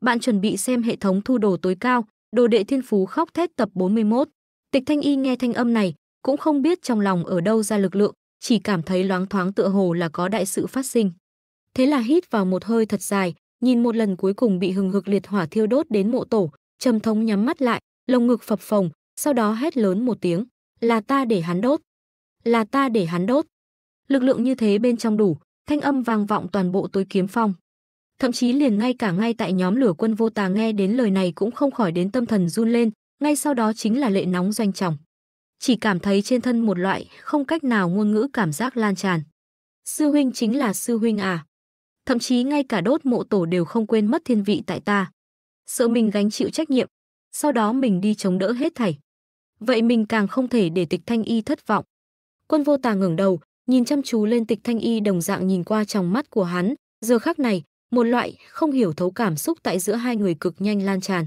bạn chuẩn bị xem hệ thống thu đồ tối cao, đồ đệ thiên phú khóc thét tập 41. Tịch Thanh Y nghe thanh âm này, cũng không biết trong lòng ở đâu ra lực lượng, chỉ cảm thấy loáng thoáng tựa hồ là có đại sự phát sinh. Thế là hít vào một hơi thật dài, nhìn một lần cuối cùng bị hừng hực liệt hỏa thiêu đốt đến mộ tổ, trầm thống nhắm mắt lại, lồng ngực phập phồng, sau đó hét lớn một tiếng, là ta để hắn đốt, là ta để hắn đốt. Lực lượng như thế bên trong đủ, thanh âm vang vọng toàn bộ tối kiếm phong thậm chí liền ngay cả ngay tại nhóm lửa quân vô tà nghe đến lời này cũng không khỏi đến tâm thần run lên, ngay sau đó chính là lệ nóng doanh trọng. Chỉ cảm thấy trên thân một loại không cách nào ngôn ngữ cảm giác lan tràn. Sư huynh chính là sư huynh à. Thậm chí ngay cả đốt mộ tổ đều không quên mất thiên vị tại ta. Sợ mình gánh chịu trách nhiệm, sau đó mình đi chống đỡ hết thảy. Vậy mình càng không thể để tịch thanh y thất vọng. Quân vô tà ngẩng đầu, nhìn chăm chú lên tịch thanh y đồng dạng nhìn qua trong mắt của hắn, giờ khắc này, một loại không hiểu thấu cảm xúc tại giữa hai người cực nhanh lan tràn.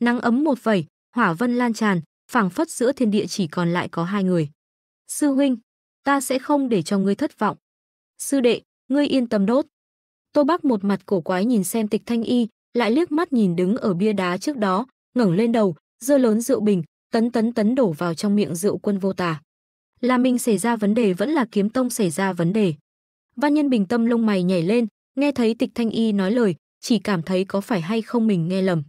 Nắng ấm một vẩy, hỏa vân lan tràn, phảng phất giữa thiên địa chỉ còn lại có hai người. Sư huynh, ta sẽ không để cho ngươi thất vọng. Sư đệ, ngươi yên tâm đốt. Tô Bắc một mặt cổ quái nhìn xem Tịch Thanh Y, lại liếc mắt nhìn đứng ở bia đá trước đó, ngẩng lên đầu, dơ lớn rượu bình, tấn tấn tấn đổ vào trong miệng rượu quân vô tà. Là mình xảy ra vấn đề vẫn là kiếm tông xảy ra vấn đề. Văn Nhân Bình tâm lông mày nhảy lên, Nghe thấy tịch thanh y nói lời, chỉ cảm thấy có phải hay không mình nghe lầm.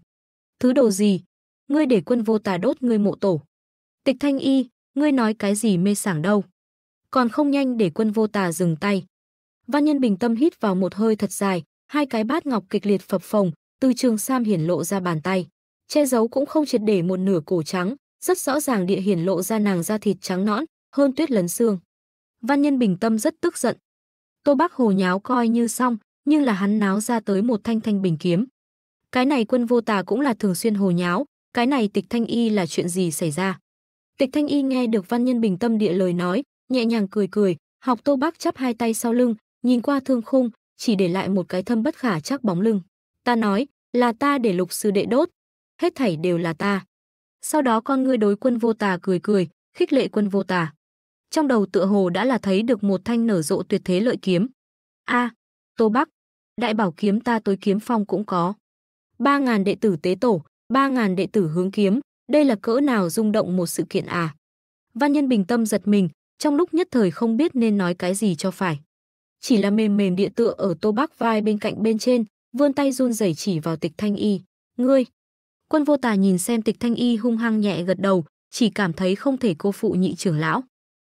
Thứ đồ gì? Ngươi để quân vô tà đốt ngươi mộ tổ. Tịch thanh y, ngươi nói cái gì mê sảng đâu. Còn không nhanh để quân vô tà dừng tay. Văn nhân bình tâm hít vào một hơi thật dài, hai cái bát ngọc kịch liệt phập phồng, từ trường sam hiển lộ ra bàn tay. Che giấu cũng không triệt để một nửa cổ trắng, rất rõ ràng địa hiển lộ ra nàng da thịt trắng nõn, hơn tuyết lấn xương. Văn nhân bình tâm rất tức giận. Tô Bác Hồ nháo coi như xong, nhưng là hắn náo ra tới một thanh thanh bình kiếm. Cái này quân vô tà cũng là thường xuyên hồ nháo, cái này tịch thanh y là chuyện gì xảy ra. Tịch thanh y nghe được văn nhân bình tâm địa lời nói, nhẹ nhàng cười cười, học tô bác chắp hai tay sau lưng, nhìn qua thương khung, chỉ để lại một cái thâm bất khả chắc bóng lưng. Ta nói, là ta để lục sư đệ đốt, hết thảy đều là ta. Sau đó con ngươi đối quân vô tà cười cười, khích lệ quân vô tà. Trong đầu tựa hồ đã là thấy được một thanh nở rộ tuyệt thế lợi kiếm. A, à, Tô Bắc, Đại Bảo kiếm ta tối kiếm phong cũng có. 3000 đệ tử tế tổ, 3000 đệ tử hướng kiếm, đây là cỡ nào rung động một sự kiện à? Văn Nhân bình tâm giật mình, trong lúc nhất thời không biết nên nói cái gì cho phải. Chỉ là mềm mềm địa tựa ở Tô Bắc vai bên cạnh bên trên, vươn tay run rẩy chỉ vào Tịch Thanh Y, "Ngươi?" Quân Vô Tà nhìn xem Tịch Thanh Y hung hăng nhẹ gật đầu, chỉ cảm thấy không thể cô phụ nhị trưởng lão.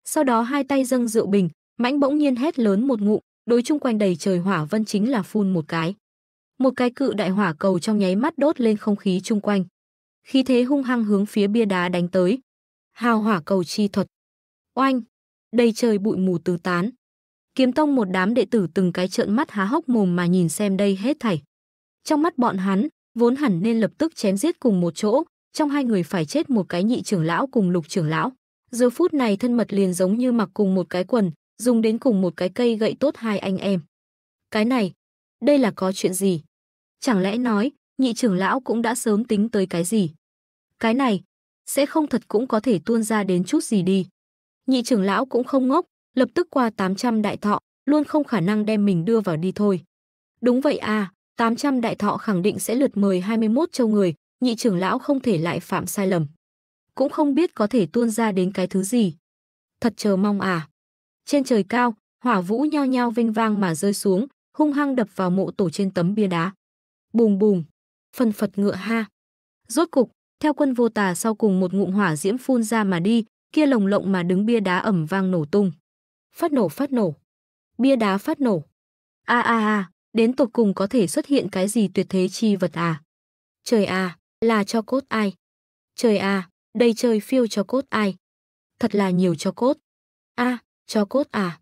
Sau đó hai tay dâng rượu bình, mãnh bỗng nhiên hét lớn một ngụm, đối chung quanh đầy trời hỏa vân chính là phun một cái. Một cái cự đại hỏa cầu trong nháy mắt đốt lên không khí chung quanh. Khí thế hung hăng hướng phía bia đá đánh tới. Hào hỏa cầu chi thuật. Oanh! Đầy trời bụi mù tứ tán. Kiếm tông một đám đệ tử từng cái trợn mắt há hốc mồm mà nhìn xem đây hết thảy. Trong mắt bọn hắn, vốn hẳn nên lập tức chém giết cùng một chỗ, trong hai người phải chết một cái nhị trưởng lão cùng lục trưởng lão. Giờ phút này thân mật liền giống như mặc cùng một cái quần, dùng đến cùng một cái cây gậy tốt hai anh em. Cái này, đây là có chuyện gì? Chẳng lẽ nói, nhị trưởng lão cũng đã sớm tính tới cái gì? Cái này, sẽ không thật cũng có thể tuôn ra đến chút gì đi. Nhị trưởng lão cũng không ngốc, lập tức qua 800 đại thọ, luôn không khả năng đem mình đưa vào đi thôi. Đúng vậy à, 800 đại thọ khẳng định sẽ lượt mời 21 châu người, nhị trưởng lão không thể lại phạm sai lầm. Cũng không biết có thể tuôn ra đến cái thứ gì. Thật chờ mong à. Trên trời cao, hỏa vũ nhao nhao vinh vang mà rơi xuống, hung hăng đập vào mộ tổ trên tấm bia đá. Bùm bùm, phần phật ngựa ha. Rốt cục, theo quân vô tà sau cùng một ngụm hỏa diễm phun ra mà đi, kia lồng lộng mà đứng bia đá ẩm vang nổ tung. Phát nổ phát nổ. Bia đá phát nổ. A a a, đến tột cùng có thể xuất hiện cái gì tuyệt thế chi vật à? Trời à, là cho cốt ai? Trời à, đây trời phiêu cho cốt ai? Thật là nhiều cho cốt. A, à, cho cốt à?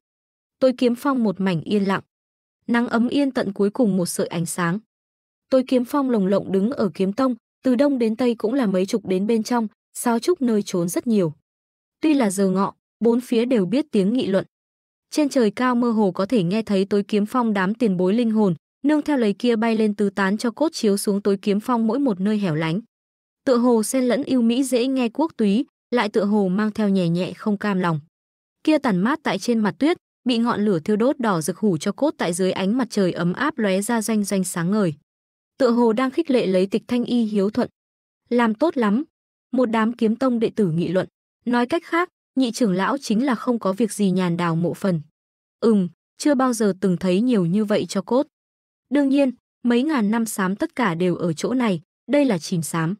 Tôi kiếm phong một mảnh yên lặng. Nắng ấm yên tận cuối cùng một sợi ánh sáng. Tôi kiếm phong lồng lộng đứng ở kiếm tông, từ đông đến tây cũng là mấy chục đến bên trong, sao trúc nơi trốn rất nhiều. Tuy là giờ ngọ, bốn phía đều biết tiếng nghị luận. Trên trời cao mơ hồ có thể nghe thấy tối kiếm phong đám tiền bối linh hồn, nương theo lấy kia bay lên tứ tán cho cốt chiếu xuống tối kiếm phong mỗi một nơi hẻo lánh. Tựa hồ xen lẫn yêu mỹ dễ nghe quốc túy, lại tựa hồ mang theo nhẹ nhẹ không cam lòng kia tàn mát tại trên mặt tuyết, bị ngọn lửa thiêu đốt đỏ rực hủ cho cốt tại dưới ánh mặt trời ấm áp lóe ra doanh doanh sáng ngời. Tựa hồ đang khích lệ lấy Tịch Thanh Y hiếu thuận. Làm tốt lắm. Một đám kiếm tông đệ tử nghị luận, nói cách khác, nhị trưởng lão chính là không có việc gì nhàn đào mộ phần. Ừm, chưa bao giờ từng thấy nhiều như vậy cho cốt. Đương nhiên, mấy ngàn năm sám tất cả đều ở chỗ này, đây là chìm sám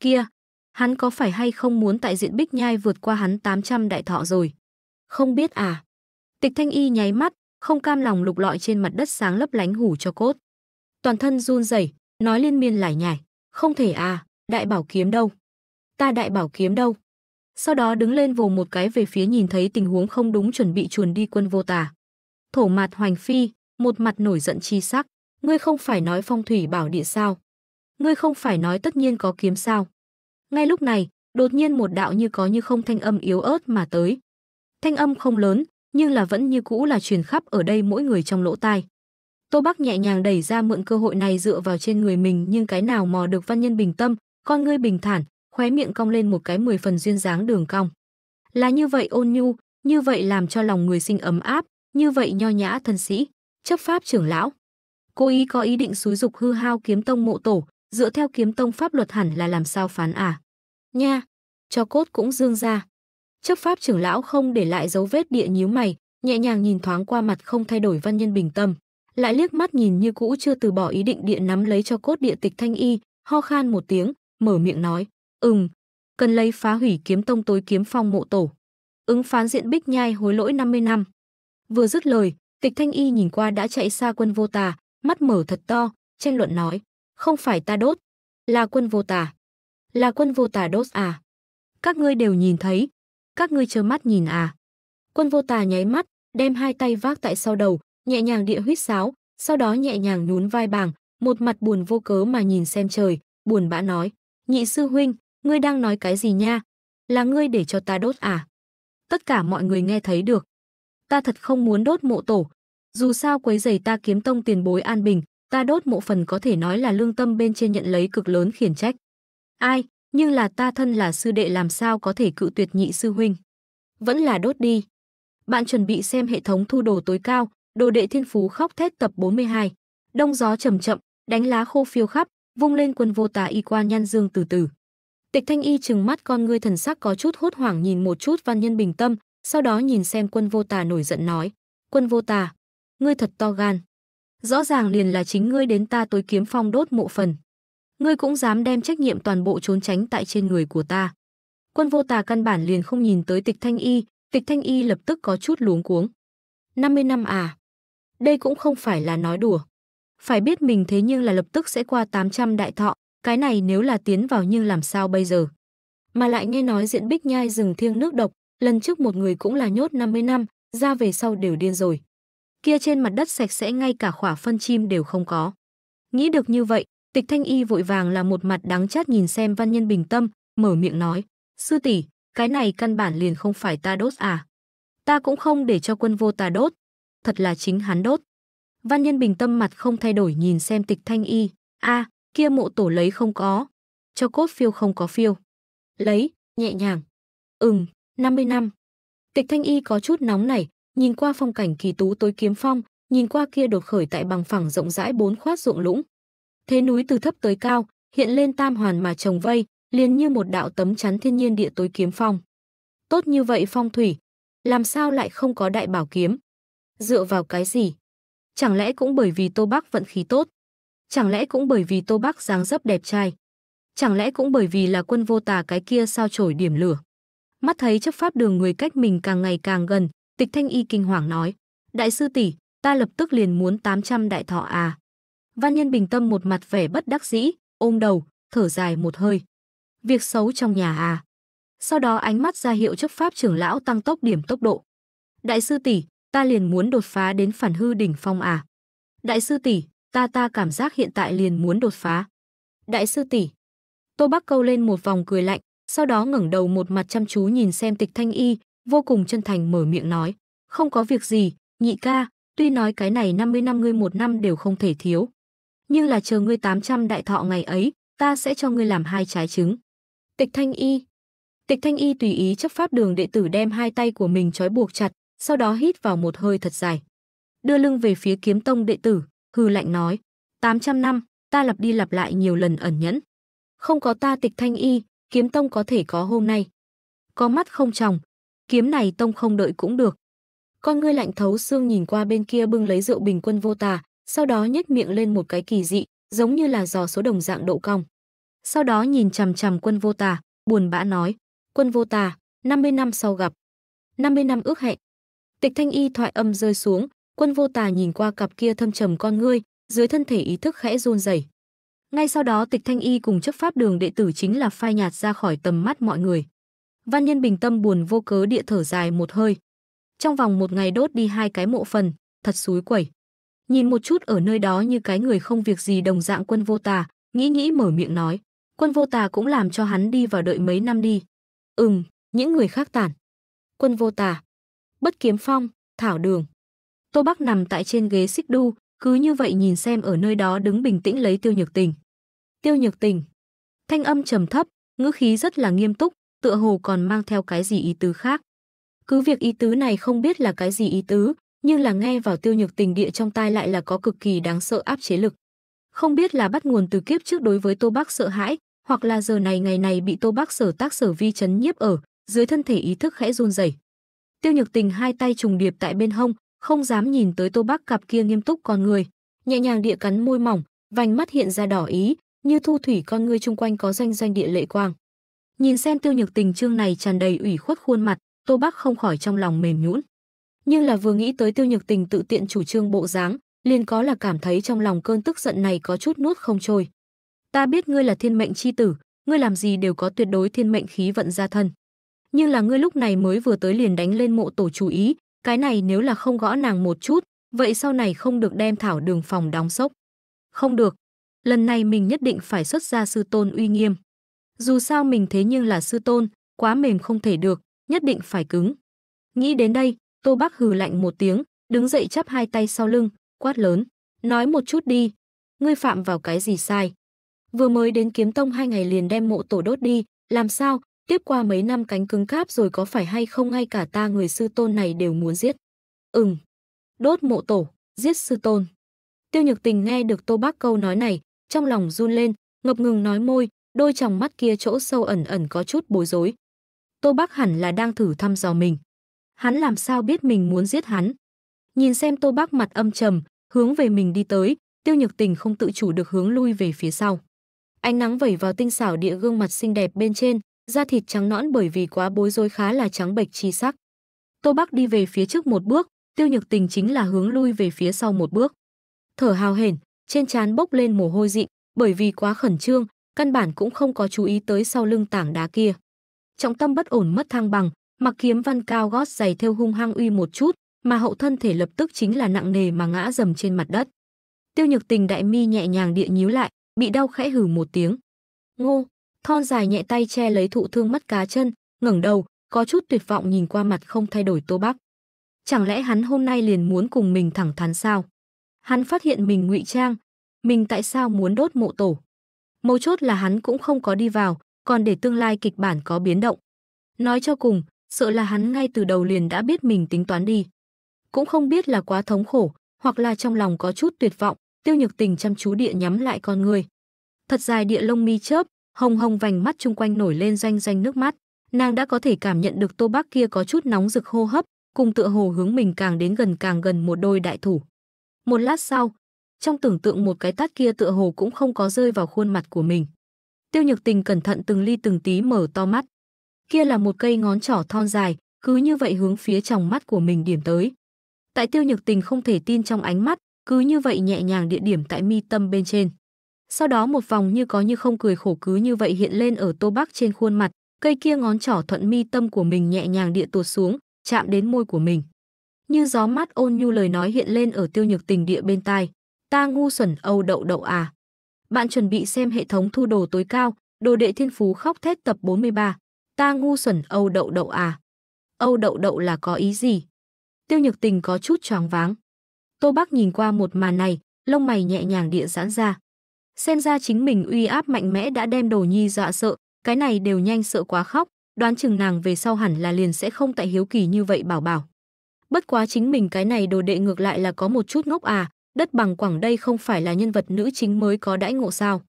Kia, hắn có phải hay không muốn tại diện bích nhai vượt qua hắn 800 đại thọ rồi? Không biết à? Tịch Thanh Y nháy mắt, không cam lòng lục lọi trên mặt đất sáng lấp lánh hủ cho cốt. Toàn thân run rẩy, nói liên miên lải nhải, "Không thể à, đại bảo kiếm đâu? Ta đại bảo kiếm đâu?" Sau đó đứng lên vồ một cái về phía nhìn thấy tình huống không đúng chuẩn bị chuồn đi quân vô tà. Thổ mặt Hoành Phi, một mặt nổi giận chi sắc, "Ngươi không phải nói phong thủy bảo địa sao? Ngươi không phải nói tất nhiên có kiếm sao?" Ngay lúc này, đột nhiên một đạo như có như không thanh âm yếu ớt mà tới, Thanh âm không lớn, nhưng là vẫn như cũ là truyền khắp ở đây mỗi người trong lỗ tai. Tô Bắc nhẹ nhàng đẩy ra mượn cơ hội này dựa vào trên người mình nhưng cái nào mò được văn nhân bình tâm, con ngươi bình thản, khóe miệng cong lên một cái mười phần duyên dáng đường cong. Là như vậy ôn nhu, như vậy làm cho lòng người sinh ấm áp, như vậy nho nhã thân sĩ, chấp pháp trưởng lão. Cô ý có ý định xúi dục hư hao kiếm tông mộ tổ, dựa theo kiếm tông pháp luật hẳn là làm sao phán à. Nha, cho cốt cũng dương ra. Chấp pháp trưởng lão không để lại dấu vết địa nhíu mày, nhẹ nhàng nhìn thoáng qua mặt không thay đổi văn nhân bình tâm, lại liếc mắt nhìn như cũ chưa từ bỏ ý định điện nắm lấy cho cốt địa tịch thanh y, ho khan một tiếng, mở miệng nói, "Ừm, cần lấy phá hủy kiếm tông tối kiếm phong mộ tổ." Ứng phán diện bích nhai hối lỗi 50 năm. Vừa dứt lời, Tịch Thanh Y nhìn qua đã chạy xa quân vô tà, mắt mở thật to, tranh luận nói, không phải ta đốt, là quân vô tà. Là quân vô tà đốt à. Các ngươi đều nhìn thấy, các ngươi chớ mắt nhìn à. Quân vô tà nháy mắt, đem hai tay vác tại sau đầu, nhẹ nhàng địa huyết sáo, sau đó nhẹ nhàng nhún vai bàng, một mặt buồn vô cớ mà nhìn xem trời, buồn bã nói, nhị sư huynh, ngươi đang nói cái gì nha? Là ngươi để cho ta đốt à? Tất cả mọi người nghe thấy được. Ta thật không muốn đốt mộ tổ. Dù sao quấy giày ta kiếm tông tiền bối an bình, ta đốt mộ phần có thể nói là lương tâm bên trên nhận lấy cực lớn khiển trách. Ai, nhưng là ta thân là sư đệ làm sao có thể cự tuyệt nhị sư huynh. Vẫn là đốt đi. Bạn chuẩn bị xem hệ thống thu đồ tối cao, đồ đệ thiên phú khóc thét tập 42. Đông gió chậm chậm, đánh lá khô phiêu khắp, vung lên quân vô tà y qua nhan dương từ từ. Tịch Thanh Y trừng mắt con ngươi thần sắc có chút hốt hoảng nhìn một chút Văn Nhân bình tâm, sau đó nhìn xem quân vô tà nổi giận nói. Quân vô tà, ngươi thật to gan. Rõ ràng liền là chính ngươi đến ta tối kiếm phong đốt mộ phần. Ngươi cũng dám đem trách nhiệm toàn bộ trốn tránh tại trên người của ta. Quân vô tà căn bản liền không nhìn tới tịch thanh y, tịch thanh y lập tức có chút luống cuống. 50 năm à? Đây cũng không phải là nói đùa. Phải biết mình thế nhưng là lập tức sẽ qua 800 đại thọ, cái này nếu là tiến vào nhưng làm sao bây giờ? Mà lại nghe nói diện bích nhai rừng thiêng nước độc, lần trước một người cũng là nhốt 50 năm, ra về sau đều điên rồi. Kia trên mặt đất sạch sẽ ngay cả khỏa phân chim đều không có. Nghĩ được như vậy, Tịch Thanh Y vội vàng là một mặt đáng chát nhìn xem Văn Nhân bình tâm, mở miệng nói, sư tỷ, cái này căn bản liền không phải ta đốt à. Ta cũng không để cho quân vô ta đốt, thật là chính hắn đốt. Văn Nhân bình tâm mặt không thay đổi nhìn xem Tịch Thanh Y, a kia mộ tổ lấy không có, cho cốt phiêu không có phiêu. Lấy, nhẹ nhàng. Ừm, 50 năm. Tịch Thanh Y có chút nóng nảy, nhìn qua phong cảnh kỳ tú tối kiếm phong, nhìn qua kia đột khởi tại bằng phẳng rộng rãi bốn khoát ruộng lũng, Thế núi từ thấp tới cao, hiện lên tam hoàn mà trồng vây, liền như một đạo tấm chắn thiên nhiên địa tối kiếm phong. Tốt như vậy phong thủy, làm sao lại không có đại bảo kiếm? Dựa vào cái gì? Chẳng lẽ cũng bởi vì Tô Bắc vận khí tốt? Chẳng lẽ cũng bởi vì Tô Bắc dáng dấp đẹp trai? Chẳng lẽ cũng bởi vì là quân vô tà cái kia sao trổi điểm lửa? Mắt thấy chấp pháp đường người cách mình càng ngày càng gần, tịch thanh y kinh hoàng nói. Đại sư tỷ ta lập tức liền muốn 800 đại thọ à. Văn Nhân bình tâm một mặt vẻ bất đắc dĩ, ôm đầu, thở dài một hơi. Việc xấu trong nhà à. Sau đó ánh mắt ra hiệu chấp pháp trưởng lão tăng tốc điểm tốc độ. Đại sư tỷ, ta liền muốn đột phá đến phản hư đỉnh phong à. Đại sư tỷ, ta ta cảm giác hiện tại liền muốn đột phá. Đại sư tỷ. Tô Bắc câu lên một vòng cười lạnh, sau đó ngẩng đầu một mặt chăm chú nhìn xem Tịch Thanh Y, vô cùng chân thành mở miệng nói, không có việc gì, nhị ca, tuy nói cái này 50 năm ngươi một năm đều không thể thiếu như là chờ ngươi 800 đại thọ ngày ấy, ta sẽ cho ngươi làm hai trái trứng. Tịch Thanh Y Tịch Thanh Y tùy ý chấp pháp đường đệ tử đem hai tay của mình trói buộc chặt, sau đó hít vào một hơi thật dài. Đưa lưng về phía kiếm tông đệ tử, hư lạnh nói, 800 năm, ta lặp đi lặp lại nhiều lần ẩn nhẫn. Không có ta tịch Thanh Y, kiếm tông có thể có hôm nay. Có mắt không tròng, kiếm này tông không đợi cũng được. Con ngươi lạnh thấu xương nhìn qua bên kia bưng lấy rượu bình quân vô tà, sau đó nhếch miệng lên một cái kỳ dị, giống như là dò số đồng dạng độ cong. Sau đó nhìn chằm chằm quân vô tà, buồn bã nói, quân vô tà, 50 năm sau gặp, 50 năm ước hẹn. Tịch thanh y thoại âm rơi xuống, quân vô tà nhìn qua cặp kia thâm trầm con ngươi, dưới thân thể ý thức khẽ run rẩy. Ngay sau đó tịch thanh y cùng chấp pháp đường đệ tử chính là phai nhạt ra khỏi tầm mắt mọi người. Văn nhân bình tâm buồn vô cớ địa thở dài một hơi. Trong vòng một ngày đốt đi hai cái mộ phần, thật suối quẩy. Nhìn một chút ở nơi đó như cái người không việc gì đồng dạng quân vô tà, nghĩ nghĩ mở miệng nói. Quân vô tà cũng làm cho hắn đi vào đợi mấy năm đi. Ừm, những người khác tản. Quân vô tà. Bất kiếm phong, thảo đường. Tô Bắc nằm tại trên ghế xích đu, cứ như vậy nhìn xem ở nơi đó đứng bình tĩnh lấy tiêu nhược tình. Tiêu nhược tình. Thanh âm trầm thấp, ngữ khí rất là nghiêm túc, tựa hồ còn mang theo cái gì ý tứ khác. Cứ việc ý tứ này không biết là cái gì ý tứ, nhưng là nghe vào tiêu nhược tình địa trong tai lại là có cực kỳ đáng sợ áp chế lực. Không biết là bắt nguồn từ kiếp trước đối với Tô bác sợ hãi, hoặc là giờ này ngày này bị Tô bác sở tác sở vi chấn nhiếp ở, dưới thân thể ý thức khẽ run rẩy. Tiêu Nhược Tình hai tay trùng điệp tại bên hông, không dám nhìn tới Tô bác cặp kia nghiêm túc con người, nhẹ nhàng địa cắn môi mỏng, vành mắt hiện ra đỏ ý, như thu thủy con người chung quanh có doanh doanh địa lệ quang. Nhìn xem Tiêu Nhược Tình trương này tràn đầy ủy khuất khuôn mặt, Tô bác không khỏi trong lòng mềm nhũn nhưng là vừa nghĩ tới tiêu nhược tình tự tiện chủ trương bộ dáng, liền có là cảm thấy trong lòng cơn tức giận này có chút nuốt không trôi. Ta biết ngươi là thiên mệnh chi tử, ngươi làm gì đều có tuyệt đối thiên mệnh khí vận gia thân. Nhưng là ngươi lúc này mới vừa tới liền đánh lên mộ tổ chú ý, cái này nếu là không gõ nàng một chút, vậy sau này không được đem thảo đường phòng đóng sốc. Không được, lần này mình nhất định phải xuất ra sư tôn uy nghiêm. Dù sao mình thế nhưng là sư tôn, quá mềm không thể được, nhất định phải cứng. Nghĩ đến đây, Tô bác hừ lạnh một tiếng, đứng dậy chắp hai tay sau lưng, quát lớn. Nói một chút đi, ngươi phạm vào cái gì sai? Vừa mới đến kiếm tông hai ngày liền đem mộ tổ đốt đi, làm sao, tiếp qua mấy năm cánh cứng cáp rồi có phải hay không ngay cả ta người sư tôn này đều muốn giết? Ừm, đốt mộ tổ, giết sư tôn. Tiêu nhược tình nghe được Tô bác câu nói này, trong lòng run lên, ngập ngừng nói môi, đôi tròng mắt kia chỗ sâu ẩn ẩn có chút bối rối. Tô bác hẳn là đang thử thăm dò mình hắn làm sao biết mình muốn giết hắn. Nhìn xem Tô Bác mặt âm trầm, hướng về mình đi tới, Tiêu Nhược Tình không tự chủ được hướng lui về phía sau. Ánh nắng vẩy vào tinh xảo địa gương mặt xinh đẹp bên trên, da thịt trắng nõn bởi vì quá bối rối khá là trắng bệch chi sắc. Tô bác đi về phía trước một bước, Tiêu Nhược Tình chính là hướng lui về phía sau một bước. Thở hào hển, trên trán bốc lên mồ hôi dị, bởi vì quá khẩn trương, căn bản cũng không có chú ý tới sau lưng tảng đá kia. Trọng tâm bất ổn mất thăng bằng, mặc kiếm văn cao gót giày theo hung hăng uy một chút, mà hậu thân thể lập tức chính là nặng nề mà ngã dầm trên mặt đất. Tiêu Nhược Tình đại mi nhẹ nhàng địa nhíu lại, bị đau khẽ hừ một tiếng. Ngô, thon dài nhẹ tay che lấy thụ thương mất cá chân, ngẩng đầu, có chút tuyệt vọng nhìn qua mặt không thay đổi Tô Bắc. Chẳng lẽ hắn hôm nay liền muốn cùng mình thẳng thắn sao? Hắn phát hiện mình ngụy trang, mình tại sao muốn đốt mộ tổ? Mấu chốt là hắn cũng không có đi vào, còn để tương lai kịch bản có biến động. Nói cho cùng, sợ là hắn ngay từ đầu liền đã biết mình tính toán đi. Cũng không biết là quá thống khổ, hoặc là trong lòng có chút tuyệt vọng, Tiêu Nhược Tình chăm chú địa nhắm lại con người. Thật dài địa lông mi chớp, hồng hồng vành mắt chung quanh nổi lên doanh doanh nước mắt, nàng đã có thể cảm nhận được Tô Bác kia có chút nóng rực hô hấp, cùng tựa hồ hướng mình càng đến gần càng gần một đôi đại thủ. Một lát sau, trong tưởng tượng một cái tát kia tựa hồ cũng không có rơi vào khuôn mặt của mình. Tiêu Nhược Tình cẩn thận từng ly từng tí mở to mắt, kia là một cây ngón trỏ thon dài, cứ như vậy hướng phía trong mắt của mình điểm tới. Tại tiêu nhược tình không thể tin trong ánh mắt, cứ như vậy nhẹ nhàng địa điểm tại mi tâm bên trên. Sau đó một vòng như có như không cười khổ cứ như vậy hiện lên ở tô bắc trên khuôn mặt, cây kia ngón trỏ thuận mi tâm của mình nhẹ nhàng địa tuột xuống, chạm đến môi của mình. Như gió mát ôn nhu lời nói hiện lên ở tiêu nhược tình địa bên tai. Ta ngu xuẩn âu đậu đậu à. Bạn chuẩn bị xem hệ thống thu đồ tối cao, đồ đệ thiên phú khóc thét tập 43. Ta ngu xuẩn Âu Đậu Đậu à? Âu Đậu Đậu là có ý gì? Tiêu Nhược Tình có chút choáng váng. Tô Bác nhìn qua một màn này, lông mày nhẹ nhàng địa giãn ra. Xem ra chính mình uy áp mạnh mẽ đã đem Đồ Nhi dọa sợ, cái này đều nhanh sợ quá khóc, đoán chừng nàng về sau hẳn là liền sẽ không tại hiếu kỳ như vậy bảo bảo. Bất quá chính mình cái này đồ đệ ngược lại là có một chút ngốc à, đất bằng quảng đây không phải là nhân vật nữ chính mới có đãi ngộ sao.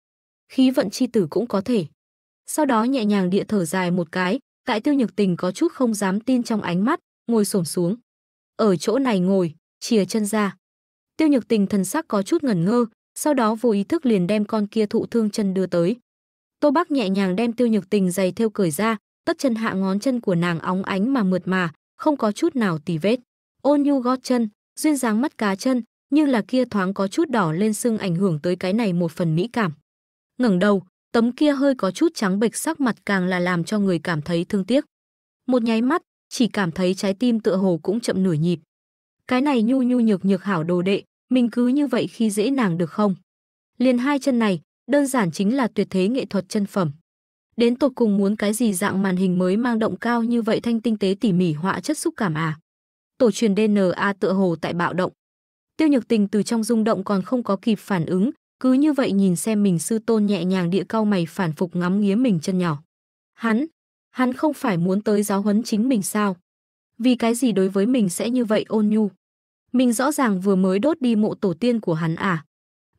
Khí vận chi tử cũng có thể sau đó nhẹ nhàng địa thở dài một cái, tại tiêu nhược tình có chút không dám tin trong ánh mắt, ngồi xổm xuống. Ở chỗ này ngồi, chìa chân ra. Tiêu nhược tình thần sắc có chút ngẩn ngơ, sau đó vô ý thức liền đem con kia thụ thương chân đưa tới. Tô Bắc nhẹ nhàng đem tiêu nhược tình giày theo cởi ra, tất chân hạ ngón chân của nàng óng ánh mà mượt mà, không có chút nào tì vết. Ôn nhu gót chân, duyên dáng mắt cá chân, nhưng là kia thoáng có chút đỏ lên sưng ảnh hưởng tới cái này một phần mỹ cảm. Ngẩng đầu, Tấm kia hơi có chút trắng bệch sắc mặt càng là làm cho người cảm thấy thương tiếc. Một nháy mắt, chỉ cảm thấy trái tim tựa hồ cũng chậm nửa nhịp. Cái này nhu nhu nhược nhược hảo đồ đệ, mình cứ như vậy khi dễ nàng được không? Liền hai chân này, đơn giản chính là tuyệt thế nghệ thuật chân phẩm. Đến tột cùng muốn cái gì dạng màn hình mới mang động cao như vậy thanh tinh tế tỉ mỉ họa chất xúc cảm à? Tổ truyền DNA tựa hồ tại bạo động. Tiêu Nhược Tình từ trong rung động còn không có kịp phản ứng, cứ như vậy nhìn xem mình sư tôn nhẹ nhàng địa cau mày phản phục ngắm nghía mình chân nhỏ. Hắn, hắn không phải muốn tới giáo huấn chính mình sao? Vì cái gì đối với mình sẽ như vậy ôn nhu? Mình rõ ràng vừa mới đốt đi mộ tổ tiên của hắn à?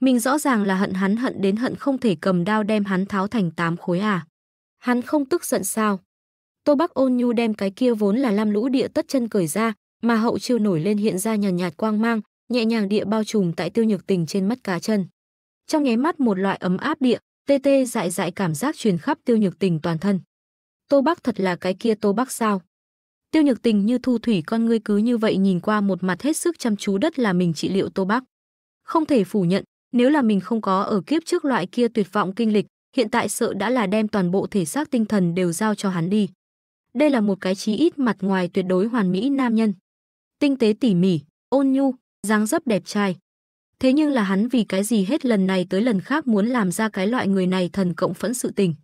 Mình rõ ràng là hận hắn hận đến hận không thể cầm đao đem hắn tháo thành tám khối à? Hắn không tức giận sao? Tô Bắc ôn nhu đem cái kia vốn là lam lũ địa tất chân cởi ra, mà hậu chiêu nổi lên hiện ra nhàn nhạt, nhạt quang mang, nhẹ nhàng địa bao trùm tại tiêu nhược tình trên mắt cá chân. Trong nháy mắt một loại ấm áp địa, tê tê dại dại cảm giác truyền khắp tiêu nhược tình toàn thân. Tô Bắc thật là cái kia Tô Bắc sao? Tiêu Nhược Tình như thu thủy con ngươi cứ như vậy nhìn qua một mặt hết sức chăm chú đất là mình trị liệu Tô Bắc. Không thể phủ nhận, nếu là mình không có ở kiếp trước loại kia tuyệt vọng kinh lịch, hiện tại sợ đã là đem toàn bộ thể xác tinh thần đều giao cho hắn đi. Đây là một cái chí ít mặt ngoài tuyệt đối hoàn mỹ nam nhân. Tinh tế tỉ mỉ, ôn nhu, dáng dấp đẹp trai. Thế nhưng là hắn vì cái gì hết lần này tới lần khác muốn làm ra cái loại người này thần cộng phẫn sự tình.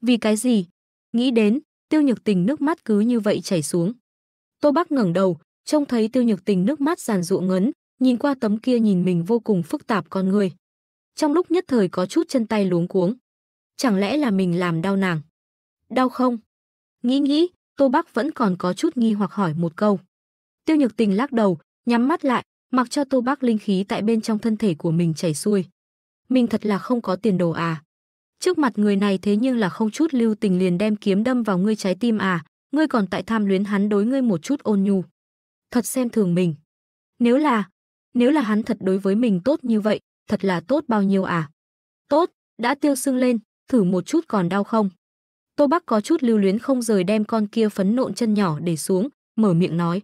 Vì cái gì? Nghĩ đến, tiêu nhược tình nước mắt cứ như vậy chảy xuống. Tô Bắc ngẩng đầu, trông thấy tiêu nhược tình nước mắt giàn ruộng ngấn, nhìn qua tấm kia nhìn mình vô cùng phức tạp con người. Trong lúc nhất thời có chút chân tay luống cuống. Chẳng lẽ là mình làm đau nàng? Đau không? Nghĩ nghĩ, Tô Bắc vẫn còn có chút nghi hoặc hỏi một câu. Tiêu nhược tình lắc đầu, nhắm mắt lại, mặc cho Tô Bác linh khí tại bên trong thân thể của mình chảy xuôi. Mình thật là không có tiền đồ à. Trước mặt người này thế nhưng là không chút lưu tình liền đem kiếm đâm vào ngươi trái tim à, ngươi còn tại tham luyến hắn đối ngươi một chút ôn nhu. Thật xem thường mình. Nếu là, nếu là hắn thật đối với mình tốt như vậy, thật là tốt bao nhiêu à. Tốt, đã tiêu sưng lên, thử một chút còn đau không? Tô Bắc có chút lưu luyến không rời đem con kia phấn nộn chân nhỏ để xuống, mở miệng nói.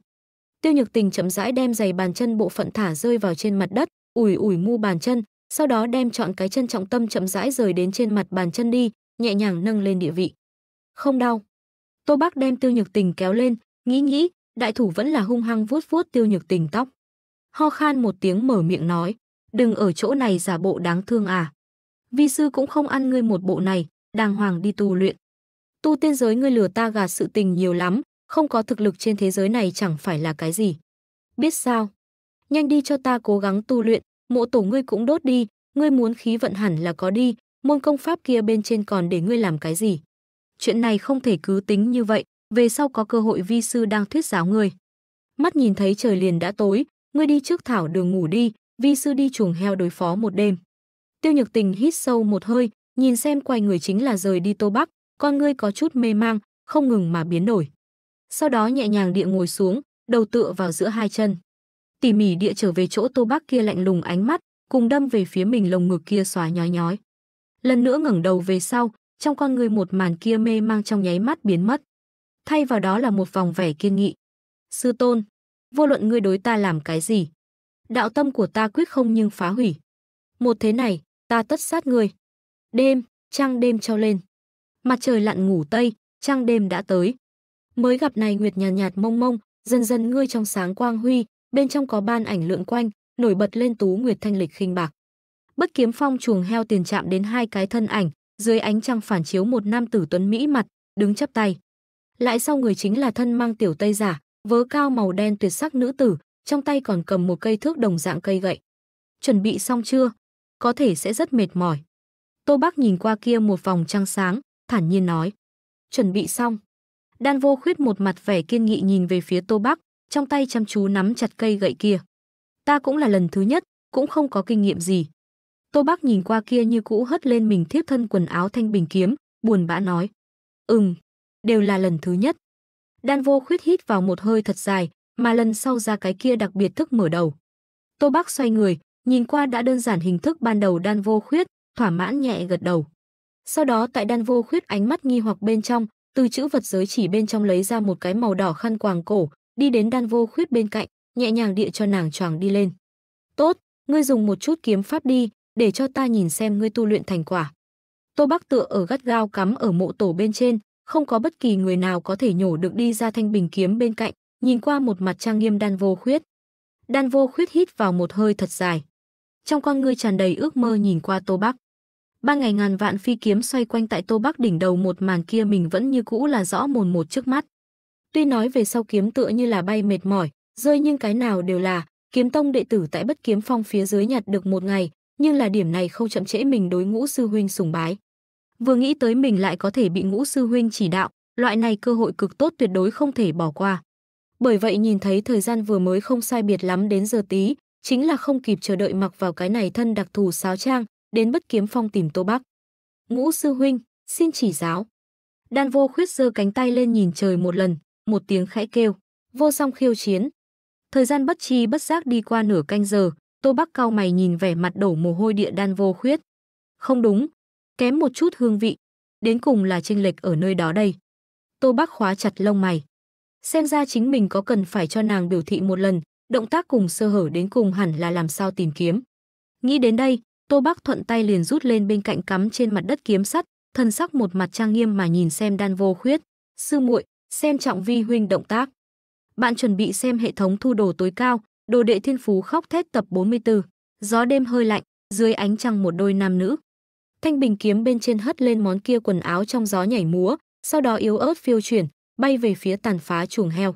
Tiêu Nhược Tình chậm rãi đem giày bàn chân bộ phận thả rơi vào trên mặt đất, ủi ủi mu bàn chân, sau đó đem chọn cái chân trọng tâm chậm rãi rời đến trên mặt bàn chân đi, nhẹ nhàng nâng lên địa vị. Không đau. Tô Bác đem Tiêu Nhược Tình kéo lên, nghĩ nghĩ, đại thủ vẫn là hung hăng vuốt vuốt Tiêu Nhược Tình tóc. Ho khan một tiếng mở miệng nói, đừng ở chỗ này giả bộ đáng thương à. Vi sư cũng không ăn ngươi một bộ này, đàng hoàng đi tu luyện. Tu tiên giới ngươi lừa ta gạt sự tình nhiều lắm, không có thực lực trên thế giới này chẳng phải là cái gì. Biết sao? Nhanh đi cho ta cố gắng tu luyện, mộ tổ ngươi cũng đốt đi, ngươi muốn khí vận hẳn là có đi, môn công pháp kia bên trên còn để ngươi làm cái gì. Chuyện này không thể cứ tính như vậy, về sau có cơ hội vi sư đang thuyết giáo ngươi. Mắt nhìn thấy trời liền đã tối, ngươi đi trước thảo đường ngủ đi, vi sư đi chuồng heo đối phó một đêm. Tiêu nhược tình hít sâu một hơi, nhìn xem quay người chính là rời đi tô bắc, con ngươi có chút mê mang, không ngừng mà biến đổi sau đó nhẹ nhàng địa ngồi xuống, đầu tựa vào giữa hai chân. Tỉ mỉ địa trở về chỗ Tô Bác kia lạnh lùng ánh mắt, cùng đâm về phía mình lồng ngực kia xóa nhói nhói. Lần nữa ngẩng đầu về sau, trong con người một màn kia mê mang trong nháy mắt biến mất. Thay vào đó là một vòng vẻ kiên nghị. Sư tôn, vô luận ngươi đối ta làm cái gì, đạo tâm của ta quyết không nhưng phá hủy. Một thế này, ta tất sát ngươi. Đêm, trăng đêm trao lên. Mặt trời lặn ngủ tây, trăng đêm đã tới. Mới gặp này nguyệt nhàn nhạt, nhạt mông mông, dần dần ngươi trong sáng quang huy, bên trong có ban ảnh lượn quanh, nổi bật lên tú nguyệt thanh lịch khinh bạc. Bất kiếm phong chuồng heo tiền chạm đến hai cái thân ảnh, dưới ánh trăng phản chiếu một nam tử tuấn mỹ mặt, đứng chắp tay. Lại sau người chính là thân mang tiểu tây giả, vớ cao màu đen tuyệt sắc nữ tử, trong tay còn cầm một cây thước đồng dạng cây gậy. Chuẩn bị xong chưa? Có thể sẽ rất mệt mỏi. Tô Bác nhìn qua kia một vòng trăng sáng, thản nhiên nói. Chuẩn bị xong. Đan Vô Khuyết một mặt vẻ kiên nghị nhìn về phía Tô Bắc, trong tay chăm chú nắm chặt cây gậy kia. Ta cũng là lần thứ nhất, cũng không có kinh nghiệm gì. Tô Bắc nhìn qua kia như cũ hất lên mình thiếp thân quần áo thanh bình kiếm, buồn bã nói. Ừm, đều là lần thứ nhất. Đan vô khuyết hít vào một hơi thật dài, mà lần sau ra cái kia đặc biệt thức mở đầu. Tô Bắc xoay người, nhìn qua đã đơn giản hình thức ban đầu đan vô khuyết, thỏa mãn nhẹ gật đầu. Sau đó tại đan vô khuyết ánh mắt nghi hoặc bên trong, từ chữ vật giới chỉ bên trong lấy ra một cái màu đỏ khăn quàng cổ, đi đến đan vô khuyết bên cạnh, nhẹ nhàng địa cho nàng choàng đi lên. Tốt, ngươi dùng một chút kiếm pháp đi, để cho ta nhìn xem ngươi tu luyện thành quả. Tô Bắc tựa ở gắt gao cắm ở mộ tổ bên trên, không có bất kỳ người nào có thể nhổ được đi ra thanh bình kiếm bên cạnh, nhìn qua một mặt trang nghiêm đan vô khuyết. Đan vô khuyết hít vào một hơi thật dài. Trong con ngươi tràn đầy ước mơ nhìn qua Tô Bắc ba ngày ngàn vạn phi kiếm xoay quanh tại Tô Bắc đỉnh đầu một màn kia mình vẫn như cũ là rõ mồn một trước mắt. Tuy nói về sau kiếm tựa như là bay mệt mỏi, rơi nhưng cái nào đều là kiếm tông đệ tử tại bất kiếm phong phía dưới nhặt được một ngày, nhưng là điểm này không chậm trễ mình đối ngũ sư huynh sùng bái. Vừa nghĩ tới mình lại có thể bị ngũ sư huynh chỉ đạo, loại này cơ hội cực tốt tuyệt đối không thể bỏ qua. Bởi vậy nhìn thấy thời gian vừa mới không sai biệt lắm đến giờ tí, chính là không kịp chờ đợi mặc vào cái này thân đặc thù sáo trang, đến bất kiếm phong tìm Tô Bắc. Ngũ sư huynh, xin chỉ giáo. Đan vô khuyết giơ cánh tay lên nhìn trời một lần, một tiếng khẽ kêu, vô song khiêu chiến. Thời gian bất chi bất giác đi qua nửa canh giờ, Tô Bắc cao mày nhìn vẻ mặt đổ mồ hôi địa đan vô khuyết. Không đúng, kém một chút hương vị, đến cùng là chênh lệch ở nơi đó đây. Tô Bắc khóa chặt lông mày. Xem ra chính mình có cần phải cho nàng biểu thị một lần, động tác cùng sơ hở đến cùng hẳn là làm sao tìm kiếm. Nghĩ đến đây, Tô Bác thuận tay liền rút lên bên cạnh cắm trên mặt đất kiếm sắt, thân sắc một mặt trang nghiêm mà nhìn xem Đan Vô Khuyết, "Sư muội, xem trọng vi huynh động tác." Bạn chuẩn bị xem hệ thống thu đồ tối cao, đồ đệ thiên phú khóc thét tập 44. Gió đêm hơi lạnh, dưới ánh trăng một đôi nam nữ. Thanh bình kiếm bên trên hất lên món kia quần áo trong gió nhảy múa, sau đó yếu ớt phiêu chuyển, bay về phía tàn phá chuồng heo.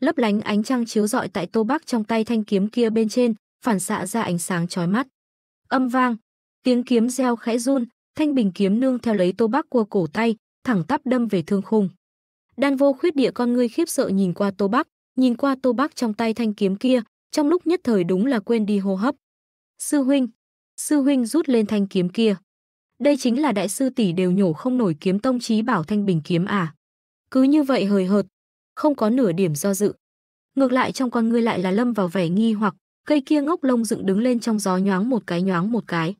Lấp lánh ánh trăng chiếu rọi tại Tô Bắc trong tay thanh kiếm kia bên trên, phản xạ ra ánh sáng chói mắt âm vang, tiếng kiếm reo khẽ run, thanh bình kiếm nương theo lấy tô bác cua cổ tay, thẳng tắp đâm về thương khung. Đan vô khuyết địa con ngươi khiếp sợ nhìn qua tô bác nhìn qua tô bác trong tay thanh kiếm kia, trong lúc nhất thời đúng là quên đi hô hấp. Sư huynh, sư huynh rút lên thanh kiếm kia. Đây chính là đại sư tỷ đều nhổ không nổi kiếm tông chí bảo thanh bình kiếm à. Cứ như vậy hời hợt, không có nửa điểm do dự. Ngược lại trong con ngươi lại là lâm vào vẻ nghi hoặc, Cây kia ngốc lông dựng đứng lên trong gió nhoáng một cái nhoáng một cái.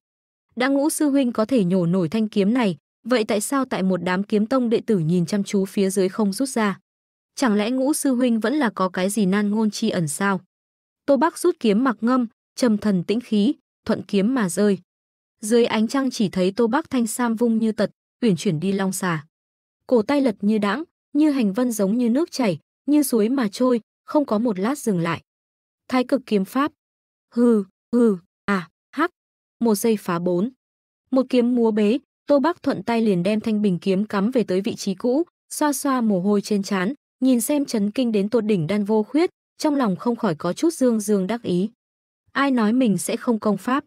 Đã ngũ sư huynh có thể nhổ nổi thanh kiếm này, vậy tại sao tại một đám kiếm tông đệ tử nhìn chăm chú phía dưới không rút ra? Chẳng lẽ ngũ sư huynh vẫn là có cái gì nan ngôn chi ẩn sao? Tô Bắc rút kiếm mặc ngâm, trầm thần tĩnh khí, thuận kiếm mà rơi. Dưới ánh trăng chỉ thấy Tô Bắc thanh sam vung như tật, uyển chuyển đi long xà. Cổ tay lật như đãng, như hành vân giống như nước chảy, như suối mà trôi, không có một lát dừng lại. Thái cực kiếm pháp, hừ, hừ, à, hắc. Một giây phá bốn. Một kiếm múa bế, Tô bác thuận tay liền đem thanh bình kiếm cắm về tới vị trí cũ, xoa xoa mồ hôi trên trán, nhìn xem chấn kinh đến tột đỉnh đan vô khuyết, trong lòng không khỏi có chút dương dương đắc ý. Ai nói mình sẽ không công pháp?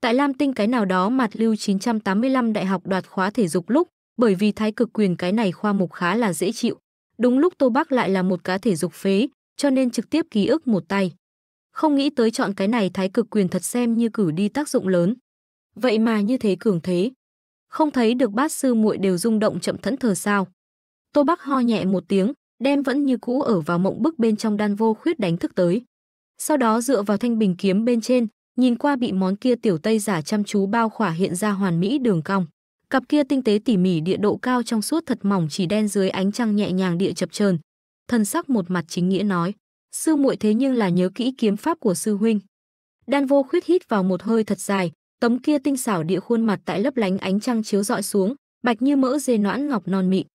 Tại Lam Tinh cái nào đó mặt lưu 985 đại học đoạt khóa thể dục lúc, bởi vì thái cực quyền cái này khoa mục khá là dễ chịu. Đúng lúc Tô Bắc lại là một cá thể dục phế, cho nên trực tiếp ký ức một tay không nghĩ tới chọn cái này thái cực quyền thật xem như cử đi tác dụng lớn. Vậy mà như thế cường thế, không thấy được bát sư muội đều rung động chậm thẫn thờ sao? Tô Bắc ho nhẹ một tiếng, đem vẫn như cũ ở vào mộng bức bên trong đan vô khuyết đánh thức tới. Sau đó dựa vào thanh bình kiếm bên trên, nhìn qua bị món kia tiểu tây giả chăm chú bao khỏa hiện ra hoàn mỹ đường cong. Cặp kia tinh tế tỉ mỉ địa độ cao trong suốt thật mỏng chỉ đen dưới ánh trăng nhẹ nhàng địa chập chờn. Thần sắc một mặt chính nghĩa nói: Sư muội thế nhưng là nhớ kỹ kiếm pháp của sư huynh. Đan Vô Khuyết hít vào một hơi thật dài, tấm kia tinh xảo địa khuôn mặt tại lấp lánh ánh trăng chiếu rọi xuống, bạch như mỡ dê noãn ngọc non mịn.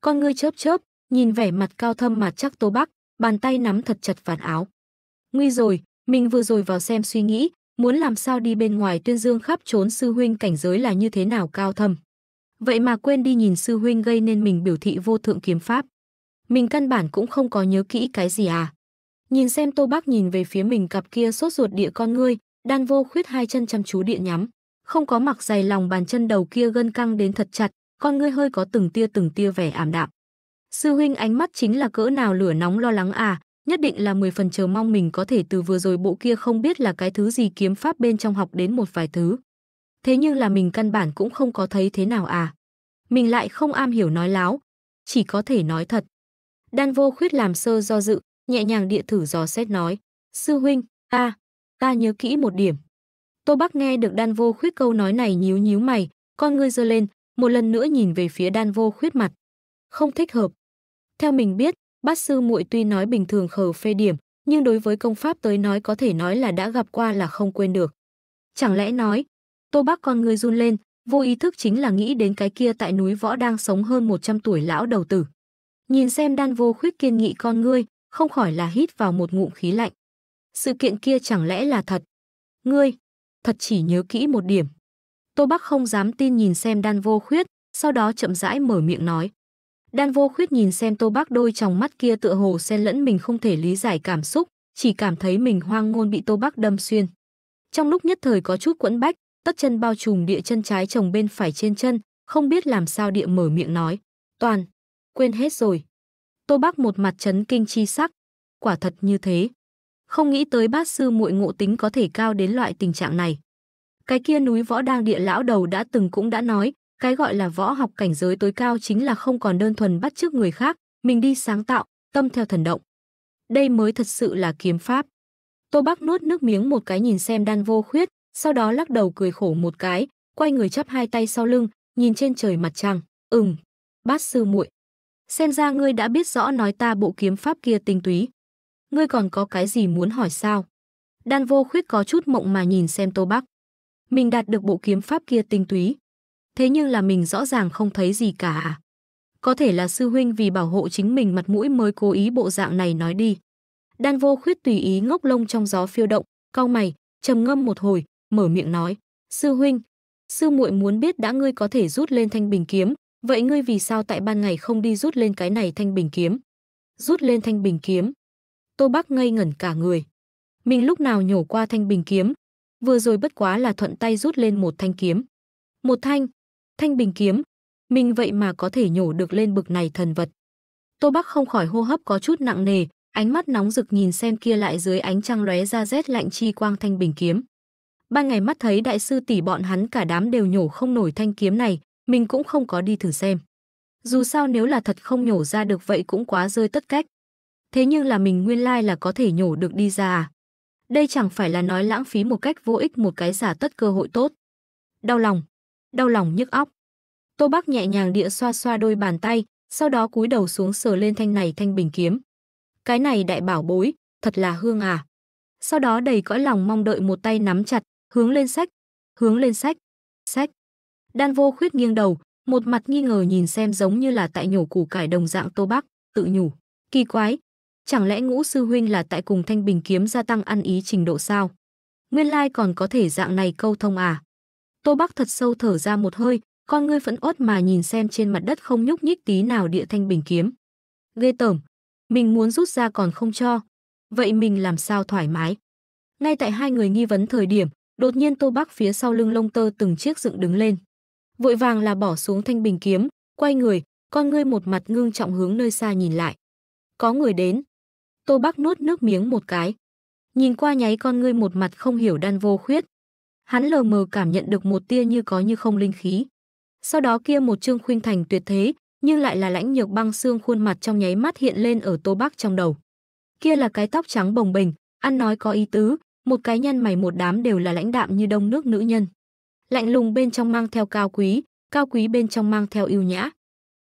Con ngươi chớp chớp, nhìn vẻ mặt cao thâm mặt chắc Tô Bắc, bàn tay nắm thật chặt vạt áo. Nguy rồi, mình vừa rồi vào xem suy nghĩ, muốn làm sao đi bên ngoài tuyên dương khắp trốn sư huynh cảnh giới là như thế nào cao thâm. Vậy mà quên đi nhìn sư huynh gây nên mình biểu thị vô thượng kiếm pháp. Mình căn bản cũng không có nhớ kỹ cái gì à. Nhìn xem Tô Bác nhìn về phía mình cặp kia sốt ruột địa con ngươi, đan vô khuyết hai chân chăm chú địa nhắm. Không có mặc giày lòng bàn chân đầu kia gân căng đến thật chặt, con ngươi hơi có từng tia từng tia vẻ ảm đạm. Sư huynh ánh mắt chính là cỡ nào lửa nóng lo lắng à, nhất định là mười phần chờ mong mình có thể từ vừa rồi bộ kia không biết là cái thứ gì kiếm pháp bên trong học đến một vài thứ. Thế nhưng là mình căn bản cũng không có thấy thế nào à. Mình lại không am hiểu nói láo, chỉ có thể nói thật. Đan vô khuyết làm sơ do dự, nhẹ nhàng địa thử dò xét nói, sư huynh, ta ta nhớ kỹ một điểm. Tô Bắc nghe được đan vô khuyết câu nói này nhíu nhíu mày, con ngươi giơ lên, một lần nữa nhìn về phía đan vô khuyết mặt. Không thích hợp. Theo mình biết, bát sư muội tuy nói bình thường khờ phê điểm, nhưng đối với công pháp tới nói có thể nói là đã gặp qua là không quên được. Chẳng lẽ nói, Tô Bắc con người run lên, vô ý thức chính là nghĩ đến cái kia tại núi võ đang sống hơn 100 tuổi lão đầu tử. Nhìn xem đan vô khuyết kiên nghị con ngươi, không khỏi là hít vào một ngụm khí lạnh. Sự kiện kia chẳng lẽ là thật? Ngươi, thật chỉ nhớ kỹ một điểm. Tô Bắc không dám tin nhìn xem đan vô khuyết, sau đó chậm rãi mở miệng nói. Đan vô khuyết nhìn xem Tô Bắc đôi trong mắt kia tựa hồ xen lẫn mình không thể lý giải cảm xúc, chỉ cảm thấy mình hoang ngôn bị Tô Bắc đâm xuyên. Trong lúc nhất thời có chút quẫn bách, tất chân bao trùm địa chân trái chồng bên phải trên chân, không biết làm sao địa mở miệng nói. Toàn, quên hết rồi. Tô Bác một mặt chấn kinh chi sắc, quả thật như thế. Không nghĩ tới bát sư muội ngộ tính có thể cao đến loại tình trạng này. Cái kia núi võ đang địa lão đầu đã từng cũng đã nói, cái gọi là võ học cảnh giới tối cao chính là không còn đơn thuần bắt chước người khác, mình đi sáng tạo, tâm theo thần động. Đây mới thật sự là kiếm pháp. Tô Bác nuốt nước miếng một cái nhìn xem đan vô khuyết, sau đó lắc đầu cười khổ một cái, quay người chắp hai tay sau lưng, nhìn trên trời mặt trăng, ừm, bát sư muội Xem ra ngươi đã biết rõ nói ta bộ kiếm pháp kia tinh túy. Ngươi còn có cái gì muốn hỏi sao? Đan vô khuyết có chút mộng mà nhìn xem Tô Bắc. Mình đạt được bộ kiếm pháp kia tinh túy. Thế nhưng là mình rõ ràng không thấy gì cả. À? Có thể là sư huynh vì bảo hộ chính mình mặt mũi mới cố ý bộ dạng này nói đi. Đan vô khuyết tùy ý ngốc lông trong gió phiêu động, cau mày, trầm ngâm một hồi, mở miệng nói. Sư huynh, sư muội muốn biết đã ngươi có thể rút lên thanh bình kiếm, Vậy ngươi vì sao tại ban ngày không đi rút lên cái này thanh bình kiếm? Rút lên thanh bình kiếm. Tô Bắc ngây ngẩn cả người. Mình lúc nào nhổ qua thanh bình kiếm, vừa rồi bất quá là thuận tay rút lên một thanh kiếm. Một thanh, thanh bình kiếm, mình vậy mà có thể nhổ được lên bực này thần vật. Tô Bắc không khỏi hô hấp có chút nặng nề, ánh mắt nóng rực nhìn xem kia lại dưới ánh trăng lóe ra rét lạnh chi quang thanh bình kiếm. Ban ngày mắt thấy đại sư tỷ bọn hắn cả đám đều nhổ không nổi thanh kiếm này, mình cũng không có đi thử xem. Dù ừ. sao nếu là thật không nhổ ra được vậy cũng quá rơi tất cách. Thế nhưng là mình nguyên lai like là có thể nhổ được đi ra à? Đây chẳng phải là nói lãng phí một cách vô ích một cái giả tất cơ hội tốt. Đau lòng, đau lòng nhức óc. Tô Bác nhẹ nhàng địa xoa xoa đôi bàn tay, sau đó cúi đầu xuống sờ lên thanh này thanh bình kiếm. Cái này đại bảo bối, thật là hương à. Sau đó đầy cõi lòng mong đợi một tay nắm chặt, hướng lên sách, hướng lên sách, sách. Đan vô khuyết nghiêng đầu, một mặt nghi ngờ nhìn xem giống như là tại nhổ củ cải đồng dạng tô bắc, tự nhủ. Kỳ quái, chẳng lẽ ngũ sư huynh là tại cùng thanh bình kiếm gia tăng ăn ý trình độ sao? Nguyên lai còn có thể dạng này câu thông à? Tô Bắc thật sâu thở ra một hơi, con ngươi phẫn uất mà nhìn xem trên mặt đất không nhúc nhích tí nào địa thanh bình kiếm. Ghê tởm, mình muốn rút ra còn không cho, vậy mình làm sao thoải mái? Ngay tại hai người nghi vấn thời điểm, đột nhiên Tô Bắc phía sau lưng lông tơ từng chiếc dựng đứng lên vội vàng là bỏ xuống thanh bình kiếm, quay người, con ngươi một mặt ngưng trọng hướng nơi xa nhìn lại. Có người đến. Tô Bắc nuốt nước miếng một cái. Nhìn qua nháy con ngươi một mặt không hiểu đan vô khuyết. Hắn lờ mờ cảm nhận được một tia như có như không linh khí. Sau đó kia một trương khuynh thành tuyệt thế, nhưng lại là lãnh nhược băng xương khuôn mặt trong nháy mắt hiện lên ở Tô Bắc trong đầu. Kia là cái tóc trắng bồng bềnh, ăn nói có ý tứ, một cái nhân mày một đám đều là lãnh đạm như đông nước nữ nhân lạnh lùng bên trong mang theo cao quý, cao quý bên trong mang theo ưu nhã.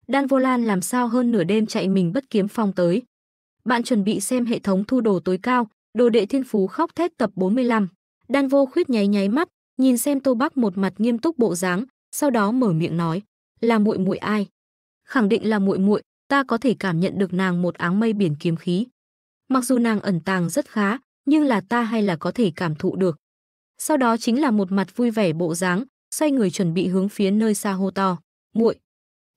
Đan Vô Lan làm sao hơn nửa đêm chạy mình bất kiếm phong tới. Bạn chuẩn bị xem hệ thống thu đồ tối cao, đồ đệ thiên phú khóc thét tập 45. Đan Vô Khuyết nháy nháy mắt, nhìn xem Tô Bắc một mặt nghiêm túc bộ dáng, sau đó mở miệng nói, "Là muội muội ai?" Khẳng định là muội muội, ta có thể cảm nhận được nàng một áng mây biển kiếm khí. Mặc dù nàng ẩn tàng rất khá, nhưng là ta hay là có thể cảm thụ được sau đó chính là một mặt vui vẻ bộ dáng, xoay người chuẩn bị hướng phía nơi xa hô to, "Muội!"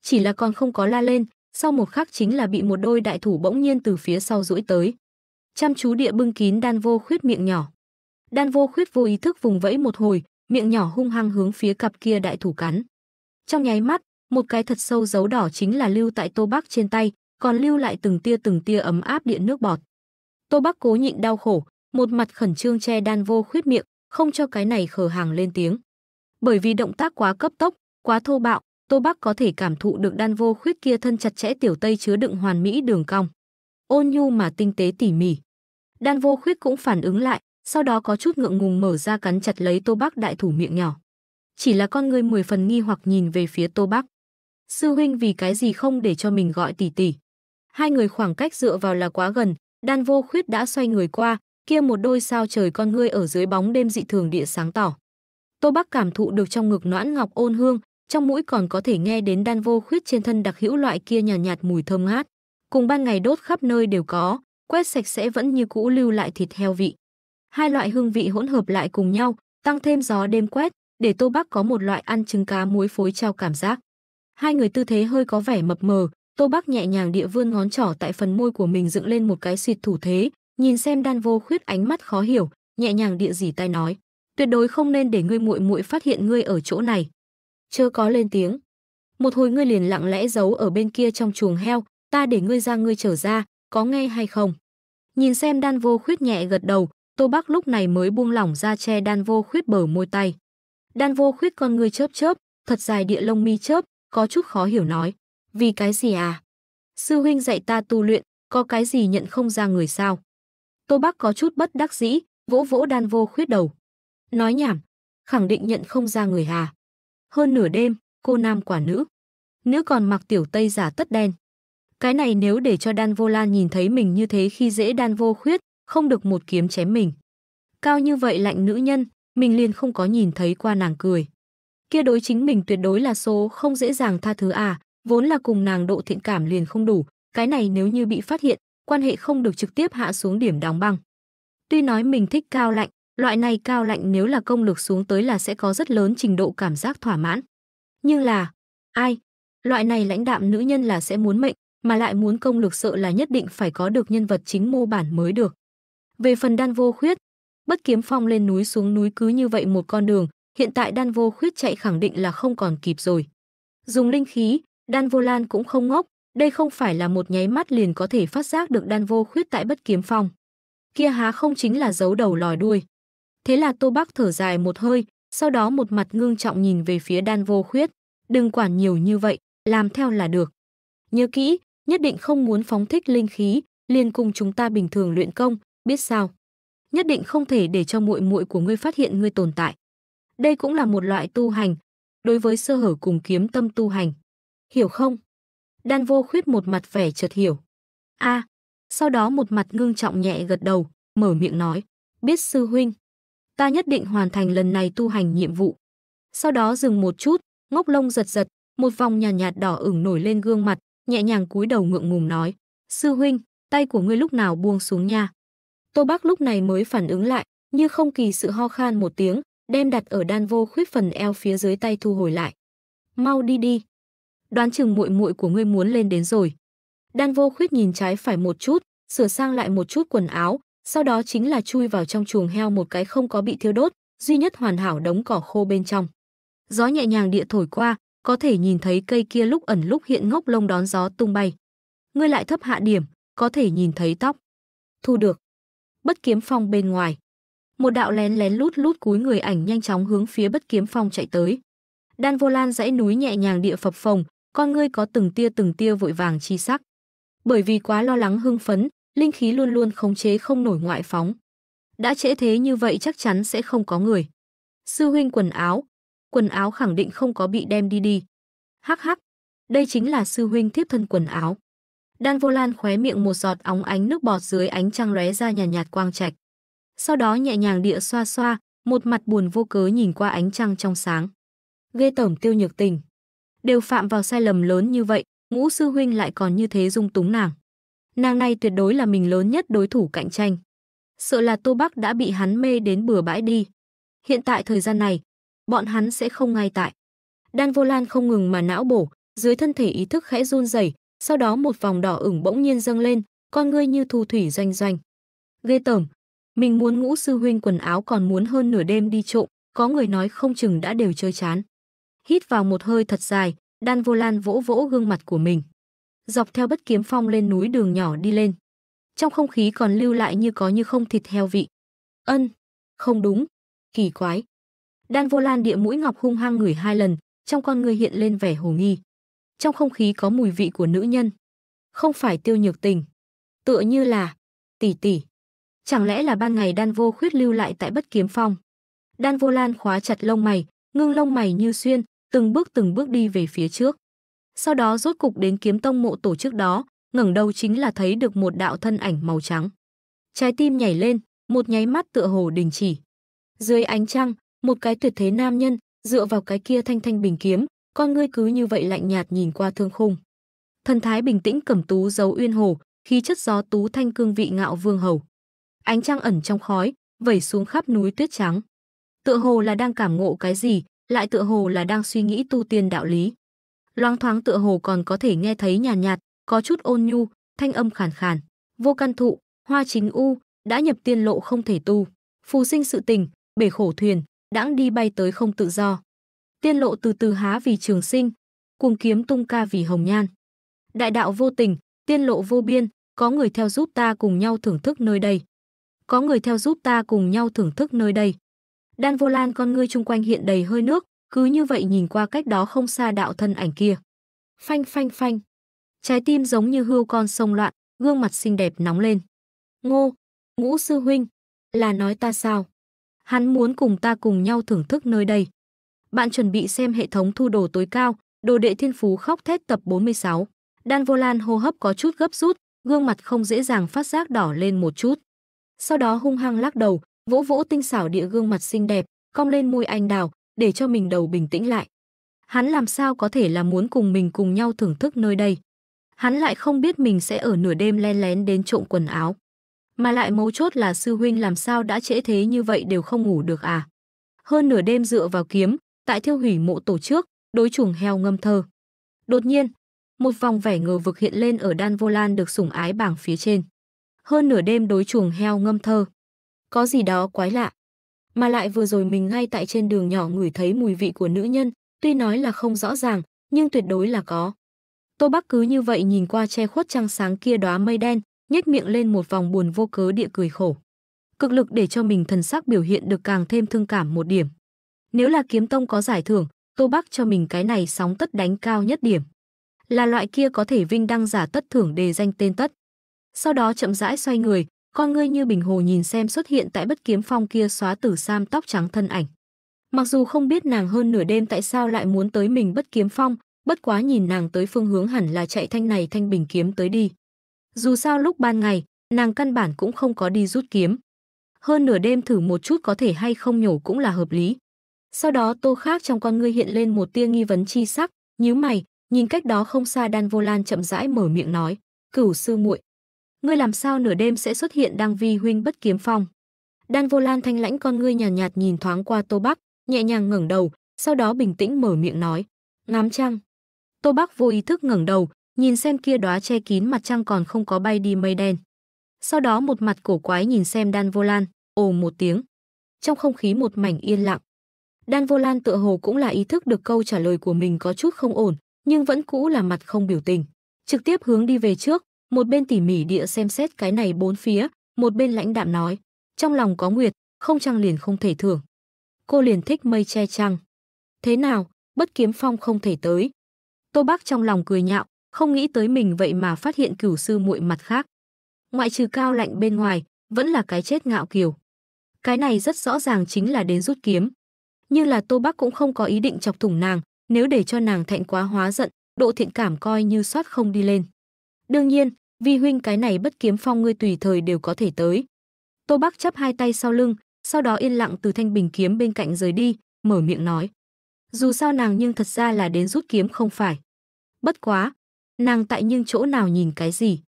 Chỉ là còn không có la lên, sau một khắc chính là bị một đôi đại thủ bỗng nhiên từ phía sau duỗi tới. Chăm chú địa bưng kín Đan Vô Khuyết miệng nhỏ. Đan Vô Khuyết vô ý thức vùng vẫy một hồi, miệng nhỏ hung hăng hướng phía cặp kia đại thủ cắn. Trong nháy mắt, một cái thật sâu dấu đỏ chính là lưu tại Tô Bắc trên tay, còn lưu lại từng tia từng tia ấm áp điện nước bọt. Tô Bắc cố nhịn đau khổ, một mặt khẩn trương che Đan Vô Khuyết miệng, không cho cái này khờ hàng lên tiếng. Bởi vì động tác quá cấp tốc, quá thô bạo, Tô Bắc có thể cảm thụ được đan vô khuyết kia thân chặt chẽ tiểu tây chứa đựng hoàn mỹ đường cong. Ôn nhu mà tinh tế tỉ mỉ. Đan vô khuyết cũng phản ứng lại, sau đó có chút ngượng ngùng mở ra cắn chặt lấy Tô Bắc đại thủ miệng nhỏ. Chỉ là con người mười phần nghi hoặc nhìn về phía Tô Bắc. Sư huynh vì cái gì không để cho mình gọi tỷ tỷ? Hai người khoảng cách dựa vào là quá gần, đan vô khuyết đã xoay người qua, kia một đôi sao trời con ngươi ở dưới bóng đêm dị thường địa sáng tỏ. Tô Bắc cảm thụ được trong ngực noãn ngọc ôn hương, trong mũi còn có thể nghe đến đan vô khuyết trên thân đặc hữu loại kia nhàn nhạt, nhạt mùi thơm ngát, cùng ban ngày đốt khắp nơi đều có, quét sạch sẽ vẫn như cũ lưu lại thịt heo vị. Hai loại hương vị hỗn hợp lại cùng nhau, tăng thêm gió đêm quét, để Tô Bắc có một loại ăn trứng cá muối phối trao cảm giác. Hai người tư thế hơi có vẻ mập mờ, Tô Bắc nhẹ nhàng địa vươn ngón trỏ tại phần môi của mình dựng lên một cái xịt thủ thế, nhìn xem đan vô khuyết ánh mắt khó hiểu nhẹ nhàng địa dỉ tay nói tuyệt đối không nên để ngươi muội muội phát hiện ngươi ở chỗ này chưa có lên tiếng một hồi ngươi liền lặng lẽ giấu ở bên kia trong chuồng heo ta để ngươi ra ngươi trở ra có nghe hay không nhìn xem đan vô khuyết nhẹ gật đầu tô bắc lúc này mới buông lỏng ra che đan vô khuyết bờ môi tay đan vô khuyết con ngươi chớp chớp thật dài địa lông mi chớp có chút khó hiểu nói vì cái gì à sư huynh dạy ta tu luyện có cái gì nhận không ra người sao Tô Bắc có chút bất đắc dĩ, vỗ vỗ đan vô khuyết đầu. Nói nhảm, khẳng định nhận không ra người hà. Hơn nửa đêm, cô nam quả nữ. Nữ còn mặc tiểu tây giả tất đen. Cái này nếu để cho đan vô lan nhìn thấy mình như thế khi dễ đan vô khuyết, không được một kiếm chém mình. Cao như vậy lạnh nữ nhân, mình liền không có nhìn thấy qua nàng cười. Kia đối chính mình tuyệt đối là số không dễ dàng tha thứ à, vốn là cùng nàng độ thiện cảm liền không đủ, cái này nếu như bị phát hiện, quan hệ không được trực tiếp hạ xuống điểm đóng băng. Tuy nói mình thích cao lạnh, loại này cao lạnh nếu là công lực xuống tới là sẽ có rất lớn trình độ cảm giác thỏa mãn. Nhưng là, ai? Loại này lãnh đạm nữ nhân là sẽ muốn mệnh, mà lại muốn công lực sợ là nhất định phải có được nhân vật chính mô bản mới được. Về phần đan vô khuyết, bất kiếm phong lên núi xuống núi cứ như vậy một con đường, hiện tại đan vô khuyết chạy khẳng định là không còn kịp rồi. Dùng linh khí, đan vô lan cũng không ngốc, đây không phải là một nháy mắt liền có thể phát giác được đan vô khuyết tại bất kiếm phong. Kia há không chính là dấu đầu lòi đuôi. Thế là Tô Bắc thở dài một hơi, sau đó một mặt ngưng trọng nhìn về phía đan vô khuyết. Đừng quản nhiều như vậy, làm theo là được. Nhớ kỹ, nhất định không muốn phóng thích linh khí, liền cùng chúng ta bình thường luyện công, biết sao? Nhất định không thể để cho muội muội của ngươi phát hiện ngươi tồn tại. Đây cũng là một loại tu hành, đối với sơ hở cùng kiếm tâm tu hành. Hiểu không? Đan vô khuyết một mặt vẻ chợt hiểu. a à, sau đó một mặt ngưng trọng nhẹ gật đầu, mở miệng nói. Biết sư huynh, ta nhất định hoàn thành lần này tu hành nhiệm vụ. Sau đó dừng một chút, ngốc lông giật giật, một vòng nhàn nhạt, nhạt đỏ ửng nổi lên gương mặt, nhẹ nhàng cúi đầu ngượng ngùng nói. Sư huynh, tay của ngươi lúc nào buông xuống nha. Tô Bác lúc này mới phản ứng lại, như không kỳ sự ho khan một tiếng, đem đặt ở đan vô khuyết phần eo phía dưới tay thu hồi lại. Mau đi đi, đoán chừng muội muội của ngươi muốn lên đến rồi. Đan Vô Khuyết nhìn trái phải một chút, sửa sang lại một chút quần áo, sau đó chính là chui vào trong chuồng heo một cái không có bị thiêu đốt, duy nhất hoàn hảo đống cỏ khô bên trong. Gió nhẹ nhàng địa thổi qua, có thể nhìn thấy cây kia lúc ẩn lúc hiện ngốc lông đón gió tung bay. Ngươi lại thấp hạ điểm, có thể nhìn thấy tóc. Thu được. Bất kiếm phong bên ngoài. Một đạo lén lén lút lút cúi người ảnh nhanh chóng hướng phía bất kiếm phong chạy tới. Đan vô lan dãy núi nhẹ nhàng địa phập phồng, con ngươi có từng tia từng tia vội vàng chi sắc. Bởi vì quá lo lắng hưng phấn, linh khí luôn luôn khống chế không nổi ngoại phóng. Đã trễ thế như vậy chắc chắn sẽ không có người. Sư huynh quần áo, quần áo khẳng định không có bị đem đi đi. Hắc hắc, đây chính là sư huynh thiếp thân quần áo. Đan Vô Lan khóe miệng một giọt óng ánh nước bọt dưới ánh trăng lóe ra nhàn nhạt, nhạt quang trạch. Sau đó nhẹ nhàng địa xoa xoa, một mặt buồn vô cớ nhìn qua ánh trăng trong sáng. Ghê tởm tiêu nhược tình đều phạm vào sai lầm lớn như vậy, ngũ sư huynh lại còn như thế dung túng nàng. Nàng này tuyệt đối là mình lớn nhất đối thủ cạnh tranh. Sợ là Tô Bắc đã bị hắn mê đến bừa bãi đi. Hiện tại thời gian này, bọn hắn sẽ không ngay tại. Đan Vô Lan không ngừng mà não bổ, dưới thân thể ý thức khẽ run rẩy, sau đó một vòng đỏ ửng bỗng nhiên dâng lên, con ngươi như thu thủy doanh doanh. Ghê tởm, mình muốn ngũ sư huynh quần áo còn muốn hơn nửa đêm đi trộm, có người nói không chừng đã đều chơi chán. Hít vào một hơi thật dài, đan vô lan vỗ vỗ gương mặt của mình. Dọc theo bất kiếm phong lên núi đường nhỏ đi lên. Trong không khí còn lưu lại như có như không thịt heo vị. Ân, không đúng, kỳ quái. Đan vô lan địa mũi ngọc hung hăng ngửi hai lần, trong con người hiện lên vẻ hồ nghi. Trong không khí có mùi vị của nữ nhân. Không phải tiêu nhược tình. Tựa như là tỷ tỷ. Chẳng lẽ là ban ngày đan vô khuyết lưu lại tại bất kiếm phong? Đan vô lan khóa chặt lông mày, ngưng lông mày như xuyên, từng bước từng bước đi về phía trước. Sau đó rốt cục đến kiếm tông mộ tổ trước đó, ngẩng đầu chính là thấy được một đạo thân ảnh màu trắng. Trái tim nhảy lên, một nháy mắt tựa hồ đình chỉ. Dưới ánh trăng, một cái tuyệt thế nam nhân, dựa vào cái kia thanh thanh bình kiếm, con ngươi cứ như vậy lạnh nhạt nhìn qua thương khung. Thần thái bình tĩnh cẩm tú giấu uyên hồ, khí chất gió tú thanh cương vị ngạo vương hầu. Ánh trăng ẩn trong khói, vẩy xuống khắp núi tuyết trắng. Tựa hồ là đang cảm ngộ cái gì, lại tựa hồ là đang suy nghĩ tu tiên đạo lý. Loang thoáng tựa hồ còn có thể nghe thấy nhàn nhạt, nhạt, có chút ôn nhu, thanh âm khàn khàn. Vô căn thụ, hoa chính u, đã nhập tiên lộ không thể tu. Phù sinh sự tình, bể khổ thuyền, đãng đi bay tới không tự do. Tiên lộ từ từ há vì trường sinh, cuồng kiếm tung ca vì hồng nhan. Đại đạo vô tình, tiên lộ vô biên, có người theo giúp ta cùng nhau thưởng thức nơi đây. Có người theo giúp ta cùng nhau thưởng thức nơi đây. Đan Vô Lan con ngươi chung quanh hiện đầy hơi nước, cứ như vậy nhìn qua cách đó không xa đạo thân ảnh kia. Phanh phanh phanh. Trái tim giống như hươu con sông loạn, gương mặt xinh đẹp nóng lên. Ngô, ngũ sư huynh, là nói ta sao? Hắn muốn cùng ta cùng nhau thưởng thức nơi đây. Bạn chuẩn bị xem hệ thống thu đồ tối cao, đồ đệ thiên phú khóc thét tập 46. Đan Vô Lan hô hấp có chút gấp rút, gương mặt không dễ dàng phát giác đỏ lên một chút. Sau đó hung hăng lắc đầu, Vũ Vũ tinh xảo địa gương mặt xinh đẹp, cong lên môi anh đào, để cho mình đầu bình tĩnh lại. Hắn làm sao có thể là muốn cùng mình cùng nhau thưởng thức nơi đây. Hắn lại không biết mình sẽ ở nửa đêm len lén đến trộm quần áo. Mà lại mấu chốt là sư huynh làm sao đã trễ thế như vậy đều không ngủ được à. Hơn nửa đêm dựa vào kiếm, tại thiêu hủy mộ tổ trước, đối chuồng heo ngâm thơ. Đột nhiên, một vòng vẻ ngờ vực hiện lên ở đan vô lan được sủng ái bảng phía trên. Hơn nửa đêm đối chuồng heo ngâm thơ có gì đó quái lạ. Mà lại vừa rồi mình ngay tại trên đường nhỏ ngửi thấy mùi vị của nữ nhân, tuy nói là không rõ ràng, nhưng tuyệt đối là có. Tô Bắc cứ như vậy nhìn qua che khuất trăng sáng kia đóa mây đen, nhếch miệng lên một vòng buồn vô cớ địa cười khổ. Cực lực để cho mình thần sắc biểu hiện được càng thêm thương cảm một điểm. Nếu là kiếm tông có giải thưởng, Tô Bắc cho mình cái này sóng tất đánh cao nhất điểm. Là loại kia có thể vinh đăng giả tất thưởng đề danh tên tất. Sau đó chậm rãi xoay người, con ngươi như bình hồ nhìn xem xuất hiện tại bất kiếm phong kia xóa tử sam tóc trắng thân ảnh. Mặc dù không biết nàng hơn nửa đêm tại sao lại muốn tới mình bất kiếm phong, bất quá nhìn nàng tới phương hướng hẳn là chạy thanh này thanh bình kiếm tới đi. Dù sao lúc ban ngày, nàng căn bản cũng không có đi rút kiếm. Hơn nửa đêm thử một chút có thể hay không nhổ cũng là hợp lý. Sau đó tô khác trong con ngươi hiện lên một tia nghi vấn chi sắc, nhíu mày, nhìn cách đó không xa đan vô lan chậm rãi mở miệng nói, cửu sư muội Ngươi làm sao nửa đêm sẽ xuất hiện đang vi huynh bất kiếm phong? Đan Vô Lan thanh lãnh con ngươi nhàn nhạt, nhạt nhìn thoáng qua Tô Bắc, nhẹ nhàng ngẩng đầu, sau đó bình tĩnh mở miệng nói, "Ngắm trăng." Tô Bắc vô ý thức ngẩng đầu, nhìn xem kia đóa che kín mặt trăng còn không có bay đi mây đen. Sau đó một mặt cổ quái nhìn xem Đan Vô Lan, ồ một tiếng. Trong không khí một mảnh yên lặng. Đan Vô Lan tựa hồ cũng là ý thức được câu trả lời của mình có chút không ổn, nhưng vẫn cũ là mặt không biểu tình, trực tiếp hướng đi về trước, một bên tỉ mỉ địa xem xét cái này bốn phía, một bên lãnh đạm nói, trong lòng có nguyệt, không trăng liền không thể thưởng. Cô liền thích mây che trăng. Thế nào, bất kiếm phong không thể tới. Tô Bác trong lòng cười nhạo, không nghĩ tới mình vậy mà phát hiện cửu sư muội mặt khác. Ngoại trừ cao lạnh bên ngoài, vẫn là cái chết ngạo kiều. Cái này rất rõ ràng chính là đến rút kiếm. Như là Tô Bác cũng không có ý định chọc thủng nàng, nếu để cho nàng thẹn quá hóa giận, độ thiện cảm coi như soát không đi lên. Đương nhiên, vi huynh cái này bất kiếm phong ngươi tùy thời đều có thể tới. Tô Bắc chắp hai tay sau lưng, sau đó yên lặng từ thanh bình kiếm bên cạnh rời đi, mở miệng nói. Dù sao nàng nhưng thật ra là đến rút kiếm không phải. Bất quá, nàng tại nhưng chỗ nào nhìn cái gì?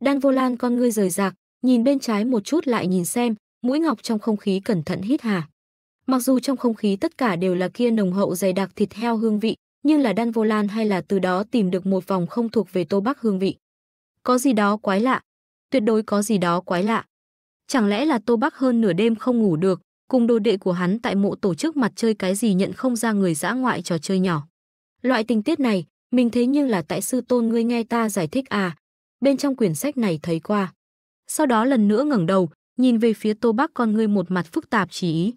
Đan vô lan con ngươi rời rạc, nhìn bên trái một chút lại nhìn xem, mũi ngọc trong không khí cẩn thận hít hà. Mặc dù trong không khí tất cả đều là kia nồng hậu dày đặc thịt heo hương vị, nhưng là đan vô lan hay là từ đó tìm được một vòng không thuộc về tô bắc hương vị. Có gì đó quái lạ. Tuyệt đối có gì đó quái lạ. Chẳng lẽ là Tô Bắc hơn nửa đêm không ngủ được, cùng đồ đệ của hắn tại mộ tổ chức mặt chơi cái gì nhận không ra người dã ngoại trò chơi nhỏ. Loại tình tiết này, mình thế nhưng là tại sư tôn ngươi nghe ta giải thích à, bên trong quyển sách này thấy qua. Sau đó lần nữa ngẩng đầu, nhìn về phía Tô Bắc con ngươi một mặt phức tạp chỉ ý.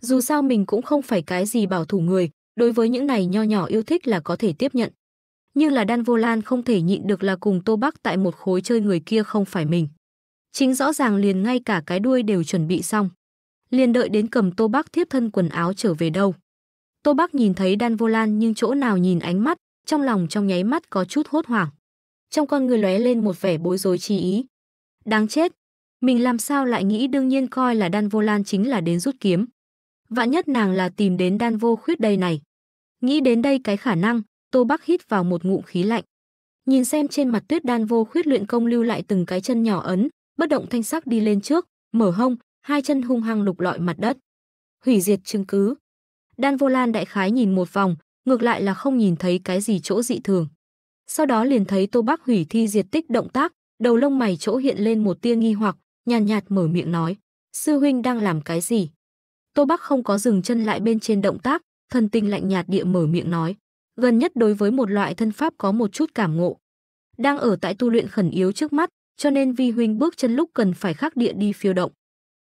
Dù sao mình cũng không phải cái gì bảo thủ người, đối với những này nho nhỏ yêu thích là có thể tiếp nhận như là Đan Vô Lan không thể nhịn được là cùng Tô Bắc tại một khối chơi người kia không phải mình. Chính rõ ràng liền ngay cả cái đuôi đều chuẩn bị xong. Liền đợi đến cầm Tô Bắc thiếp thân quần áo trở về đâu. Tô Bắc nhìn thấy Đan Vô Lan nhưng chỗ nào nhìn ánh mắt, trong lòng trong nháy mắt có chút hốt hoảng. Trong con người lóe lên một vẻ bối rối chi ý. Đáng chết, mình làm sao lại nghĩ đương nhiên coi là Đan Vô Lan chính là đến rút kiếm. Vạn nhất nàng là tìm đến Đan Vô Khuyết đây này. Nghĩ đến đây cái khả năng, Tô Bắc hít vào một ngụm khí lạnh. Nhìn xem trên mặt tuyết đan vô khuyết luyện công lưu lại từng cái chân nhỏ ấn, bất động thanh sắc đi lên trước, mở hông, hai chân hung hăng lục lọi mặt đất. Hủy diệt chứng cứ. Đan vô lan đại khái nhìn một vòng, ngược lại là không nhìn thấy cái gì chỗ dị thường. Sau đó liền thấy Tô Bắc hủy thi diệt tích động tác, đầu lông mày chỗ hiện lên một tia nghi hoặc, nhàn nhạt, mở miệng nói, sư huynh đang làm cái gì? Tô Bắc không có dừng chân lại bên trên động tác, thần tinh lạnh nhạt địa mở miệng nói, gần nhất đối với một loại thân pháp có một chút cảm ngộ. Đang ở tại tu luyện khẩn yếu trước mắt, cho nên vi huynh bước chân lúc cần phải khắc địa đi phiêu động.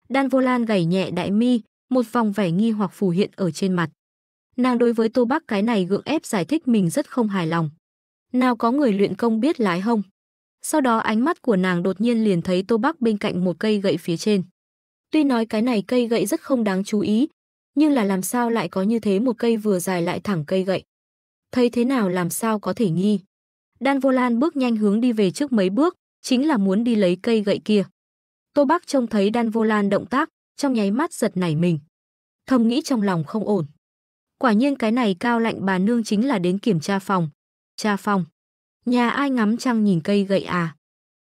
Đan Vô Lan gảy nhẹ đại mi, một vòng vẻ nghi hoặc phù hiện ở trên mặt. Nàng đối với Tô Bắc cái này gượng ép giải thích mình rất không hài lòng. Nào có người luyện công biết lái hông? Sau đó ánh mắt của nàng đột nhiên liền thấy Tô Bắc bên cạnh một cây gậy phía trên. Tuy nói cái này cây gậy rất không đáng chú ý, nhưng là làm sao lại có như thế một cây vừa dài lại thẳng cây gậy thấy thế nào làm sao có thể nghi. Đan Vô Lan bước nhanh hướng đi về trước mấy bước, chính là muốn đi lấy cây gậy kia. Tô Bắc trông thấy Đan Vô Lan động tác, trong nháy mắt giật nảy mình. Thầm nghĩ trong lòng không ổn. Quả nhiên cái này cao lạnh bà nương chính là đến kiểm tra phòng. tra phòng. Nhà ai ngắm trăng nhìn cây gậy à?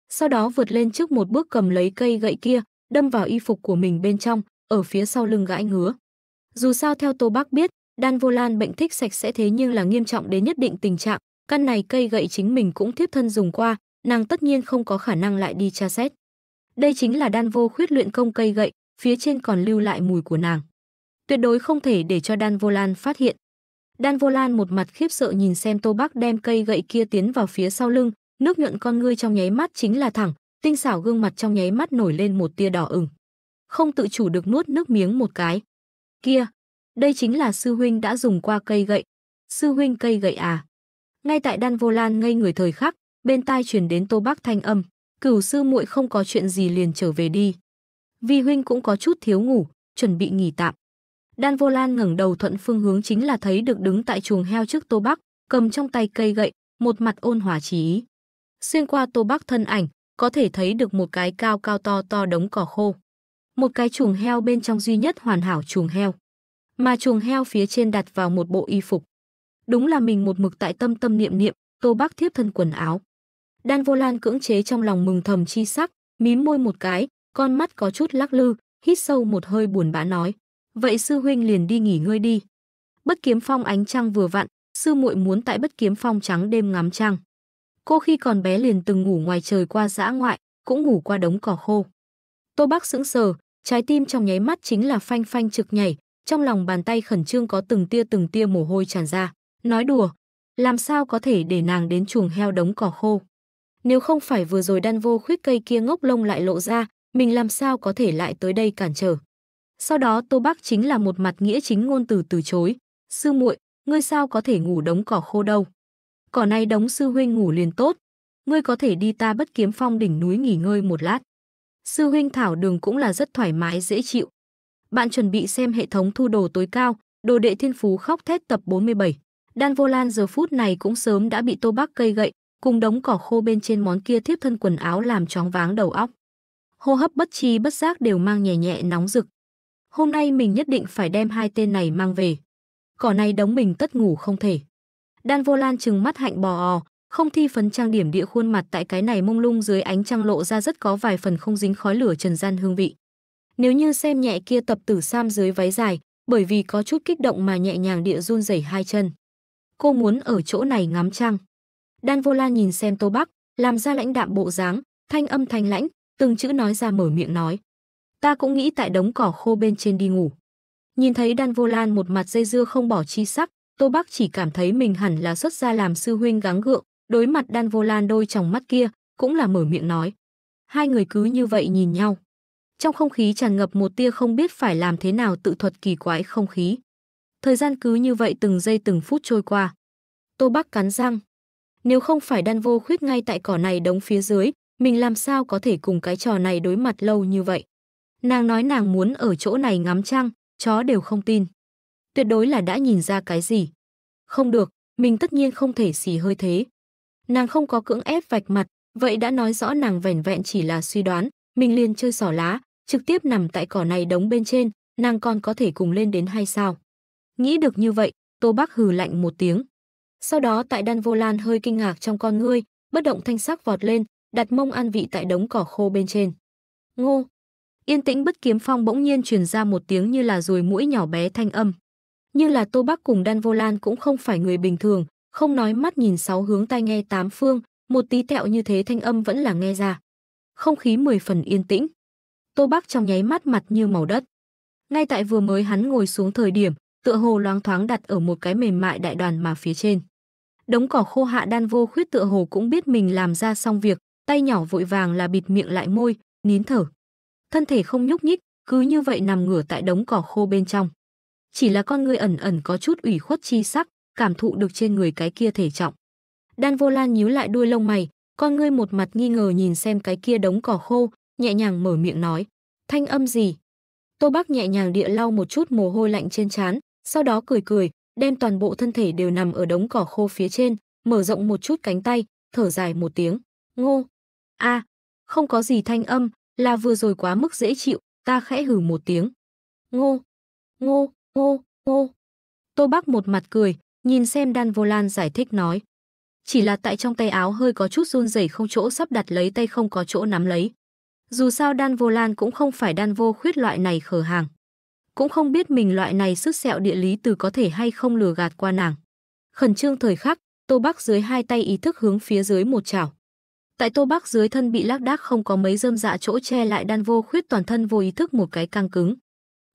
Sau đó vượt lên trước một bước cầm lấy cây gậy kia, đâm vào y phục của mình bên trong, ở phía sau lưng gãi ngứa. Dù sao theo Tô Bắc biết, Đan vô lan bệnh thích sạch sẽ thế nhưng là nghiêm trọng đến nhất định tình trạng, căn này cây gậy chính mình cũng tiếp thân dùng qua, nàng tất nhiên không có khả năng lại đi tra xét. Đây chính là đan vô khuyết luyện công cây gậy, phía trên còn lưu lại mùi của nàng. Tuyệt đối không thể để cho đan vô lan phát hiện. Đan vô lan một mặt khiếp sợ nhìn xem tô bắc đem cây gậy kia tiến vào phía sau lưng, nước nhuận con ngươi trong nháy mắt chính là thẳng, tinh xảo gương mặt trong nháy mắt nổi lên một tia đỏ ửng. Không tự chủ được nuốt nước miếng một cái. Kia, đây chính là sư huynh đã dùng qua cây gậy. Sư huynh cây gậy à? Ngay tại Đan Vô Lan ngây người thời khắc, bên tai truyền đến Tô Bắc thanh âm, "Cửu sư muội không có chuyện gì liền trở về đi. Vi huynh cũng có chút thiếu ngủ, chuẩn bị nghỉ tạm." Đan Vô Lan ngẩng đầu thuận phương hướng chính là thấy được đứng tại chuồng heo trước Tô Bắc, cầm trong tay cây gậy, một mặt ôn hòa trí Xuyên qua Tô Bắc thân ảnh, có thể thấy được một cái cao cao to to đống cỏ khô. Một cái chuồng heo bên trong duy nhất hoàn hảo chuồng heo mà chuồng heo phía trên đặt vào một bộ y phục. Đúng là mình một mực tại tâm tâm niệm niệm, Tô Bác thiếp thân quần áo. Đan Vô Lan cưỡng chế trong lòng mừng thầm chi sắc, mím môi một cái, con mắt có chút lắc lư, hít sâu một hơi buồn bã nói: "Vậy sư huynh liền đi nghỉ ngơi đi." Bất Kiếm Phong ánh trăng vừa vặn, sư muội muốn tại Bất Kiếm Phong trắng đêm ngắm trăng. Cô khi còn bé liền từng ngủ ngoài trời qua dã ngoại, cũng ngủ qua đống cỏ khô. Tô Bác sững sờ, trái tim trong nháy mắt chính là phanh phanh trực nhảy, trong lòng bàn tay khẩn trương có từng tia từng tia mồ hôi tràn ra. Nói đùa, làm sao có thể để nàng đến chuồng heo đống cỏ khô. Nếu không phải vừa rồi đan vô khuyết cây kia ngốc lông lại lộ ra, mình làm sao có thể lại tới đây cản trở. Sau đó Tô Bác chính là một mặt nghĩa chính ngôn từ từ chối. Sư muội, ngươi sao có thể ngủ đống cỏ khô đâu. Cỏ này đống sư huynh ngủ liền tốt. Ngươi có thể đi ta bất kiếm phong đỉnh núi nghỉ ngơi một lát. Sư huynh thảo đường cũng là rất thoải mái dễ chịu, bạn chuẩn bị xem hệ thống thu đồ tối cao, đồ đệ thiên phú khóc thét tập 47. Đan Vô Lan giờ phút này cũng sớm đã bị Tô Bắc cây gậy, cùng đống cỏ khô bên trên món kia thiếp thân quần áo làm chóng váng đầu óc. Hô hấp bất chi bất giác đều mang nhẹ nhẹ nóng rực. Hôm nay mình nhất định phải đem hai tên này mang về. Cỏ này đóng mình tất ngủ không thể. Đan Vô Lan trừng mắt hạnh bò ò, không thi phấn trang điểm địa khuôn mặt tại cái này mông lung dưới ánh trăng lộ ra rất có vài phần không dính khói lửa trần gian hương vị. Nếu như xem nhẹ kia tập tử sam dưới váy dài, bởi vì có chút kích động mà nhẹ nhàng địa run rẩy hai chân. Cô muốn ở chỗ này ngắm trăng. Đan Vô La nhìn xem Tô Bắc, làm ra lãnh đạm bộ dáng, thanh âm thanh lãnh, từng chữ nói ra mở miệng nói. Ta cũng nghĩ tại đống cỏ khô bên trên đi ngủ. Nhìn thấy Đan Vô Lan một mặt dây dưa không bỏ chi sắc, Tô Bắc chỉ cảm thấy mình hẳn là xuất ra làm sư huynh gắng gượng, đối mặt Đan Vô Lan đôi tròng mắt kia, cũng là mở miệng nói. Hai người cứ như vậy nhìn nhau. Trong không khí tràn ngập một tia không biết phải làm thế nào tự thuật kỳ quái không khí. Thời gian cứ như vậy từng giây từng phút trôi qua. Tô Bắc cắn răng. Nếu không phải đan vô khuyết ngay tại cỏ này đống phía dưới, mình làm sao có thể cùng cái trò này đối mặt lâu như vậy. Nàng nói nàng muốn ở chỗ này ngắm trăng, chó đều không tin. Tuyệt đối là đã nhìn ra cái gì. Không được, mình tất nhiên không thể xì hơi thế. Nàng không có cưỡng ép vạch mặt, vậy đã nói rõ nàng vẻn vẹn chỉ là suy đoán, Minh liên chơi xỏ lá, trực tiếp nằm tại cỏ này đống bên trên, nàng con có thể cùng lên đến hay sao? Nghĩ được như vậy, Tô Bắc hừ lạnh một tiếng. Sau đó tại Đan Vô Lan hơi kinh ngạc trong con ngươi, bất động thanh sắc vọt lên, đặt mông an vị tại đống cỏ khô bên trên. Ngô! Yên tĩnh bất kiếm phong bỗng nhiên truyền ra một tiếng như là ruồi mũi nhỏ bé thanh âm. Như là Tô Bắc cùng Đan Vô Lan cũng không phải người bình thường, không nói mắt nhìn sáu hướng tai nghe tám phương, một tí tẹo như thế thanh âm vẫn là nghe ra không khí mười phần yên tĩnh. Tô Bắc trong nháy mắt mặt như màu đất. Ngay tại vừa mới hắn ngồi xuống thời điểm, tựa hồ loáng thoáng đặt ở một cái mềm mại đại đoàn mà phía trên. Đống cỏ khô hạ đan vô khuyết tựa hồ cũng biết mình làm ra xong việc, tay nhỏ vội vàng là bịt miệng lại môi, nín thở. Thân thể không nhúc nhích, cứ như vậy nằm ngửa tại đống cỏ khô bên trong. Chỉ là con người ẩn ẩn có chút ủy khuất chi sắc, cảm thụ được trên người cái kia thể trọng. Đan Vô Lan nhíu lại đuôi lông mày, con ngươi một mặt nghi ngờ nhìn xem cái kia đống cỏ khô, nhẹ nhàng mở miệng nói. Thanh âm gì? Tô Bác nhẹ nhàng địa lau một chút mồ hôi lạnh trên trán, sau đó cười cười, đem toàn bộ thân thể đều nằm ở đống cỏ khô phía trên, mở rộng một chút cánh tay, thở dài một tiếng. Ngô! a không có gì thanh âm, là vừa rồi quá mức dễ chịu, ta khẽ hử một tiếng. Ngô! Ngô! Ngô! Ngô! Tô Bác một mặt cười, nhìn xem đan vô lan giải thích nói chỉ là tại trong tay áo hơi có chút run rẩy không chỗ sắp đặt lấy tay không có chỗ nắm lấy. Dù sao đan vô lan cũng không phải đan vô khuyết loại này khở hàng. Cũng không biết mình loại này sức sẹo địa lý từ có thể hay không lừa gạt qua nàng. Khẩn trương thời khắc, Tô Bắc dưới hai tay ý thức hướng phía dưới một chảo. Tại Tô Bắc dưới thân bị lác đác không có mấy dơm dạ chỗ che lại đan vô khuyết toàn thân vô ý thức một cái căng cứng.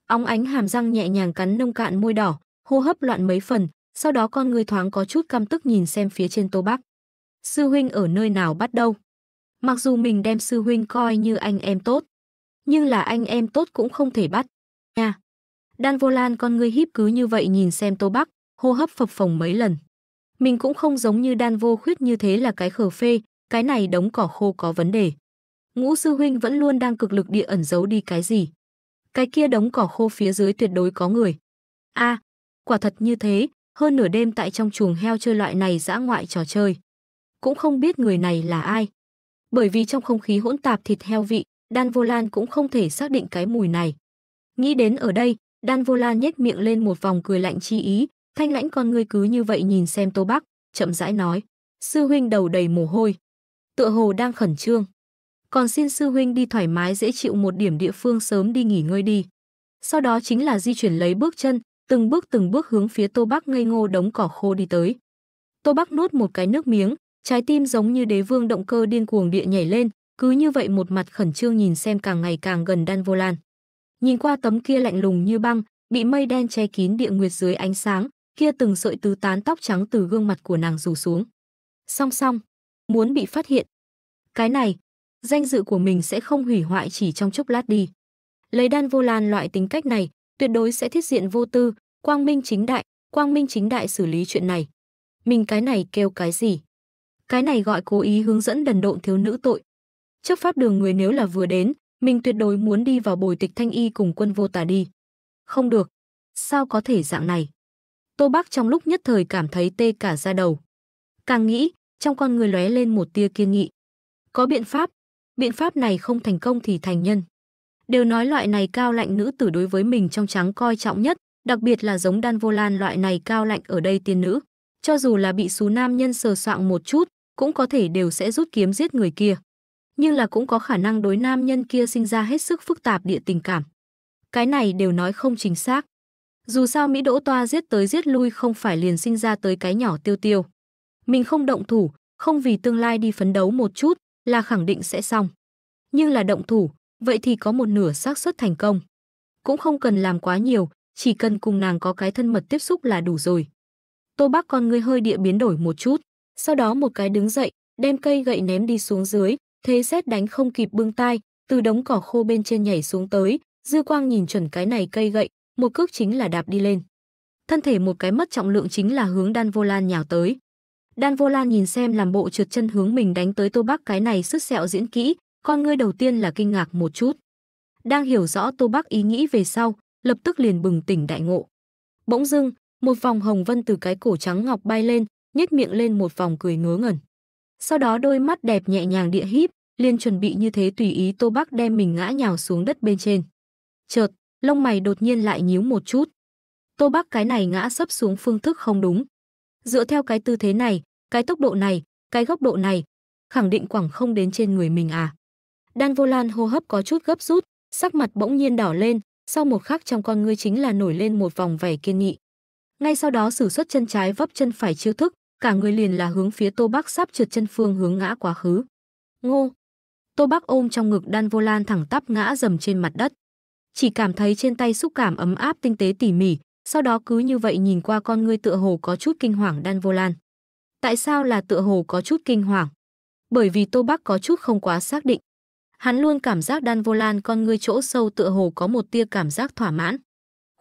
Óng ánh hàm răng nhẹ nhàng cắn nông cạn môi đỏ, hô hấp loạn mấy phần, sau đó con người thoáng có chút căm tức nhìn xem phía trên Tô Bắc. Sư huynh ở nơi nào bắt đâu? Mặc dù mình đem sư huynh coi như anh em tốt, nhưng là anh em tốt cũng không thể bắt. Nha. À, Đan Vô Lan con người híp cứ như vậy nhìn xem Tô Bắc, hô hấp phập phồng mấy lần. Mình cũng không giống như Đan Vô Khuyết như thế là cái khờ phê, cái này đống cỏ khô có vấn đề. Ngũ sư huynh vẫn luôn đang cực lực địa ẩn giấu đi cái gì. Cái kia đống cỏ khô phía dưới tuyệt đối có người. A, à, quả thật như thế, hơn nửa đêm tại trong chuồng heo chơi loại này dã ngoại trò chơi. Cũng không biết người này là ai. Bởi vì trong không khí hỗn tạp thịt heo vị, Dan Volan cũng không thể xác định cái mùi này. Nghĩ đến ở đây, Dan Volan nhếch miệng lên một vòng cười lạnh chi ý, thanh lãnh con ngươi cứ như vậy nhìn xem Tô Bắc, chậm rãi nói, sư huynh đầu đầy mồ hôi, tựa hồ đang khẩn trương. Còn xin sư huynh đi thoải mái dễ chịu một điểm địa phương sớm đi nghỉ ngơi đi. Sau đó chính là di chuyển lấy bước chân, từng bước từng bước hướng phía Tô Bắc ngây ngô đống cỏ khô đi tới. Tô Bắc nuốt một cái nước miếng, trái tim giống như đế vương động cơ điên cuồng địa nhảy lên, cứ như vậy một mặt khẩn trương nhìn xem càng ngày càng gần đan vô lan. Nhìn qua tấm kia lạnh lùng như băng, bị mây đen che kín địa nguyệt dưới ánh sáng, kia từng sợi tứ tán tóc trắng từ gương mặt của nàng rủ xuống. Song song, muốn bị phát hiện. Cái này, danh dự của mình sẽ không hủy hoại chỉ trong chốc lát đi. Lấy đan vô lan loại tính cách này, tuyệt đối sẽ thiết diện vô tư, quang minh chính đại, quang minh chính đại xử lý chuyện này. Mình cái này kêu cái gì? Cái này gọi cố ý hướng dẫn đần độn thiếu nữ tội. trước pháp đường người nếu là vừa đến, mình tuyệt đối muốn đi vào bồi tịch thanh y cùng quân vô tà đi. Không được, sao có thể dạng này? Tô Bác trong lúc nhất thời cảm thấy tê cả da đầu. Càng nghĩ, trong con người lóe lên một tia kiên nghị. Có biện pháp, biện pháp này không thành công thì thành nhân đều nói loại này cao lạnh nữ tử đối với mình trong trắng coi trọng nhất, đặc biệt là giống đan vô lan loại này cao lạnh ở đây tiên nữ. Cho dù là bị xú nam nhân sờ soạng một chút, cũng có thể đều sẽ rút kiếm giết người kia. Nhưng là cũng có khả năng đối nam nhân kia sinh ra hết sức phức tạp địa tình cảm. Cái này đều nói không chính xác. Dù sao Mỹ Đỗ Toa giết tới giết lui không phải liền sinh ra tới cái nhỏ tiêu tiêu. Mình không động thủ, không vì tương lai đi phấn đấu một chút là khẳng định sẽ xong. Nhưng là động thủ, vậy thì có một nửa xác suất thành công. Cũng không cần làm quá nhiều, chỉ cần cùng nàng có cái thân mật tiếp xúc là đủ rồi. Tô Bác con ngươi hơi địa biến đổi một chút, sau đó một cái đứng dậy, đem cây gậy ném đi xuống dưới, thế xét đánh không kịp bưng tai, từ đống cỏ khô bên trên nhảy xuống tới, dư quang nhìn chuẩn cái này cây gậy, một cước chính là đạp đi lên. Thân thể một cái mất trọng lượng chính là hướng Đan Vô Lan nhào tới. Đan Vô Lan nhìn xem làm bộ trượt chân hướng mình đánh tới Tô Bắc cái này sức sẹo diễn kỹ, con ngươi đầu tiên là kinh ngạc một chút. Đang hiểu rõ Tô Bắc ý nghĩ về sau, lập tức liền bừng tỉnh đại ngộ. Bỗng dưng, một vòng hồng vân từ cái cổ trắng ngọc bay lên, nhếch miệng lên một vòng cười ngớ ngẩn. Sau đó đôi mắt đẹp nhẹ nhàng địa híp, liền chuẩn bị như thế tùy ý Tô Bắc đem mình ngã nhào xuống đất bên trên. Chợt, lông mày đột nhiên lại nhíu một chút. Tô Bắc cái này ngã sấp xuống phương thức không đúng. Dựa theo cái tư thế này, cái tốc độ này, cái góc độ này, khẳng định quẳng không đến trên người mình à. Đan Vô Lan hô hấp có chút gấp rút, sắc mặt bỗng nhiên đỏ lên, sau một khắc trong con ngươi chính là nổi lên một vòng vẻ kiên nghị. Ngay sau đó sử xuất chân trái vấp chân phải chiêu thức, cả người liền là hướng phía Tô Bắc sắp trượt chân phương hướng ngã quá khứ. Ngô. Tô Bắc ôm trong ngực Đan Vô Lan thẳng tắp ngã dầm trên mặt đất. Chỉ cảm thấy trên tay xúc cảm ấm áp tinh tế tỉ mỉ, sau đó cứ như vậy nhìn qua con ngươi tựa hồ có chút kinh hoàng Đan Vô Lan. Tại sao là tựa hồ có chút kinh hoàng? Bởi vì Tô Bắc có chút không quá xác định. Hắn luôn cảm giác đan vô lan con ngươi chỗ sâu tựa hồ có một tia cảm giác thỏa mãn.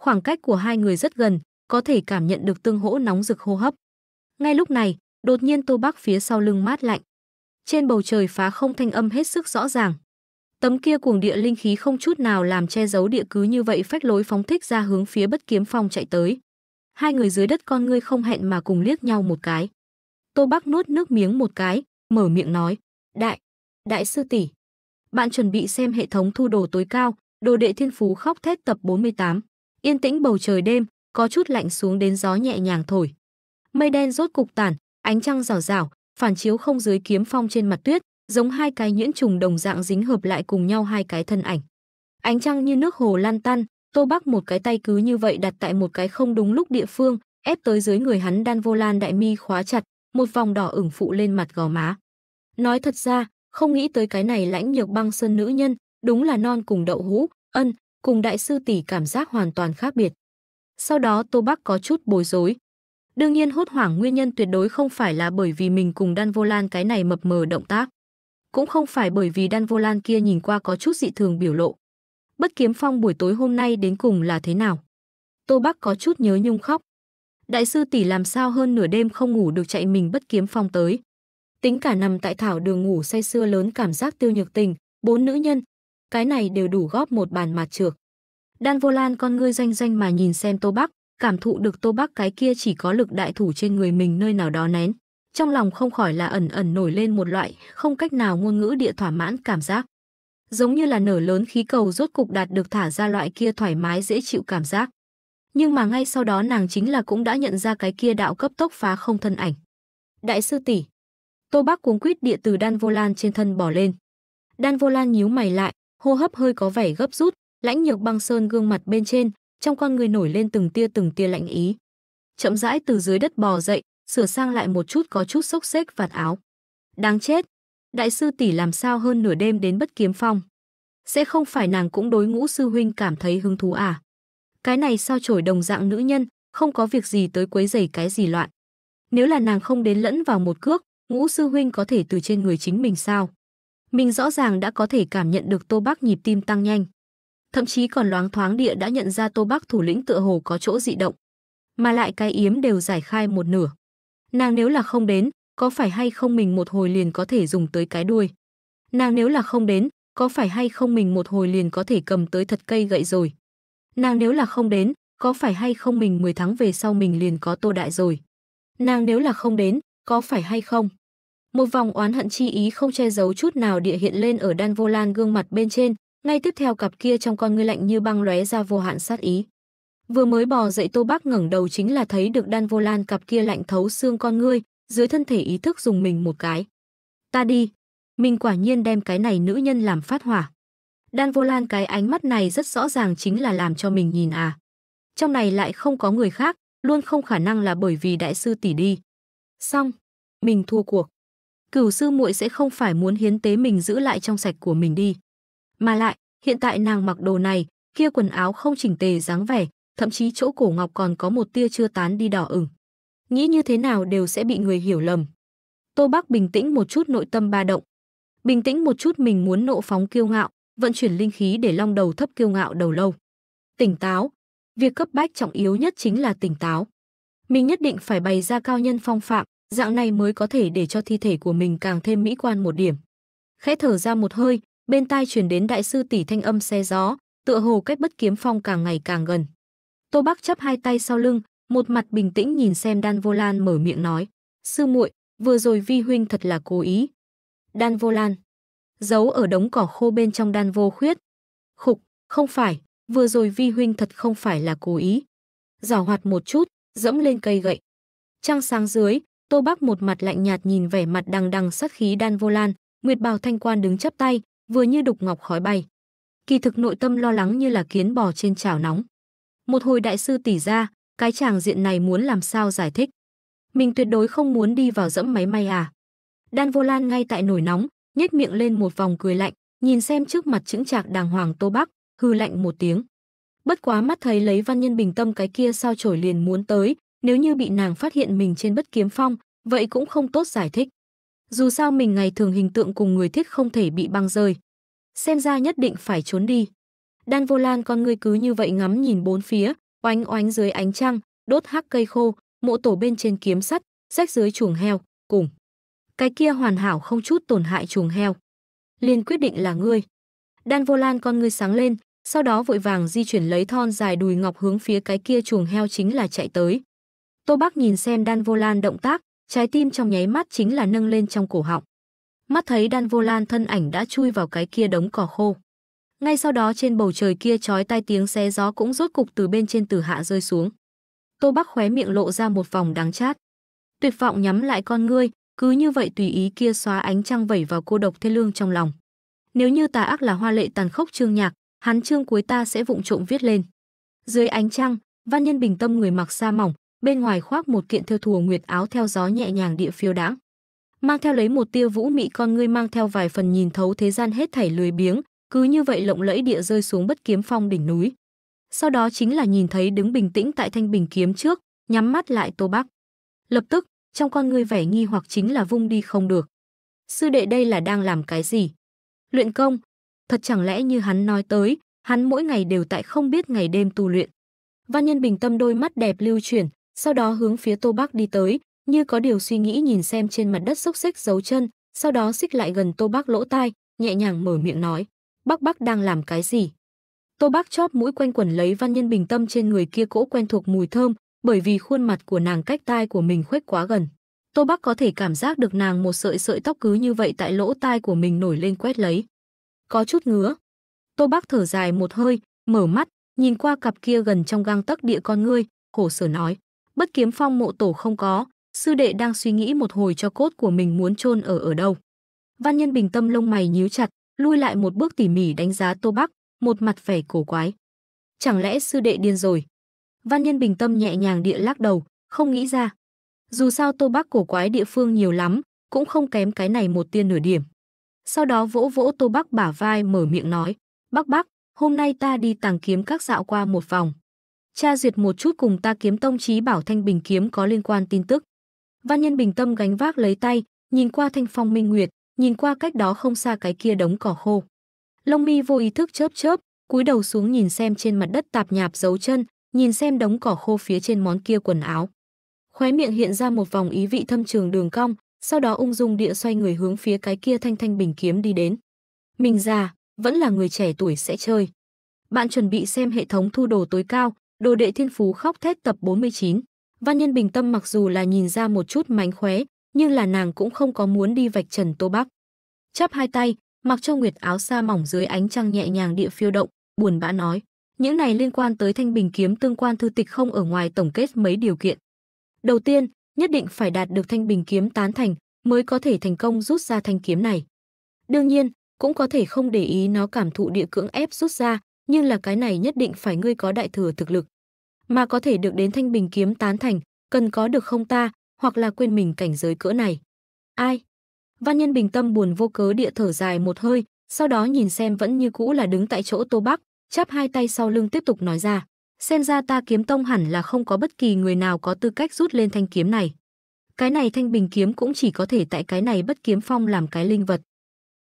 Khoảng cách của hai người rất gần, có thể cảm nhận được tương hỗ nóng rực hô hấp. Ngay lúc này, đột nhiên tô bắc phía sau lưng mát lạnh. Trên bầu trời phá không thanh âm hết sức rõ ràng. Tấm kia cuồng địa linh khí không chút nào làm che giấu địa cứ như vậy phách lối phóng thích ra hướng phía bất kiếm phong chạy tới. Hai người dưới đất con ngươi không hẹn mà cùng liếc nhau một cái. Tô Bắc nuốt nước miếng một cái, mở miệng nói, đại, đại sư tỷ bạn chuẩn bị xem hệ thống thu đồ tối cao, đồ đệ thiên phú khóc thét tập 48. Yên tĩnh bầu trời đêm, có chút lạnh xuống đến gió nhẹ nhàng thổi. Mây đen rốt cục tản, ánh trăng rào rào, phản chiếu không dưới kiếm phong trên mặt tuyết, giống hai cái nhuyễn trùng đồng dạng dính hợp lại cùng nhau hai cái thân ảnh. Ánh trăng như nước hồ lan tan, Tô Bắc một cái tay cứ như vậy đặt tại một cái không đúng lúc địa phương, ép tới dưới người hắn đan vô lan đại mi khóa chặt, một vòng đỏ ửng phụ lên mặt gò má. Nói thật ra, không nghĩ tới cái này lãnh nhược băng sơn nữ nhân, đúng là non cùng đậu hũ, ân, cùng đại sư tỷ cảm giác hoàn toàn khác biệt. Sau đó Tô Bắc có chút bối rối. Đương nhiên hốt hoảng nguyên nhân tuyệt đối không phải là bởi vì mình cùng Đan Vô Lan cái này mập mờ động tác. Cũng không phải bởi vì Đan Vô Lan kia nhìn qua có chút dị thường biểu lộ. Bất kiếm phong buổi tối hôm nay đến cùng là thế nào? Tô Bắc có chút nhớ nhung khóc. Đại sư tỷ làm sao hơn nửa đêm không ngủ được chạy mình bất kiếm phong tới tính cả nằm tại thảo đường ngủ say xưa lớn cảm giác tiêu nhược tình, bốn nữ nhân, cái này đều đủ góp một bàn mặt trược. Đan Vô Lan con ngươi doanh doanh mà nhìn xem Tô Bắc, cảm thụ được Tô Bắc cái kia chỉ có lực đại thủ trên người mình nơi nào đó nén, trong lòng không khỏi là ẩn ẩn nổi lên một loại không cách nào ngôn ngữ địa thỏa mãn cảm giác. Giống như là nở lớn khí cầu rốt cục đạt được thả ra loại kia thoải mái dễ chịu cảm giác. Nhưng mà ngay sau đó nàng chính là cũng đã nhận ra cái kia đạo cấp tốc phá không thân ảnh. Đại sư tỷ, Tô Bác cuống quýt địa từ đan vô lan trên thân bỏ lên. Đan vô lan nhíu mày lại, hô hấp hơi có vẻ gấp rút, lãnh nhược băng sơn gương mặt bên trên, trong con người nổi lên từng tia từng tia lạnh ý. Chậm rãi từ dưới đất bò dậy, sửa sang lại một chút có chút xốc xếch vạt áo. Đáng chết, đại sư tỷ làm sao hơn nửa đêm đến bất kiếm phong? Sẽ không phải nàng cũng đối ngũ sư huynh cảm thấy hứng thú à? Cái này sao trổi đồng dạng nữ nhân, không có việc gì tới quấy rầy cái gì loạn. Nếu là nàng không đến lẫn vào một cước, ngũ sư huynh có thể từ trên người chính mình sao? Mình rõ ràng đã có thể cảm nhận được Tô Bắc nhịp tim tăng nhanh. Thậm chí còn loáng thoáng địa đã nhận ra Tô Bắc thủ lĩnh tựa hồ có chỗ dị động. Mà lại cái yếm đều giải khai một nửa. Nàng nếu là không đến, có phải hay không mình một hồi liền có thể dùng tới cái đuôi? Nàng nếu là không đến, có phải hay không mình một hồi liền có thể cầm tới thật cây gậy rồi? Nàng nếu là không đến, có phải hay không mình 10 tháng về sau mình liền có tô đại rồi? Nàng nếu là không đến, có phải hay không? Một vòng oán hận chi ý không che giấu chút nào địa hiện lên ở đan vô lan gương mặt bên trên, ngay tiếp theo cặp kia trong con ngươi lạnh như băng lóe ra vô hạn sát ý. Vừa mới bò dậy Tô Bác ngẩng đầu chính là thấy được đan vô lan cặp kia lạnh thấu xương con ngươi, dưới thân thể ý thức dùng mình một cái. Ta đi, mình quả nhiên đem cái này nữ nhân làm phát hỏa. Đan vô lan cái ánh mắt này rất rõ ràng chính là làm cho mình nhìn à. Trong này lại không có người khác, luôn không khả năng là bởi vì đại sư tỷ đi. Xong, mình thua cuộc cửu sư muội sẽ không phải muốn hiến tế mình giữ lại trong sạch của mình đi. Mà lại, hiện tại nàng mặc đồ này, kia quần áo không chỉnh tề dáng vẻ, thậm chí chỗ cổ ngọc còn có một tia chưa tán đi đỏ ửng. Nghĩ như thế nào đều sẽ bị người hiểu lầm. Tô Bắc bình tĩnh một chút nội tâm ba động. Bình tĩnh một chút mình muốn nộ phóng kiêu ngạo, vận chuyển linh khí để long đầu thấp kiêu ngạo đầu lâu. Tỉnh táo. Việc cấp bách trọng yếu nhất chính là tỉnh táo. Mình nhất định phải bày ra cao nhân phong phạm, dạng này mới có thể để cho thi thể của mình càng thêm mỹ quan một điểm. Khẽ thở ra một hơi, bên tai truyền đến đại sư tỷ thanh âm xe gió, tựa hồ cách bất kiếm phong càng ngày càng gần. Tô Bắc chấp hai tay sau lưng, một mặt bình tĩnh nhìn xem Đan Vô Lan mở miệng nói, "Sư muội, vừa rồi vi huynh thật là cố ý." Đan Vô Lan giấu ở đống cỏ khô bên trong Đan Vô Khuyết. "Khục, không phải, vừa rồi vi huynh thật không phải là cố ý." Giảo hoạt một chút, dẫm lên cây gậy. Trăng sáng dưới, Tô Bắc một mặt lạnh nhạt nhìn vẻ mặt đằng đằng sát khí Đan Vô Lan, Nguyệt Bào Thanh Quan đứng chắp tay, vừa như đục ngọc khói bay. Kỳ thực nội tâm lo lắng như là kiến bò trên chảo nóng. Một hồi đại sư tỉ ra, cái chàng diện này muốn làm sao giải thích. Mình tuyệt đối không muốn đi vào dẫm máy may à. Đan Vô Lan ngay tại nổi nóng, nhếch miệng lên một vòng cười lạnh, nhìn xem trước mặt chững chạc đàng hoàng Tô Bắc, hư lạnh một tiếng. Bất quá mắt thấy lấy Văn Nhân Bình Tâm cái kia sao chổi liền muốn tới, nếu như bị nàng phát hiện mình trên bất kiếm phong, vậy cũng không tốt giải thích. Dù sao mình ngày thường hình tượng cùng người thích không thể bị băng rơi. Xem ra nhất định phải trốn đi. Đan vô lan con ngươi cứ như vậy ngắm nhìn bốn phía, oánh oánh dưới ánh trăng, đốt hắc cây khô, mộ tổ bên trên kiếm sắt, rách dưới chuồng heo, cùng. Cái kia hoàn hảo không chút tổn hại chuồng heo. liền quyết định là ngươi. Đan vô lan con ngươi sáng lên, sau đó vội vàng di chuyển lấy thon dài đùi ngọc hướng phía cái kia chuồng heo chính là chạy tới. Tô Bác nhìn xem Đan Vô Lan động tác, trái tim trong nháy mắt chính là nâng lên trong cổ họng. Mắt thấy Đan Vô Lan thân ảnh đã chui vào cái kia đống cỏ khô. Ngay sau đó trên bầu trời kia chói tai tiếng xé gió cũng rốt cục từ bên trên từ hạ rơi xuống. Tô bác khóe miệng lộ ra một vòng đáng chát. Tuyệt vọng nhắm lại con ngươi, cứ như vậy tùy ý kia xóa ánh trăng vẩy vào cô độc thê lương trong lòng. Nếu như tà ác là hoa lệ tàn khốc chương nhạc, hắn trương cuối ta sẽ vụng trộm viết lên. Dưới ánh trăng, văn nhân bình tâm người mặc sa mỏng, bên ngoài khoác một kiện thêu thùa nguyệt áo theo gió nhẹ nhàng địa phiêu đãng. Mang theo lấy một tia vũ mị con ngươi mang theo vài phần nhìn thấu thế gian hết thảy lười biếng, cứ như vậy lộng lẫy địa rơi xuống bất kiếm phong đỉnh núi. Sau đó chính là nhìn thấy đứng bình tĩnh tại thanh bình kiếm trước, nhắm mắt lại Tô Bắc. Lập tức, trong con ngươi vẻ nghi hoặc chính là vung đi không được. Sư đệ đây là đang làm cái gì? Luyện công, thật chẳng lẽ như hắn nói tới, hắn mỗi ngày đều tại không biết ngày đêm tu luyện. Văn Nhân bình tâm đôi mắt đẹp lưu chuyển, sau đó hướng phía Tô Bắc đi tới, như có điều suy nghĩ nhìn xem trên mặt đất xốc xếch dấu chân, sau đó xích lại gần Tô Bắc lỗ tai, nhẹ nhàng mở miệng nói, "Bắc Bắc đang làm cái gì?" Tô Bắc chóp mũi quanh quẩn lấy Văn Nhân Bình Tâm trên người kia cỗ quen thuộc mùi thơm, bởi vì khuôn mặt của nàng cách tai của mình khuếch quá gần. Tô Bắc có thể cảm giác được nàng một sợi sợi tóc cứ như vậy tại lỗ tai của mình nổi lên quét lấy. Có chút ngứa. Tô Bắc thở dài một hơi, mở mắt, nhìn qua cặp kia gần trong gang tấc địa con ngươi, khổ sở nói bất kiếm phong mộ tổ không có, sư đệ đang suy nghĩ một hồi cho cốt của mình muốn chôn ở ở đâu. Văn nhân bình tâm lông mày nhíu chặt, lui lại một bước tỉ mỉ đánh giá Tô Bắc, một mặt vẻ cổ quái. Chẳng lẽ sư đệ điên rồi? Văn nhân bình tâm nhẹ nhàng địa lắc đầu, không nghĩ ra. Dù sao Tô Bắc cổ quái địa phương nhiều lắm, cũng không kém cái này một tiên nửa điểm. Sau đó vỗ vỗ Tô Bắc bả vai mở miệng nói, Bắc Bắc, hôm nay ta đi tàng kiếm các dạo qua một vòng, tra duyệt một chút cùng ta kiếm tông trí bảo thanh bình kiếm có liên quan tin tức. Văn nhân bình tâm gánh vác lấy tay, nhìn qua thanh phong minh nguyệt, nhìn qua cách đó không xa cái kia đống cỏ khô. Long mi vô ý thức chớp chớp, cúi đầu xuống nhìn xem trên mặt đất tạp nhạp dấu chân, nhìn xem đống cỏ khô phía trên món kia quần áo. Khóe miệng hiện ra một vòng ý vị thâm trường đường cong, sau đó ung dung địa xoay người hướng phía cái kia thanh thanh bình kiếm đi đến. Mình già, vẫn là người trẻ tuổi sẽ chơi. Bạn chuẩn bị xem hệ thống thu đồ tối cao, Đồ đệ thiên phú khóc thét tập 49. Văn nhân bình tâm mặc dù là nhìn ra một chút mánh khóe, nhưng là nàng cũng không có muốn đi vạch trần Tô Bắc. Chắp hai tay, mặc cho nguyệt áo sa mỏng dưới ánh trăng nhẹ nhàng địa phiêu động, buồn bã nói. Những này liên quan tới thanh bình kiếm tương quan thư tịch không ở ngoài tổng kết mấy điều kiện. Đầu tiên, nhất định phải đạt được thanh bình kiếm tán thành mới có thể thành công rút ra thanh kiếm này. Đương nhiên, cũng có thể không để ý nó cảm thụ địa cưỡng ép rút ra, nhưng là cái này nhất định phải ngươi có đại thừa thực lực. Mà có thể được đến thanh bình kiếm tán thành, cần có được không ta, hoặc là quên mình cảnh giới cỡ này. Ai? Văn nhân bình tâm buồn vô cớ địa thở dài một hơi, sau đó nhìn xem vẫn như cũ là đứng tại chỗ Tô Bắc, chắp hai tay sau lưng tiếp tục nói ra. Xem ra ta kiếm tông hẳn là không có bất kỳ người nào có tư cách rút lên thanh kiếm này. Cái này thanh bình kiếm cũng chỉ có thể tại cái này bất kiếm phong làm cái linh vật.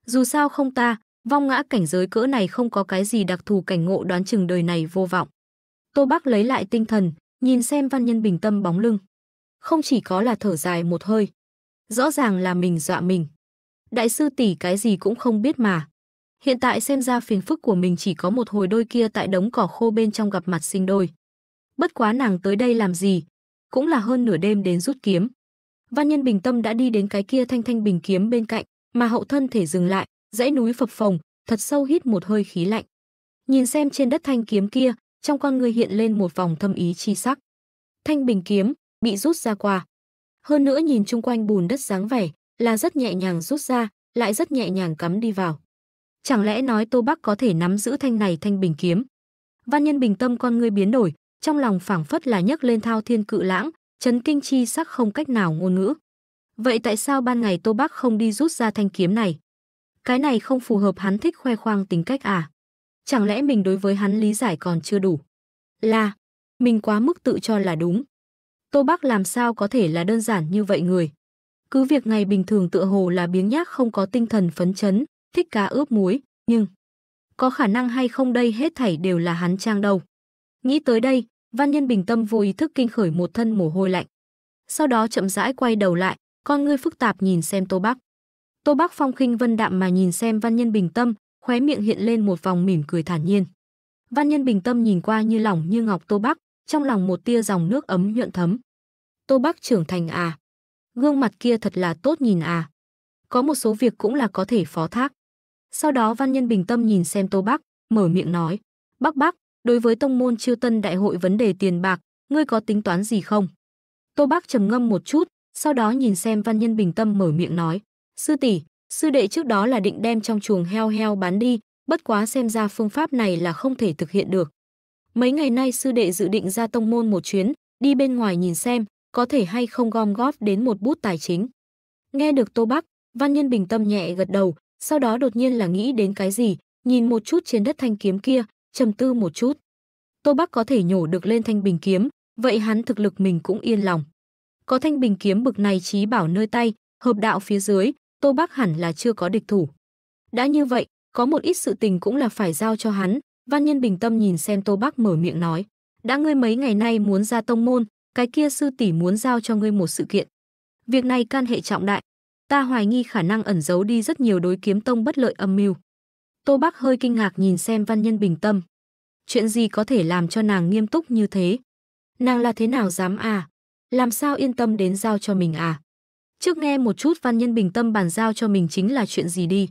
Dù sao không ta, Vong ngã cảnh giới cỡ này không có cái gì đặc thù cảnh ngộ đoán chừng đời này vô vọng. Tô Bắc lấy lại tinh thần, nhìn xem Văn Nhân Bình Tâm bóng lưng. Không chỉ có là thở dài một hơi. Rõ ràng là mình dọa mình. Đại sư tỷ cái gì cũng không biết mà. Hiện tại xem ra phiền phức của mình chỉ có một hồi đôi kia tại đống cỏ khô bên trong gặp mặt sinh đôi. Bất quá nàng tới đây làm gì? Cũng là hơn nửa đêm đến rút kiếm. Văn nhân bình tâm đã đi đến cái kia thanh thanh bình kiếm bên cạnh, mà hậu thân thể dừng lại, dãy núi phập phồng, thật sâu hít một hơi khí lạnh. Nhìn xem trên đất thanh kiếm kia, trong con người hiện lên một vòng thâm ý chi sắc. Thanh bình kiếm bị rút ra qua. Hơn nữa nhìn chung quanh bùn đất dáng vẻ, là rất nhẹ nhàng rút ra, lại rất nhẹ nhàng cắm đi vào. Chẳng lẽ nói Tô Bắc có thể nắm giữ thanh này thanh bình kiếm? Văn Nhân bình tâm con người biến đổi, trong lòng phảng phất là nhấc lên thao thiên cự lãng, chấn kinh chi sắc không cách nào ngôn ngữ. Vậy tại sao ban ngày Tô Bắc không đi rút ra thanh kiếm này? Cái này không phù hợp hắn thích khoe khoang tính cách à? Chẳng lẽ mình đối với hắn lý giải còn chưa đủ? Là, mình quá mức tự cho là đúng. Tô Bắc làm sao có thể là đơn giản như vậy người? Cứ việc ngày bình thường tựa hồ là biếng nhác không có tinh thần phấn chấn, thích cá ướp muối, nhưng có khả năng hay không đây hết thảy đều là hắn trang đầu. Nghĩ tới đây, Văn Nhân bình tâm vô ý thức kinh khởi một thân mồ hôi lạnh. Sau đó chậm rãi quay đầu lại, con ngươi phức tạp nhìn xem Tô Bắc. Tô Bắc Phong khinh vân đạm mà nhìn xem Văn Nhân Bình Tâm, khóe miệng hiện lên một vòng mỉm cười thản nhiên. Văn Nhân Bình Tâm nhìn qua như lòng như ngọc Tô Bắc, trong lòng một tia dòng nước ấm nhuận thấm. Tô Bắc trưởng thành à? Gương mặt kia thật là tốt nhìn à? Có một số việc cũng là có thể phó thác. Sau đó Văn Nhân Bình Tâm nhìn xem Tô Bắc, mở miệng nói: Bác bác, đối với tông môn Chiêu Tân đại hội vấn đề tiền bạc, ngươi có tính toán gì không?" Tô Bắc trầm ngâm một chút, sau đó nhìn xem Văn Nhân Bình Tâm mở miệng nói: Sư tỷ, sư đệ trước đó là định đem trong chuồng heo heo bán đi, bất quá xem ra phương pháp này là không thể thực hiện được. Mấy ngày nay sư đệ dự định ra tông môn một chuyến, đi bên ngoài nhìn xem, có thể hay không gom góp đến một bút tài chính. Nghe được Tô Bắc, Văn Nhân bình tâm nhẹ gật đầu, sau đó đột nhiên là nghĩ đến cái gì, nhìn một chút trên đất thanh kiếm kia, trầm tư một chút. Tô Bắc có thể nhổ được lên thanh bình kiếm, vậy hắn thực lực mình cũng yên lòng. Có thanh bình kiếm bực này trí bảo nơi tay, hợp đạo phía dưới, Tô Bắc hẳn là chưa có địch thủ. Đã như vậy, có một ít sự tình cũng là phải giao cho hắn, Văn Nhân bình tâm nhìn xem Tô Bắc mở miệng nói, "Đã ngươi mấy ngày nay muốn ra tông môn, cái kia sư tỷ muốn giao cho ngươi một sự kiện. Việc này can hệ trọng đại, ta hoài nghi khả năng ẩn giấu đi rất nhiều đối kiếm tông bất lợi âm mưu." Tô Bắc hơi kinh ngạc nhìn xem Văn Nhân bình tâm. Chuyện gì có thể làm cho nàng nghiêm túc như thế? Nàng là thế nào dám à? Làm sao yên tâm đến giao cho mình à? trước nghe một chút văn nhân bình tâm bàn giao cho mình chính là chuyện gì đi.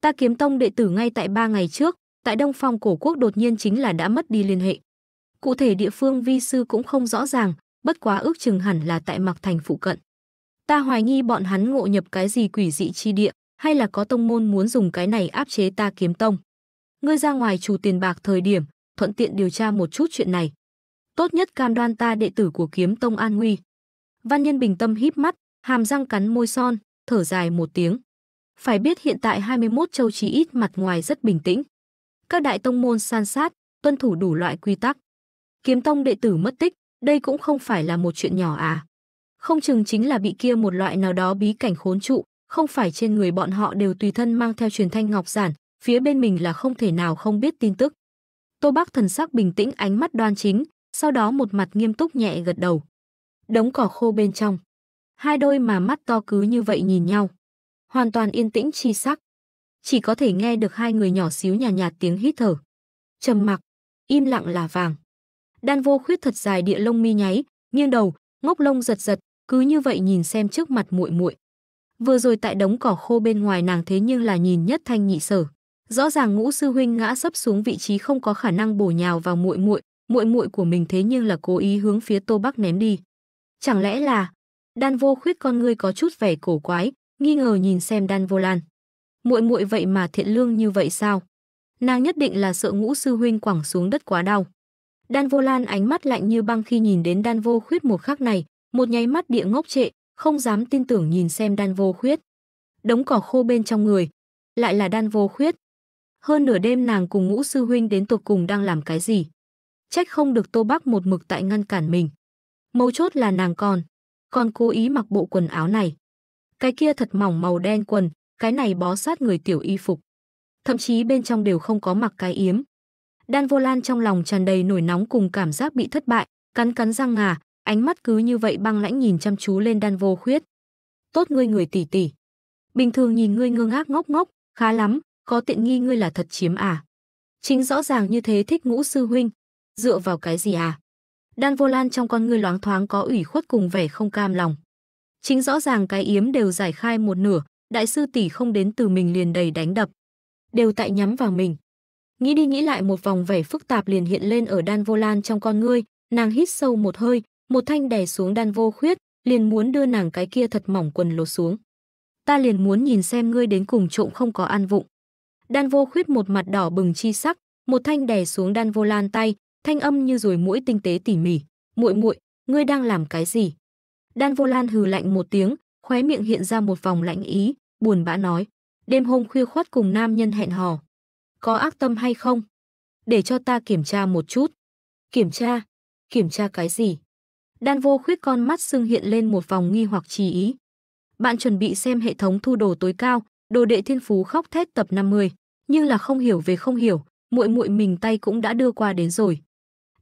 Ta kiếm tông đệ tử ngay tại ba ngày trước, tại Đông Phong cổ quốc đột nhiên chính là đã mất đi liên hệ. Cụ thể địa phương vi sư cũng không rõ ràng, bất quá ước chừng hẳn là tại Mạc Thành phụ cận. Ta hoài nghi bọn hắn ngộ nhập cái gì quỷ dị chi địa, hay là có tông môn muốn dùng cái này áp chế ta kiếm tông. Ngươi ra ngoài chủ tiền bạc thời điểm, thuận tiện điều tra một chút chuyện này. Tốt nhất cam đoan ta đệ tử của kiếm tông an nguy. Văn nhân bình tâm híp mắt, hàm răng cắn môi son, thở dài một tiếng. Phải biết hiện tại 21 châu chỉ ít mặt ngoài rất bình tĩnh. Các đại tông môn san sát, tuân thủ đủ loại quy tắc. Kiếm tông đệ tử mất tích, đây cũng không phải là một chuyện nhỏ à. Không chừng chính là bị kia một loại nào đó bí cảnh khốn trụ, không phải trên người bọn họ đều tùy thân mang theo truyền thanh ngọc giản, phía bên mình là không thể nào không biết tin tức. Tô Bác thần sắc bình tĩnh ánh mắt đoan chính, sau đó một mặt nghiêm túc nhẹ gật đầu. Đống cỏ khô bên trong, hai đôi mà mắt to cứ như vậy nhìn nhau. Hoàn toàn yên tĩnh chi sắc. Chỉ có thể nghe được hai người nhỏ xíu nhà nhạt tiếng hít thở. Trầm mặc, im lặng là vàng. Đan vô khuyết thật dài địa lông mi nháy, nghiêng đầu, ngốc lông giật giật, cứ như vậy nhìn xem trước mặt muội muội. Vừa rồi tại đống cỏ khô bên ngoài nàng thế nhưng là nhìn nhất thanh nhị sở. Rõ ràng ngũ sư huynh ngã sấp xuống vị trí không có khả năng bổ nhào vào muội muội, muội muội của mình thế nhưng là cố ý hướng phía Tô Bắc ném đi. Chẳng lẽ là Đan Vô Khuyết con ngươi có chút vẻ cổ quái, nghi ngờ nhìn xem Đan Vô Lan. Muội muội vậy mà thiện lương như vậy sao? Nàng nhất định là sợ Ngũ sư huynh quẳng xuống đất quá đau. Đan Vô Lan ánh mắt lạnh như băng khi nhìn đến Đan Vô Khuyết một khắc này, một nháy mắt địa ngốc trệ, không dám tin tưởng nhìn xem Đan Vô Khuyết. Đống cỏ khô bên trong người, lại là Đan Vô Khuyết. Hơn nửa đêm nàng cùng Ngũ sư huynh đến tột cùng đang làm cái gì? Trách không được Tô Bắc một mực tại ngăn cản mình. Mấu chốt là nàng còn còn cố ý mặc bộ quần áo này. Cái kia thật mỏng màu đen quần, cái này bó sát người tiểu y phục. Thậm chí bên trong đều không có mặc cái yếm. Đan Vô Lan trong lòng tràn đầy nổi nóng cùng cảm giác bị thất bại, cắn cắn răng ngà, ánh mắt cứ như vậy băng lãnh nhìn chăm chú lên Đan Vô Khuyết. "Tốt ngươi người tỷ tỷ. Bình thường nhìn ngươi ngơ ngác ngốc ngốc, khá lắm, có tiện nghi ngươi là thật chiếm à?" Chính rõ ràng như thế thích ngũ sư huynh, dựa vào cái gì à? Đan Vô Lan trong con ngươi loáng thoáng có ủy khuất cùng vẻ không cam lòng. Chính rõ ràng cái yếm đều giải khai một nửa, đại sư tỷ không đến từ mình liền đầy đánh đập. Đều tại nhắm vào mình. Nghĩ đi nghĩ lại một vòng vẻ phức tạp liền hiện lên ở Đan Vô Lan trong con ngươi, nàng hít sâu một hơi, một thanh đè xuống Đan Vô Khuyết, liền muốn đưa nàng cái kia thật mỏng quần lột xuống. Ta liền muốn nhìn xem ngươi đến cùng trộm không có an vụng. Đan Vô Khuyết một mặt đỏ bừng chi sắc, một thanh đè xuống Đan Vô Lan tay, thanh âm như rồi mũi tinh tế tỉ mỉ. Muội muội, ngươi đang làm cái gì? Đan Vô Lan hừ lạnh một tiếng, khóe miệng hiện ra một vòng lạnh ý, buồn bã nói, đêm hôm khuya khoắt cùng nam nhân hẹn hò. Có ác tâm hay không? Để cho ta kiểm tra một chút. Kiểm tra? Kiểm tra cái gì? Đan vô khuyết con mắt sưng hiện lên một vòng nghi hoặc trì ý. Bạn chuẩn bị xem hệ thống thu đồ tối cao, đồ đệ thiên phú khóc thét tập 50, nhưng là không hiểu về không hiểu, muội muội mình tay cũng đã đưa qua đến rồi.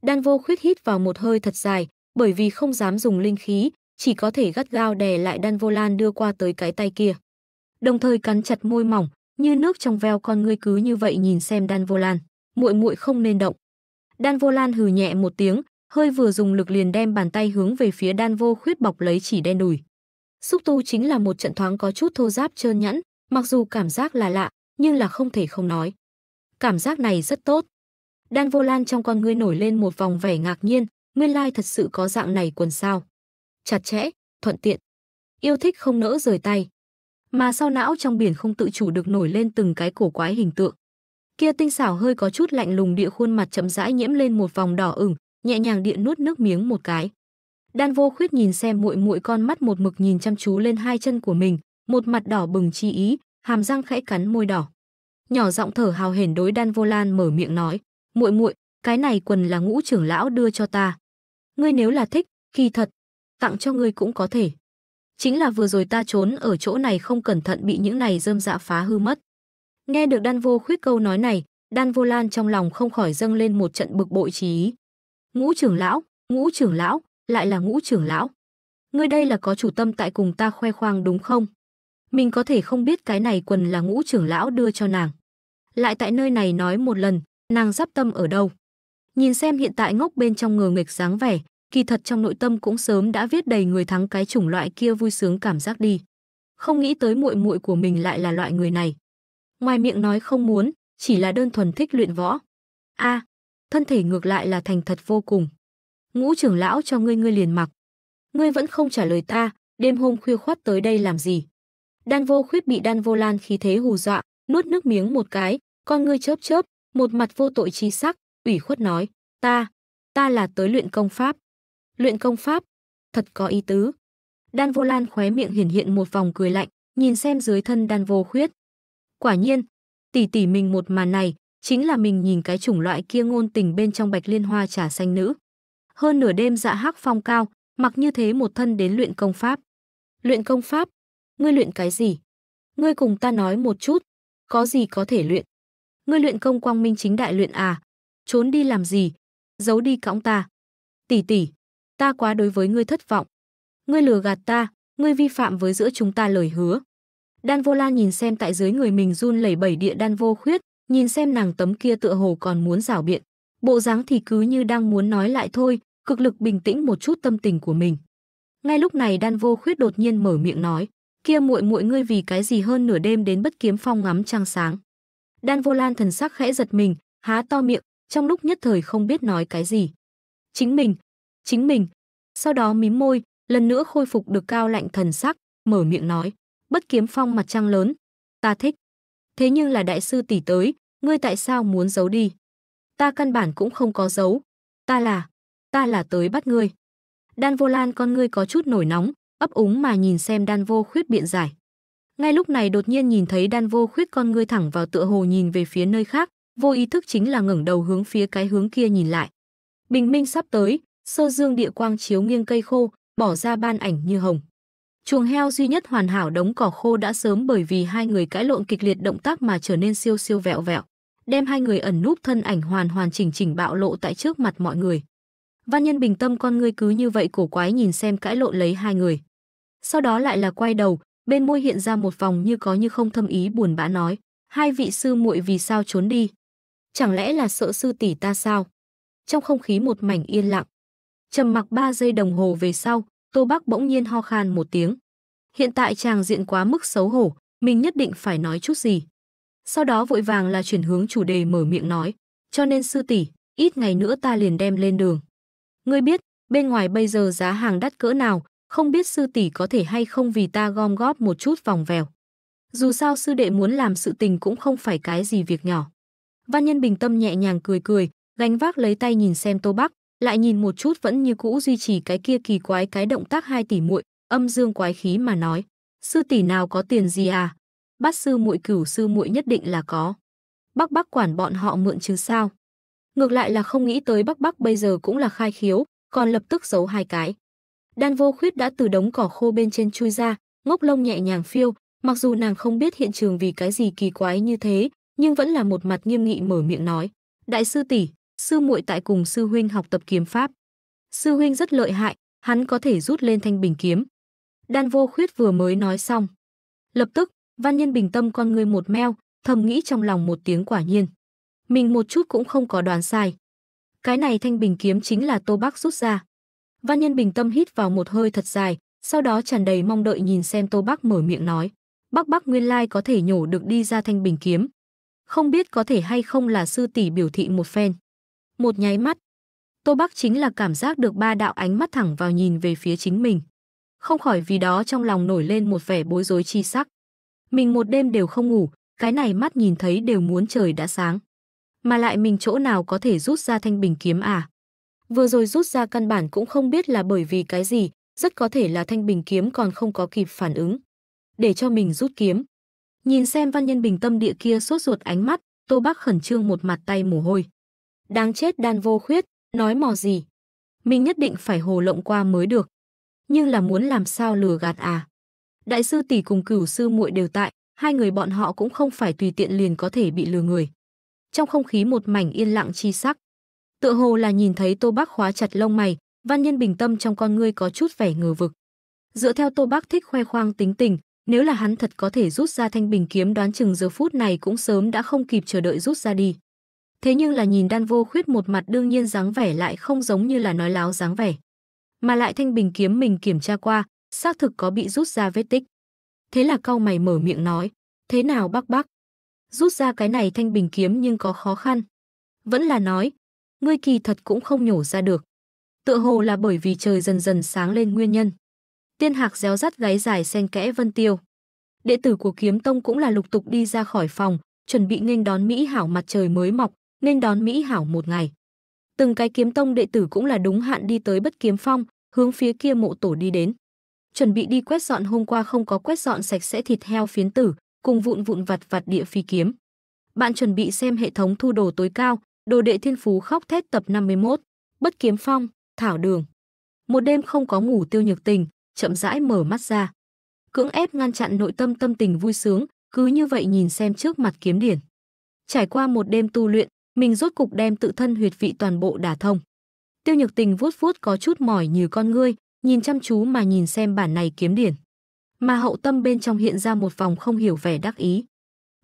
Đan Vô Khuyết hít vào một hơi thật dài, bởi vì không dám dùng linh khí, chỉ có thể gắt gao đè lại Đan Vô Lan đưa qua tới cái tay kia. Đồng thời cắn chặt môi mỏng, như nước trong veo con ngươi cứ như vậy nhìn xem Đan Vô Lan, muội muội không nên động. Đan Vô Lan hừ nhẹ một tiếng, hơi vừa dùng lực liền đem bàn tay hướng về phía Đan Vô Khuyết bọc lấy chỉ đen đùi. Xúc tu chính là một trận thoáng có chút thô giáp trơn nhẵn, mặc dù cảm giác là lạ, nhưng là không thể không nói. Cảm giác này rất tốt. Đan Vô Lan trong con ngươi nổi lên một vòng vẻ ngạc nhiên, nguyên lai thật sự có dạng này quần sao. Chặt chẽ, thuận tiện. Yêu thích không nỡ rời tay. Mà sau não trong biển không tự chủ được nổi lên từng cái cổ quái hình tượng. Kia tinh xảo hơi có chút lạnh lùng địa khuôn mặt chậm rãi nhiễm lên một vòng đỏ ửng, nhẹ nhàng điện nuốt nước miếng một cái. Đan Vô Khuyết nhìn xem muội muội con mắt một mực nhìn chăm chú lên hai chân của mình, một mặt đỏ bừng chi ý, hàm răng khẽ cắn môi đỏ. Nhỏ giọng thở hào hển đối Đan Vô Lan mở miệng nói: muội muội cái này quần là ngũ trưởng lão đưa cho ta ngươi nếu là thích kỳ thật tặng cho ngươi cũng có thể chính là vừa rồi ta trốn ở chỗ này không cẩn thận bị những này dơm dạ phá hư mất nghe được đan vô khuyết câu nói này đan vô lan trong lòng không khỏi dâng lên một trận bực bội trí ngũ trưởng lão ngũ trưởng lão lại là ngũ trưởng lão ngươi đây là có chủ tâm tại cùng ta khoe khoang đúng không mình có thể không biết cái này quần là ngũ trưởng lão đưa cho nàng lại tại nơi này nói một lần nàng giáp tâm ở đâu. Nhìn xem hiện tại ngốc bên trong ngờ nghịch dáng vẻ, kỳ thật trong nội tâm cũng sớm đã viết đầy người thắng cái chủng loại kia vui sướng cảm giác đi. Không nghĩ tới muội muội của mình lại là loại người này. Ngoài miệng nói không muốn, chỉ là đơn thuần thích luyện võ. A, à, thân thể ngược lại là thành thật vô cùng. Ngũ trưởng lão cho ngươi ngươi liền mặc. Ngươi vẫn không trả lời ta, đêm hôm khuya khoát tới đây làm gì? Đan vô khuyết bị đan vô lan khí thế hù dọa, nuốt nước miếng một cái, con ngươi chớp chớp, một mặt vô tội chi sắc, ủy khuất nói, ta, ta là tới luyện công pháp. Luyện công pháp, thật có ý tứ. Đan vô lan khóe miệng hiển hiện một vòng cười lạnh, nhìn xem dưới thân đan vô khuyết. Quả nhiên, tỷ tỷ mình một màn này, chính là mình nhìn cái chủng loại kia ngôn tình bên trong bạch liên hoa trà xanh nữ. Hơn nửa đêm dạ hắc phong cao, mặc như thế một thân đến luyện công pháp. Luyện công pháp? Ngươi luyện cái gì? Ngươi cùng ta nói một chút, có gì có thể luyện? ngươi luyện công quang minh chính đại luyện à? Trốn đi làm gì? Giấu đi cõng ta. Tỷ tỷ, ta quá đối với ngươi thất vọng. Ngươi lừa gạt ta, ngươi vi phạm với giữa chúng ta lời hứa. Đan Vô La nhìn xem tại dưới người mình run lẩy bẩy địa Đan Vô Khuyết, nhìn xem nàng tấm kia tựa hồ còn muốn rảo biện. Bộ dáng thì cứ như đang muốn nói lại thôi, cực lực bình tĩnh một chút tâm tình của mình. Ngay lúc này Đan Vô Khuyết đột nhiên mở miệng nói, kia muội muội ngươi vì cái gì hơn nửa đêm đến bất kiếm phong ngắm trăng sáng. Đan Vô Lan thần sắc khẽ giật mình, há to miệng, trong lúc nhất thời không biết nói cái gì. Chính mình, chính mình. Sau đó mím môi, lần nữa khôi phục được cao lạnh thần sắc, mở miệng nói, bất kiếm phong mặt trăng lớn, ta thích. Thế nhưng là đại sư tỷ tới, ngươi tại sao muốn giấu đi? Ta căn bản cũng không có giấu. Ta là, ta là tới bắt ngươi. Đan vô lan con ngươi có chút nổi nóng, ấp úng mà nhìn xem đan vô khuyết biện giải. Ngay lúc này đột nhiên nhìn thấy Đan Vô Khuyết con ngươi thẳng vào tựa hồ nhìn về phía nơi khác, vô ý thức chính là ngẩng đầu hướng phía cái hướng kia nhìn lại. Bình minh sắp tới, sơ dương địa quang chiếu nghiêng cây khô, bỏ ra ban ảnh như hồng. Chuồng heo duy nhất hoàn hảo đống cỏ khô đã sớm bởi vì hai người cãi lộn kịch liệt động tác mà trở nên siêu siêu vẹo vẹo, đem hai người ẩn núp thân ảnh hoàn hoàn chỉnh chỉnh bạo lộ tại trước mặt mọi người. Văn nhân bình tâm con ngươi cứ như vậy cổ quái nhìn xem cãi lộn lấy hai người. Sau đó lại là quay đầu, bên môi hiện ra một vòng như có như không thâm ý buồn bã nói, hai vị sư muội vì sao trốn đi? Chẳng lẽ là sợ sư tỷ ta sao? Trong không khí một mảnh yên lặng, trầm mặc ba giây đồng hồ về sau, Tô Bắc bỗng nhiên ho khan một tiếng. Hiện tại chàng diện quá mức xấu hổ, mình nhất định phải nói chút gì. Sau đó vội vàng là chuyển hướng chủ đề mở miệng nói, cho nên sư tỷ, ít ngày nữa ta liền đem lên đường. Ngươi biết, bên ngoài bây giờ giá hàng đắt cỡ nào, không biết sư tỷ có thể hay không vì ta gom góp một chút vòng vèo. Dù sao sư đệ muốn làm sự tình cũng không phải cái gì việc nhỏ. Văn nhân bình tâm nhẹ nhàng cười cười, gánh vác lấy tay nhìn xem Tô Bắc, lại nhìn một chút vẫn như cũ duy trì cái kia kỳ quái cái động tác hai tỷ muội, âm dương quái khí mà nói, sư tỷ nào có tiền gì à? Bát sư muội cửu sư muội nhất định là có. Bắc Bắc quản bọn họ mượn chứ sao? Ngược lại là không nghĩ tới Bắc Bắc bây giờ cũng là khai khiếu, còn lập tức giấu hai cái. Đan Vô Khuyết đã từ đống cỏ khô bên trên chui ra, ngốc lông nhẹ nhàng phiêu, mặc dù nàng không biết hiện trường vì cái gì kỳ quái như thế, nhưng vẫn là một mặt nghiêm nghị mở miệng nói: "Đại sư tỷ, sư muội tại cùng sư huynh học tập kiếm pháp. Sư huynh rất lợi hại, hắn có thể rút lên thanh bình kiếm." Đan Vô Khuyết vừa mới nói xong, lập tức, Văn Nhân bình tâm con người một meo, thầm nghĩ trong lòng một tiếng quả nhiên. Mình một chút cũng không có đoán sai. Cái này thanh bình kiếm chính là Tô bác rút ra. Văn Nhân bình tâm hít vào một hơi thật dài, sau đó tràn đầy mong đợi nhìn xem Tô Bắc mở miệng nói. Bắc Bắc nguyên lai có thể nhổ được đi ra thanh bình kiếm. Không biết có thể hay không là sư tỷ biểu thị một phen. Một nháy mắt. Tô Bắc chính là cảm giác được ba đạo ánh mắt thẳng vào nhìn về phía chính mình. Không khỏi vì đó trong lòng nổi lên một vẻ bối rối chi sắc. Mình một đêm đều không ngủ, cái này mắt nhìn thấy đều muốn trời đã sáng. Mà lại mình chỗ nào có thể rút ra thanh bình kiếm à? vừa rồi rút ra căn bản cũng không biết là bởi vì cái gì, rất có thể là thanh bình kiếm còn không có kịp phản ứng. Để cho mình rút kiếm. Nhìn xem văn nhân bình tâm địa kia sốt ruột ánh mắt, Tô Bác khẩn trương một mặt tay mồ hôi. Đáng chết đan vô khuyết, nói mò gì. Mình nhất định phải hồ lộng qua mới được. Nhưng là muốn làm sao lừa gạt à. Đại sư tỷ cùng cửu sư muội đều tại, hai người bọn họ cũng không phải tùy tiện liền có thể bị lừa người. Trong không khí một mảnh yên lặng chi sắc, tựa hồ là nhìn thấy Tô Bác khóa chặt lông mày, Văn Nhân bình tâm trong con ngươi có chút vẻ ngờ vực. Dựa theo Tô Bác thích khoe khoang tính tình, nếu là hắn thật có thể rút ra thanh bình kiếm đoán chừng giờ phút này cũng sớm đã không kịp chờ đợi rút ra đi. Thế nhưng là nhìn Đan Vô Khuyết một mặt đương nhiên dáng vẻ lại không giống như là nói láo dáng vẻ, mà lại thanh bình kiếm mình kiểm tra qua, xác thực có bị rút ra vết tích. Thế là cau mày mở miệng nói, "Thế nào bác bác? Rút ra cái này thanh bình kiếm nhưng có khó khăn?" Vẫn là nói, ngươi kỳ thật cũng không nhổ ra được. Tựa hồ là bởi vì trời dần dần sáng lên nguyên nhân. Tiên Hạc réo rắt gáy dài sen kẽ Vân Tiêu. Đệ tử của Kiếm Tông cũng là lục tục đi ra khỏi phòng, chuẩn bị nghênh đón Mỹ Hảo mặt trời mới mọc, nghênh đón Mỹ Hảo một ngày. Từng cái Kiếm Tông đệ tử cũng là đúng hạn đi tới bất kiếm phong, hướng phía kia mộ tổ đi đến. Chuẩn bị đi quét dọn hôm qua không có quét dọn sạch sẽ thịt heo phiến tử, cùng vụn vụn vặt vặt địa phi kiếm. Bạn chuẩn bị xem hệ thống thu đồ tối cao, Đồ đệ thiên phú khóc thét tập 51, bất kiếm phong, thảo đường. Một đêm không có ngủ tiêu nhược tình, chậm rãi mở mắt ra. Cưỡng ép ngăn chặn nội tâm tâm tình vui sướng, cứ như vậy nhìn xem trước mặt kiếm điển. Trải qua một đêm tu luyện, mình rốt cục đem tự thân huyệt vị toàn bộ đả thông. Tiêu Nhược Tình vuốt vuốt có chút mỏi như con ngươi, nhìn chăm chú mà nhìn xem bản này kiếm điển. Mà hậu tâm bên trong hiện ra một vòng không hiểu vẻ đắc ý.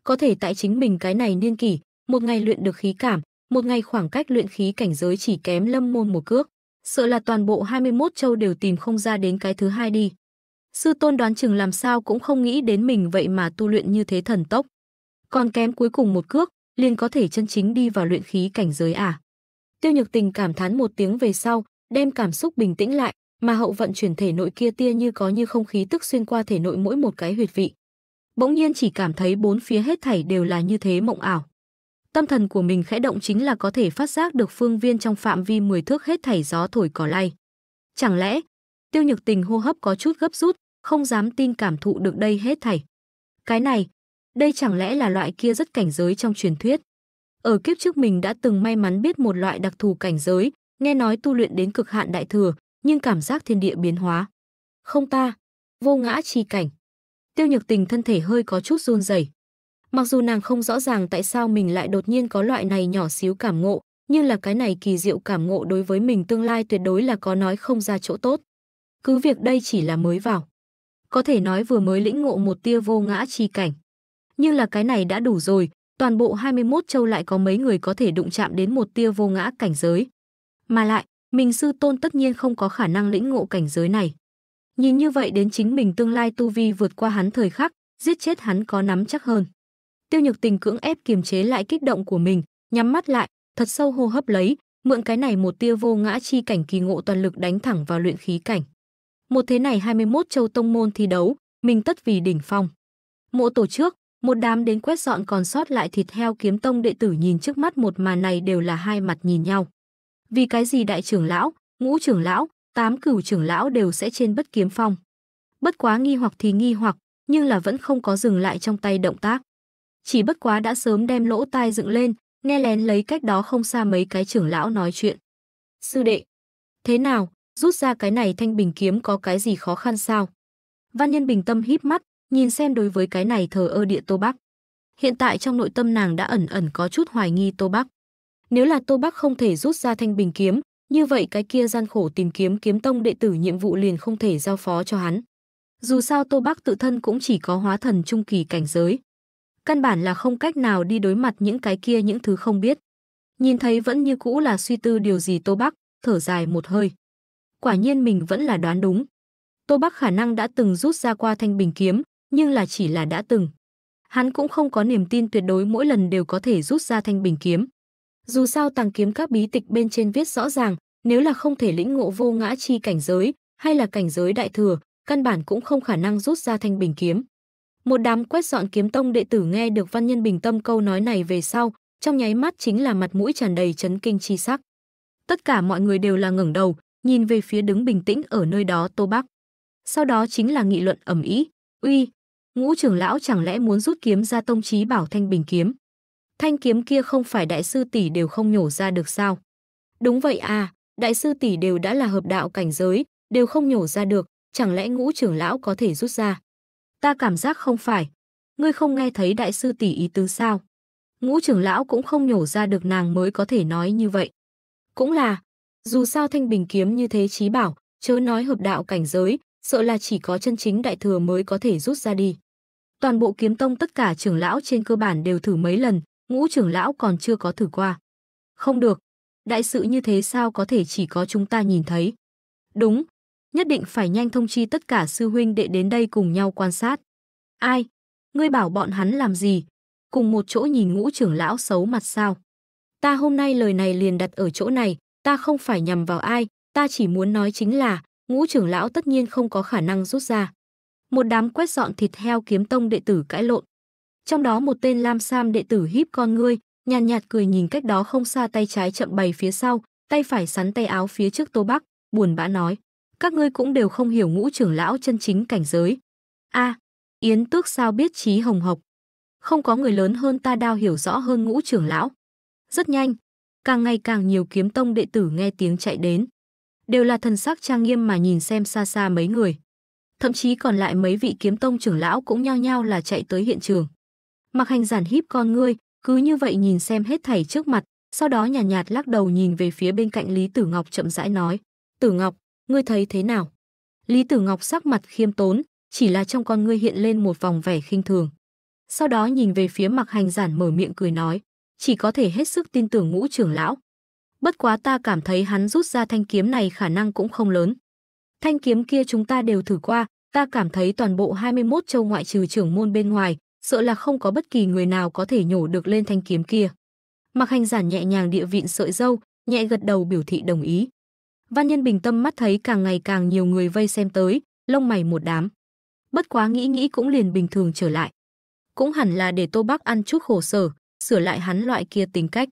Có thể tại chính mình cái này niên kỷ, một ngày luyện được khí cảm, một ngày khoảng cách luyện khí cảnh giới chỉ kém lâm môn một cước, sợ là toàn bộ 21 châu đều tìm không ra đến cái thứ hai đi. Sư tôn đoán chừng làm sao cũng không nghĩ đến mình vậy mà tu luyện như thế thần tốc. Còn kém cuối cùng một cước, liền có thể chân chính đi vào luyện khí cảnh giới à. Tiêu nhược tình cảm thán một tiếng về sau, đem cảm xúc bình tĩnh lại, mà hậu vận chuyển thể nội kia tia như có như không khí tức xuyên qua thể nội mỗi một cái huyệt vị. Bỗng nhiên chỉ cảm thấy bốn phía hết thảy đều là như thế mộng ảo. Tâm thần của mình khẽ động chính là có thể phát giác được phương viên trong phạm vi 10 thước hết thảy gió thổi cỏ lay. Chẳng lẽ, tiêu nhược tình hô hấp có chút gấp rút, không dám tin cảm thụ được đây hết thảy. Cái này, đây chẳng lẽ là loại kia rất cảnh giới trong truyền thuyết. Ở kiếp trước mình đã từng may mắn biết một loại đặc thù cảnh giới, nghe nói tu luyện đến cực hạn đại thừa, nhưng cảm giác thiên địa biến hóa. Không ta, vô ngã chi cảnh. Tiêu Nhược Tình thân thể hơi có chút run rẩy. Mặc dù nàng không rõ ràng tại sao mình lại đột nhiên có loại này nhỏ xíu cảm ngộ, nhưng là cái này kỳ diệu cảm ngộ đối với mình tương lai tuyệt đối là có nói không ra chỗ tốt. Cứ việc đây chỉ là mới vào. Có thể nói vừa mới lĩnh ngộ một tia vô ngã chi cảnh. Nhưng là cái này đã đủ rồi, toàn bộ 21 châu lại có mấy người có thể đụng chạm đến một tia vô ngã cảnh giới. Mà lại, mình sư tôn tất nhiên không có khả năng lĩnh ngộ cảnh giới này. Nhìn như vậy đến chính mình tương lai tu vi vượt qua hắn thời khắc, giết chết hắn có nắm chắc hơn. Tiêu Nhược Tình cưỡng ép kiềm chế lại kích động của mình, nhắm mắt lại, thật sâu hô hấp lấy, mượn cái này một tia vô ngã chi cảnh kỳ ngộ toàn lực đánh thẳng vào luyện khí cảnh. Một thế này 21 châu tông môn thi đấu, mình tất vì đỉnh phong. Mộ tổ trước, một đám đến quét dọn còn sót lại thịt heo kiếm tông đệ tử nhìn trước mắt một màn này đều là hai mặt nhìn nhau. Vì cái gì đại trưởng lão, ngũ trưởng lão, tám cửu trưởng lão đều sẽ trên bất kiếm phong. Bất quá nghi hoặc thì nghi hoặc, nhưng là vẫn không có dừng lại trong tay động tác chỉ bất quá đã sớm đem lỗ tai dựng lên, nghe lén lấy cách đó không xa mấy cái trưởng lão nói chuyện. Sư đệ, thế nào, rút ra cái này thanh bình kiếm có cái gì khó khăn sao? Văn nhân bình tâm híp mắt, nhìn xem đối với cái này thờ ơ địa Tô Bắc. Hiện tại trong nội tâm nàng đã ẩn ẩn có chút hoài nghi Tô Bắc. Nếu là Tô Bắc không thể rút ra thanh bình kiếm, như vậy cái kia gian khổ tìm kiếm kiếm tông đệ tử nhiệm vụ liền không thể giao phó cho hắn. Dù sao Tô Bắc tự thân cũng chỉ có hóa thần trung kỳ cảnh giới, căn bản là không cách nào đi đối mặt những cái kia những thứ không biết. Nhìn thấy vẫn như cũ là suy tư điều gì Tô Bắc, thở dài một hơi. Quả nhiên mình vẫn là đoán đúng. Tô Bắc khả năng đã từng rút ra qua thanh bình kiếm, nhưng là chỉ là đã từng. Hắn cũng không có niềm tin tuyệt đối mỗi lần đều có thể rút ra thanh bình kiếm. Dù sao tàng kiếm các bí tịch bên trên viết rõ ràng, nếu là không thể lĩnh ngộ vô ngã chi cảnh giới, hay là cảnh giới đại thừa, căn bản cũng không khả năng rút ra thanh bình kiếm. Một đám quét dọn kiếm tông đệ tử nghe được Văn Nhân Bình Tâm câu nói này về sau, trong nháy mắt chính là mặt mũi tràn đầy chấn kinh chi sắc. Tất cả mọi người đều là ngẩng đầu, nhìn về phía đứng bình tĩnh ở nơi đó Tô Bắc. Sau đó chính là nghị luận ầm ĩ, "Uy, Ngũ trưởng lão chẳng lẽ muốn rút kiếm ra tông trí bảo thanh bình kiếm? Thanh kiếm kia không phải đại sư tỷ đều không nhổ ra được sao?" "Đúng vậy à, đại sư tỷ đều đã là hợp đạo cảnh giới, đều không nhổ ra được, chẳng lẽ Ngũ trưởng lão có thể rút ra?" Ta cảm giác không phải. Ngươi không nghe thấy đại sư tỷ ý tứ sao? Ngũ trưởng lão cũng không nhổ ra được nàng mới có thể nói như vậy. Cũng là, dù sao thanh bình kiếm như thế trí bảo, chớ nói hợp đạo cảnh giới, sợ là chỉ có chân chính đại thừa mới có thể rút ra đi. Toàn bộ kiếm tông tất cả trưởng lão trên cơ bản đều thử mấy lần, ngũ trưởng lão còn chưa có thử qua. Không được, đại sự như thế sao có thể chỉ có chúng ta nhìn thấy. Đúng, nhất định phải nhanh thông chi tất cả sư huynh đệ đến đây cùng nhau quan sát. Ai? Ngươi bảo bọn hắn làm gì? Cùng một chỗ nhìn ngũ trưởng lão xấu mặt sao? Ta hôm nay lời này liền đặt ở chỗ này, ta không phải nhầm vào ai, ta chỉ muốn nói chính là, ngũ trưởng lão tất nhiên không có khả năng rút ra. Một đám quét dọn thịt heo kiếm tông đệ tử cãi lộn. Trong đó một tên lam sam đệ tử híp con ngươi, nhàn nhạt, nhạt cười nhìn cách đó không xa tay trái chậm bày phía sau, tay phải sắn tay áo phía trước Tô Bắc, buồn bã nói các ngươi cũng đều không hiểu ngũ trưởng lão chân chính cảnh giới. A, à, Yến Tước sao biết trí hồng hộc? Không có người lớn hơn ta đao hiểu rõ hơn ngũ trưởng lão. Rất nhanh, càng ngày càng nhiều kiếm tông đệ tử nghe tiếng chạy đến. Đều là thần sắc trang nghiêm mà nhìn xem xa xa mấy người. Thậm chí còn lại mấy vị kiếm tông trưởng lão cũng nhao nhao là chạy tới hiện trường. Mặc hành giản híp con ngươi, cứ như vậy nhìn xem hết thảy trước mặt, sau đó nhàn nhạt, nhạt lắc đầu nhìn về phía bên cạnh Lý Tử Ngọc chậm rãi nói. Tử Ngọc, ngươi thấy thế nào? Lý Tử Ngọc sắc mặt khiêm tốn, chỉ là trong con ngươi hiện lên một vòng vẻ khinh thường. Sau đó nhìn về phía mặc hành giản mở miệng cười nói, chỉ có thể hết sức tin tưởng ngũ trưởng lão. Bất quá ta cảm thấy hắn rút ra thanh kiếm này khả năng cũng không lớn. Thanh kiếm kia chúng ta đều thử qua, ta cảm thấy toàn bộ 21 châu ngoại trừ trưởng môn bên ngoài, sợ là không có bất kỳ người nào có thể nhổ được lên thanh kiếm kia. Mặc hành giản nhẹ nhàng địa vịn sợi dâu, nhẹ gật đầu biểu thị đồng ý. Văn Nhân bình tâm mắt thấy càng ngày càng nhiều người vây xem tới, lông mày một đám. Bất quá nghĩ nghĩ cũng liền bình thường trở lại. Cũng hẳn là để Tô Bắc ăn chút khổ sở, sửa lại hắn loại kia tính cách.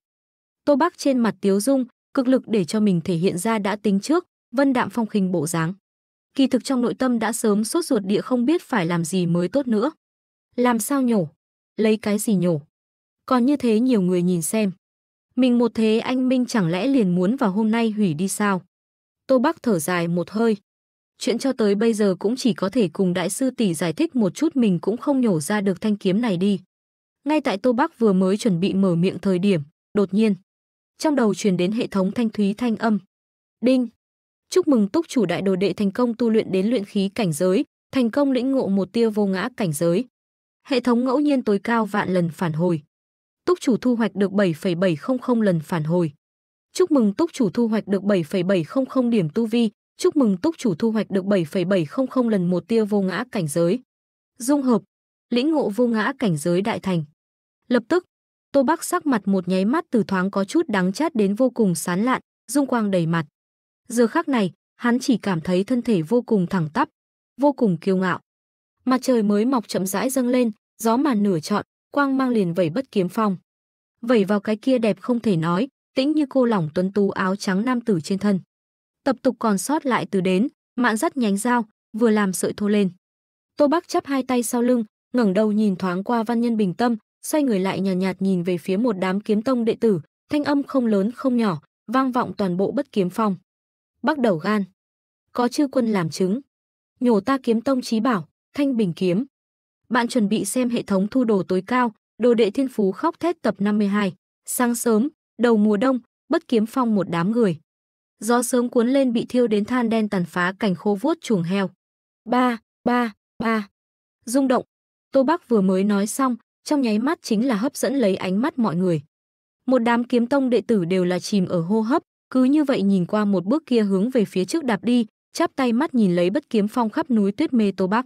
Tô Bắc trên mặt tiếu dung, cực lực để cho mình thể hiện ra đã tính trước, vân đạm phong khinh bộ dáng. Kỳ thực trong nội tâm đã sớm sốt ruột địa không biết phải làm gì mới tốt nữa. Làm sao nhổ? Lấy cái gì nhổ? Còn như thế nhiều người nhìn xem. Mình một thế anh Minh chẳng lẽ liền muốn vào hôm nay hủy đi sao? Tô Bắc thở dài một hơi. Chuyện cho tới bây giờ cũng chỉ có thể cùng đại sư tỷ giải thích một chút mình cũng không nhổ ra được thanh kiếm này đi. Ngay tại Tô Bắc vừa mới chuẩn bị mở miệng thời điểm, đột nhiên. Trong đầu truyền đến hệ thống thanh thúy thanh âm. Đinh! Chúc mừng túc chủ đại đồ đệ thành công tu luyện đến luyện khí cảnh giới, thành công lĩnh ngộ một tia vô ngã cảnh giới. Hệ thống ngẫu nhiên tối cao vạn lần phản hồi. Túc chủ thu hoạch được 7,700 lần phản hồi. Chúc mừng túc chủ thu hoạch được 7,700 điểm tu vi, chúc mừng túc chủ thu hoạch được 7,700 lần một tia vô ngã cảnh giới. Dung hợp, lĩnh ngộ vô ngã cảnh giới đại thành. Lập tức, Tô Bắc sắc mặt một nháy mắt từ thoáng có chút đắng chát đến vô cùng sán lạn, dung quang đầy mặt. Giờ khắc này, hắn chỉ cảm thấy thân thể vô cùng thẳng tắp, vô cùng kiêu ngạo. Mặt trời mới mọc chậm rãi dâng lên, gió màn nửa trọn, quang mang liền vẩy bất kiếm phong. Vẩy vào cái kia đẹp không thể nói, tĩnh như cô lỏng tuấn tú áo trắng nam tử trên thân. Tập tục còn sót lại từ đến, mạn dắt nhánh dao, vừa làm sợi thô lên. Tô Bắc chắp hai tay sau lưng, ngẩng đầu nhìn thoáng qua Văn Nhân Bình Tâm, xoay người lại nhàn nhạt, nhạt nhìn về phía một đám kiếm tông đệ tử, thanh âm không lớn không nhỏ, vang vọng toàn bộ bất kiếm phong. Bắc đầu gan, có chư quân làm chứng. Nhổ ta kiếm tông trí bảo, thanh bình kiếm. Bạn chuẩn bị xem hệ thống thu đồ tối cao, đồ đệ thiên phú khóc thét tập 52, sáng sớm, Đầu mùa đông, bất kiếm phong một đám người. Gió sớm cuốn lên bị thiêu đến than đen tàn phá cảnh khô vuốt chuồng heo. Ba, ba, ba. Rung động. Tô Bắc vừa mới nói xong, trong nháy mắt chính là hấp dẫn lấy ánh mắt mọi người. Một đám kiếm tông đệ tử đều là chìm ở hô hấp, cứ như vậy nhìn qua một bước kia hướng về phía trước đạp đi, chắp tay mắt nhìn lấy bất kiếm phong khắp núi tuyết mê Tô Bắc.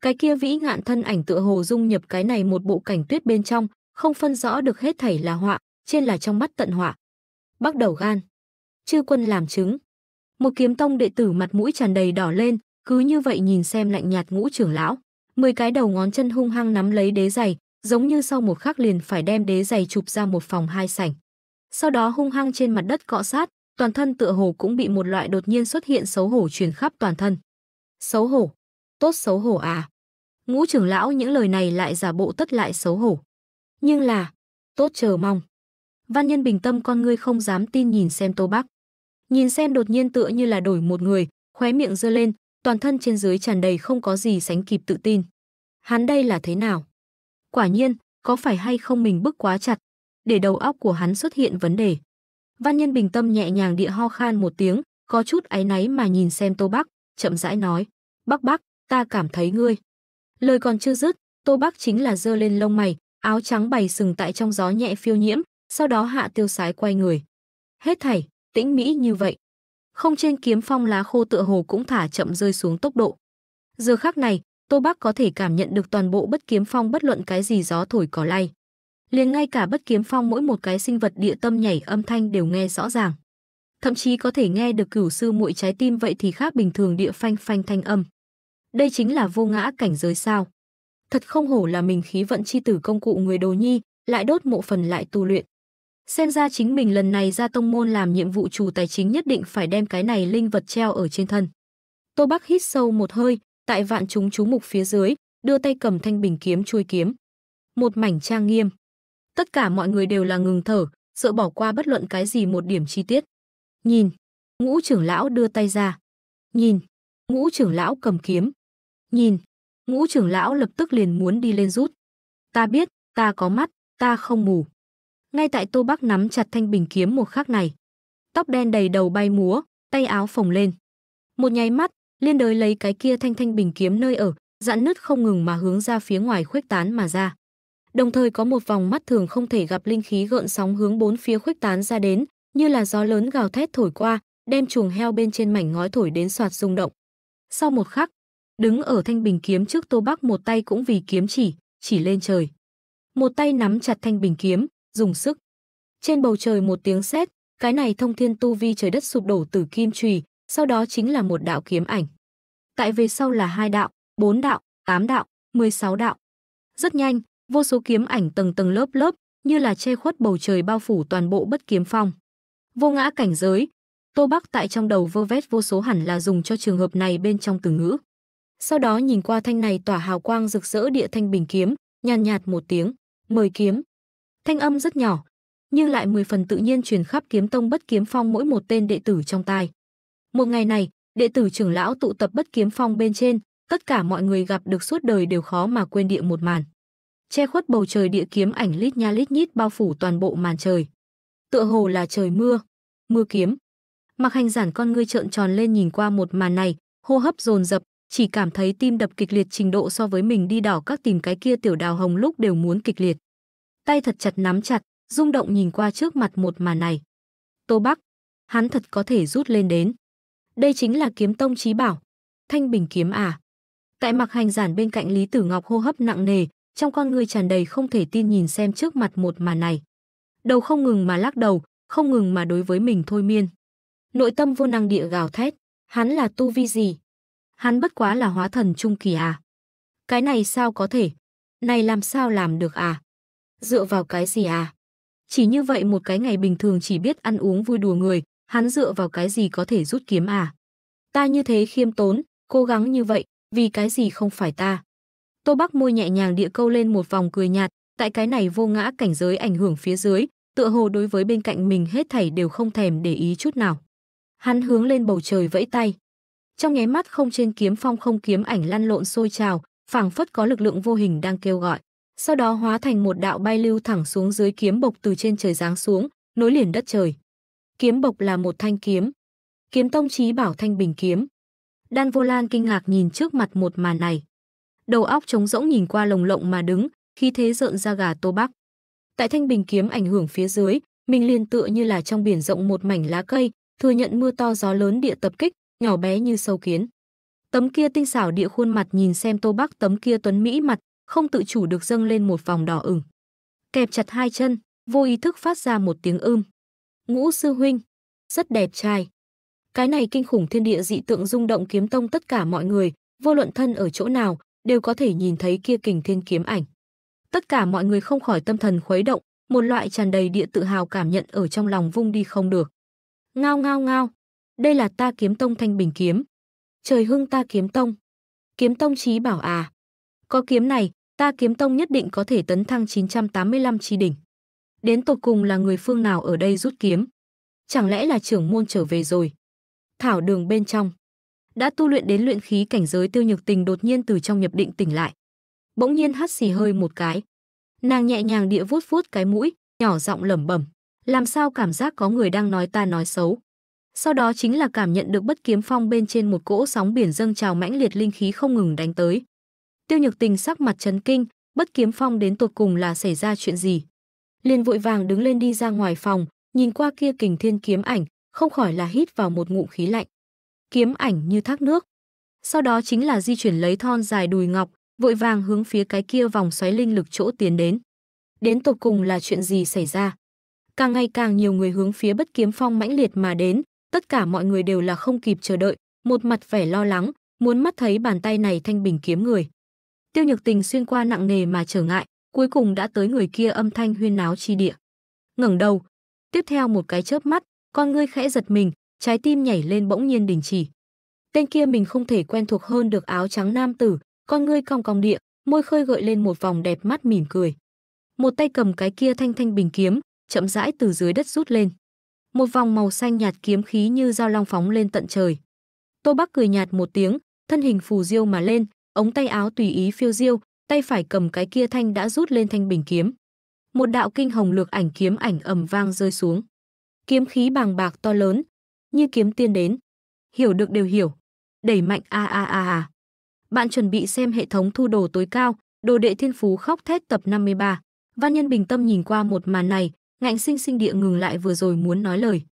Cái kia vĩ ngạn thân ảnh tựa hồ dung nhập cái này một bộ cảnh tuyết bên trong, không phân rõ được hết thảy là họa, trên là trong mắt tận họa. Bắc đầu gan. Chư quân làm chứng. Một kiếm tông đệ tử mặt mũi tràn đầy đỏ lên, cứ như vậy nhìn xem lạnh nhạt ngũ trưởng lão. Mười cái đầu ngón chân hung hăng nắm lấy đế giày, giống như sau một khắc liền phải đem đế giày chụp ra một phòng hai sảnh. Sau đó hung hăng trên mặt đất cọ sát, toàn thân tựa hồ cũng bị một loại đột nhiên xuất hiện xấu hổ truyền khắp toàn thân. Xấu hổ? Tốt xấu hổ à? Ngũ trưởng lão những lời này lại giả bộ tất lại xấu hổ. Nhưng là, tốt chờ mong. Văn nhân bình tâm con ngươi không dám tin nhìn xem Tô Bắc. Nhìn xem đột nhiên tựa như là đổi một người, khóe miệng giơ lên, toàn thân trên dưới tràn đầy không có gì sánh kịp tự tin. Hắn đây là thế nào? Quả nhiên, có phải hay không mình bức quá chặt, để đầu óc của hắn xuất hiện vấn đề. Văn nhân bình tâm nhẹ nhàng địa ho khan một tiếng, có chút áy náy mà nhìn xem Tô Bắc, chậm rãi nói, Bắc Bắc, ta cảm thấy ngươi. Lời còn chưa dứt, Tô Bắc chính là giơ lên lông mày, áo trắng bày sừng tại trong gió nhẹ phiêu nhiễm, sau đó hạ tiêu sái quay người. Hết thảy, tĩnh mỹ như vậy. Không trên kiếm phong lá khô tựa hồ cũng thả chậm rơi xuống tốc độ. Giờ khắc này, Tô Bắc có thể cảm nhận được toàn bộ bất kiếm phong bất luận cái gì gió thổi có lay. Liền ngay cả bất kiếm phong mỗi một cái sinh vật địa tâm nhảy âm thanh đều nghe rõ ràng. Thậm chí có thể nghe được cửu sư muội trái tim vậy thì khác bình thường địa phanh phanh thanh âm. Đây chính là vô ngã cảnh giới sao. Thật không hổ là mình khí vận chi tử công cụ người đồ nhi, lại đốt mộ phần lại tu luyện. Xem ra chính mình lần này ra tông môn làm nhiệm vụ chủ tài chính nhất định phải đem cái này linh vật treo ở trên thân. Tô Bắc hít sâu một hơi, tại vạn chúng chú mục phía dưới, đưa tay cầm thanh bình kiếm chui kiếm. Một mảnh trang nghiêm. Tất cả mọi người đều là ngừng thở, sợ bỏ qua bất luận cái gì một điểm chi tiết. Nhìn, ngũ trưởng lão đưa tay ra. Nhìn, ngũ trưởng lão cầm kiếm. Nhìn, ngũ trưởng lão lập tức liền muốn đi lên rút. Ta biết, ta có mắt, ta không mù ngay tại Tô Bắc nắm chặt thanh bình kiếm một khắc này. Tóc đen đầy đầu bay múa, tay áo phồng lên. Một nháy mắt, liên đới lấy cái kia thanh thanh bình kiếm nơi ở, dạn nứt không ngừng mà hướng ra phía ngoài khuếch tán mà ra. Đồng thời có một vòng mắt thường không thể gặp linh khí gợn sóng hướng bốn phía khuếch tán ra đến, như là gió lớn gào thét thổi qua, đem chuồng heo bên trên mảnh ngói thổi đến soạt rung động. Sau một khắc, đứng ở thanh bình kiếm trước Tô Bắc một tay cũng vì kiếm chỉ, chỉ lên trời. Một tay nắm chặt thanh bình kiếm, dùng sức. Trên bầu trời một tiếng sét, cái này thông thiên tu vi trời đất sụp đổ từ kim chùy, sau đó chính là một đạo kiếm ảnh. Tại về sau là hai đạo, bốn đạo, tám đạo, mười sáu đạo. Rất nhanh, vô số kiếm ảnh tầng tầng lớp lớp, như là che khuất bầu trời bao phủ toàn bộ bất kiếm phong. Vô ngã cảnh giới, Tô Bắc tại trong đầu vơ vét vô số hẳn là dùng cho trường hợp này bên trong từ ngữ. Sau đó nhìn qua thanh này tỏa hào quang rực rỡ địa thanh bình kiếm, nhàn nhạt một tiếng, mời kiếm thanh âm rất nhỏ, nhưng lại mười phần tự nhiên truyền khắp kiếm tông bất kiếm phong mỗi một tên đệ tử trong tai. Một ngày này, đệ tử trưởng lão tụ tập bất kiếm phong bên trên, tất cả mọi người gặp được suốt đời đều khó mà quên địa một màn. Che khuất bầu trời địa kiếm ảnh lít nha lít nhít bao phủ toàn bộ màn trời. Tựa hồ là trời mưa, mưa kiếm. Mặc hành giản con ngươi trợn tròn lên nhìn qua một màn này, hô hấp dồn dập, chỉ cảm thấy tim đập kịch liệt trình độ so với mình đi đỏ các tìm cái kia tiểu đào hồng lúc đều muốn kịch liệt tay thật chặt nắm chặt, rung động nhìn qua trước mặt một màn này. Tô Bắc, hắn thật có thể rút lên đến. Đây chính là kiếm tông trí bảo, Thanh Bình kiếm à. Tại mặc hành giản bên cạnh Lý Tử Ngọc hô hấp nặng nề, trong con người tràn đầy không thể tin nhìn xem trước mặt một màn này. Đầu không ngừng mà lắc đầu, không ngừng mà đối với mình thôi miên. Nội tâm vô năng địa gào thét, hắn là tu vi gì? Hắn bất quá là hóa thần trung kỳ à? Cái này sao có thể? Này làm sao làm được à? dựa vào cái gì à? Chỉ như vậy một cái ngày bình thường chỉ biết ăn uống vui đùa người, hắn dựa vào cái gì có thể rút kiếm à? Ta như thế khiêm tốn, cố gắng như vậy, vì cái gì không phải ta? Tô Bắc môi nhẹ nhàng địa câu lên một vòng cười nhạt, tại cái này vô ngã cảnh giới ảnh hưởng phía dưới, tựa hồ đối với bên cạnh mình hết thảy đều không thèm để ý chút nào. Hắn hướng lên bầu trời vẫy tay. Trong nháy mắt không trên kiếm phong không kiếm ảnh lăn lộn sôi trào, phảng phất có lực lượng vô hình đang kêu gọi sau đó hóa thành một đạo bay lưu thẳng xuống dưới kiếm bộc từ trên trời giáng xuống, nối liền đất trời. Kiếm bộc là một thanh kiếm, kiếm tông trí bảo thanh bình kiếm. Đan Vô Lan kinh ngạc nhìn trước mặt một màn này. Đầu óc trống rỗng nhìn qua lồng lộng mà đứng, khi thế rợn ra gà Tô Bắc. Tại thanh bình kiếm ảnh hưởng phía dưới, mình liền tựa như là trong biển rộng một mảnh lá cây, thừa nhận mưa to gió lớn địa tập kích, nhỏ bé như sâu kiến. Tấm kia tinh xảo địa khuôn mặt nhìn xem Tô Bắc tấm kia tuấn mỹ mặt, không tự chủ được dâng lên một vòng đỏ ửng. Kẹp chặt hai chân, vô ý thức phát ra một tiếng ưm. Ngũ sư huynh, rất đẹp trai. Cái này kinh khủng thiên địa dị tượng rung động kiếm tông tất cả mọi người, vô luận thân ở chỗ nào, đều có thể nhìn thấy kia kình thiên kiếm ảnh. Tất cả mọi người không khỏi tâm thần khuấy động, một loại tràn đầy địa tự hào cảm nhận ở trong lòng vung đi không được. Ngao ngao ngao, đây là ta kiếm tông thanh bình kiếm. Trời hưng ta kiếm tông. Kiếm tông chí bảo à. Có kiếm này, ta kiếm tông nhất định có thể tấn thăng 985 chi đỉnh. Đến tột cùng là người phương nào ở đây rút kiếm? Chẳng lẽ là trưởng môn trở về rồi? Thảo đường bên trong. Đã tu luyện đến luyện khí cảnh giới tiêu nhược tình đột nhiên từ trong nhập định tỉnh lại. Bỗng nhiên hắt xì hơi một cái. Nàng nhẹ nhàng địa vuốt vuốt cái mũi, nhỏ giọng lẩm bẩm. Làm sao cảm giác có người đang nói ta nói xấu? Sau đó chính là cảm nhận được bất kiếm phong bên trên một cỗ sóng biển dâng trào mãnh liệt linh khí không ngừng đánh tới, Tiêu Nhược Tình sắc mặt chấn kinh, bất kiếm phong đến tột cùng là xảy ra chuyện gì? Liền vội vàng đứng lên đi ra ngoài phòng, nhìn qua kia kình thiên kiếm ảnh, không khỏi là hít vào một ngụm khí lạnh. Kiếm ảnh như thác nước. Sau đó chính là di chuyển lấy thon dài đùi ngọc, vội vàng hướng phía cái kia vòng xoáy linh lực chỗ tiến đến. Đến tột cùng là chuyện gì xảy ra? Càng ngày càng nhiều người hướng phía bất kiếm phong mãnh liệt mà đến, tất cả mọi người đều là không kịp chờ đợi, một mặt vẻ lo lắng, muốn mắt thấy bàn tay này thanh bình kiếm người. Tiêu Nhược Tình xuyên qua nặng nề mà trở ngại, cuối cùng đã tới người kia âm thanh huyên náo chi địa. Ngẩng đầu, tiếp theo một cái chớp mắt, con ngươi khẽ giật mình, trái tim nhảy lên bỗng nhiên đình chỉ. Tên kia mình không thể quen thuộc hơn được áo trắng nam tử, con ngươi cong cong địa, môi khơi gợi lên một vòng đẹp mắt mỉm cười. Một tay cầm cái kia thanh thanh bình kiếm, chậm rãi từ dưới đất rút lên. Một vòng màu xanh nhạt kiếm khí như dao long phóng lên tận trời. Tô Bắc cười nhạt một tiếng, thân hình phù diêu mà lên, ống tay áo tùy ý phiêu diêu, tay phải cầm cái kia thanh đã rút lên thanh bình kiếm. Một đạo kinh hồng lược ảnh kiếm ảnh ầm vang rơi xuống. Kiếm khí bàng bạc to lớn, như kiếm tiên đến. Hiểu được đều hiểu. Đẩy mạnh a a a a. Bạn chuẩn bị xem hệ thống thu đồ tối cao, đồ đệ thiên phú khóc thét tập 53. Văn nhân bình tâm nhìn qua một màn này, ngạnh sinh sinh địa ngừng lại vừa rồi muốn nói lời.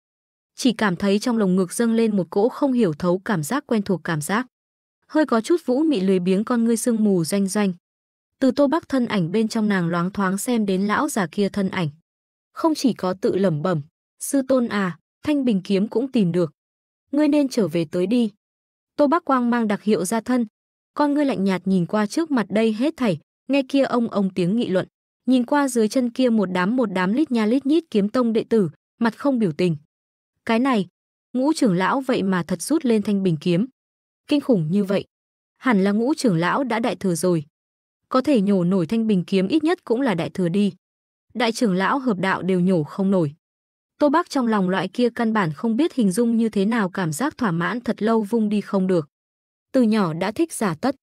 Chỉ cảm thấy trong lồng ngực dâng lên một cỗ không hiểu thấu cảm giác quen thuộc cảm giác hơi có chút vũ mị lười biếng con ngươi sương mù doanh doanh. Từ Tô Bắc thân ảnh bên trong nàng loáng thoáng xem đến lão già kia thân ảnh. Không chỉ có tự lẩm bẩm, sư tôn à, thanh bình kiếm cũng tìm được. Ngươi nên trở về tới đi. Tô Bắc Quang mang đặc hiệu ra thân, con ngươi lạnh nhạt nhìn qua trước mặt đây hết thảy, nghe kia ông ông tiếng nghị luận, nhìn qua dưới chân kia một đám một đám lít nha lít nhít kiếm tông đệ tử, mặt không biểu tình. Cái này, ngũ trưởng lão vậy mà thật rút lên thanh bình kiếm kinh khủng như vậy. Hẳn là ngũ trưởng lão đã đại thừa rồi. Có thể nhổ nổi thanh bình kiếm ít nhất cũng là đại thừa đi. Đại trưởng lão hợp đạo đều nhổ không nổi. Tô Bác trong lòng loại kia căn bản không biết hình dung như thế nào cảm giác thỏa mãn thật lâu vung đi không được. Từ nhỏ đã thích giả tất.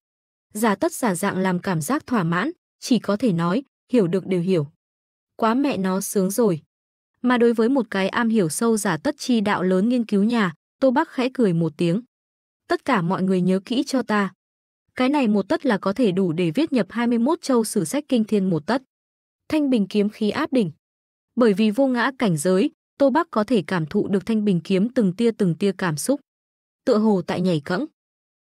Giả tất giả dạng làm cảm giác thỏa mãn, chỉ có thể nói, hiểu được đều hiểu. Quá mẹ nó sướng rồi. Mà đối với một cái am hiểu sâu giả tất chi đạo lớn nghiên cứu nhà, Tô Bắc khẽ cười một tiếng tất cả mọi người nhớ kỹ cho ta. Cái này một tất là có thể đủ để viết nhập 21 châu sử sách kinh thiên một tất. Thanh bình kiếm khí áp đỉnh. Bởi vì vô ngã cảnh giới, Tô Bắc có thể cảm thụ được thanh bình kiếm từng tia từng tia cảm xúc. Tựa hồ tại nhảy cẫng.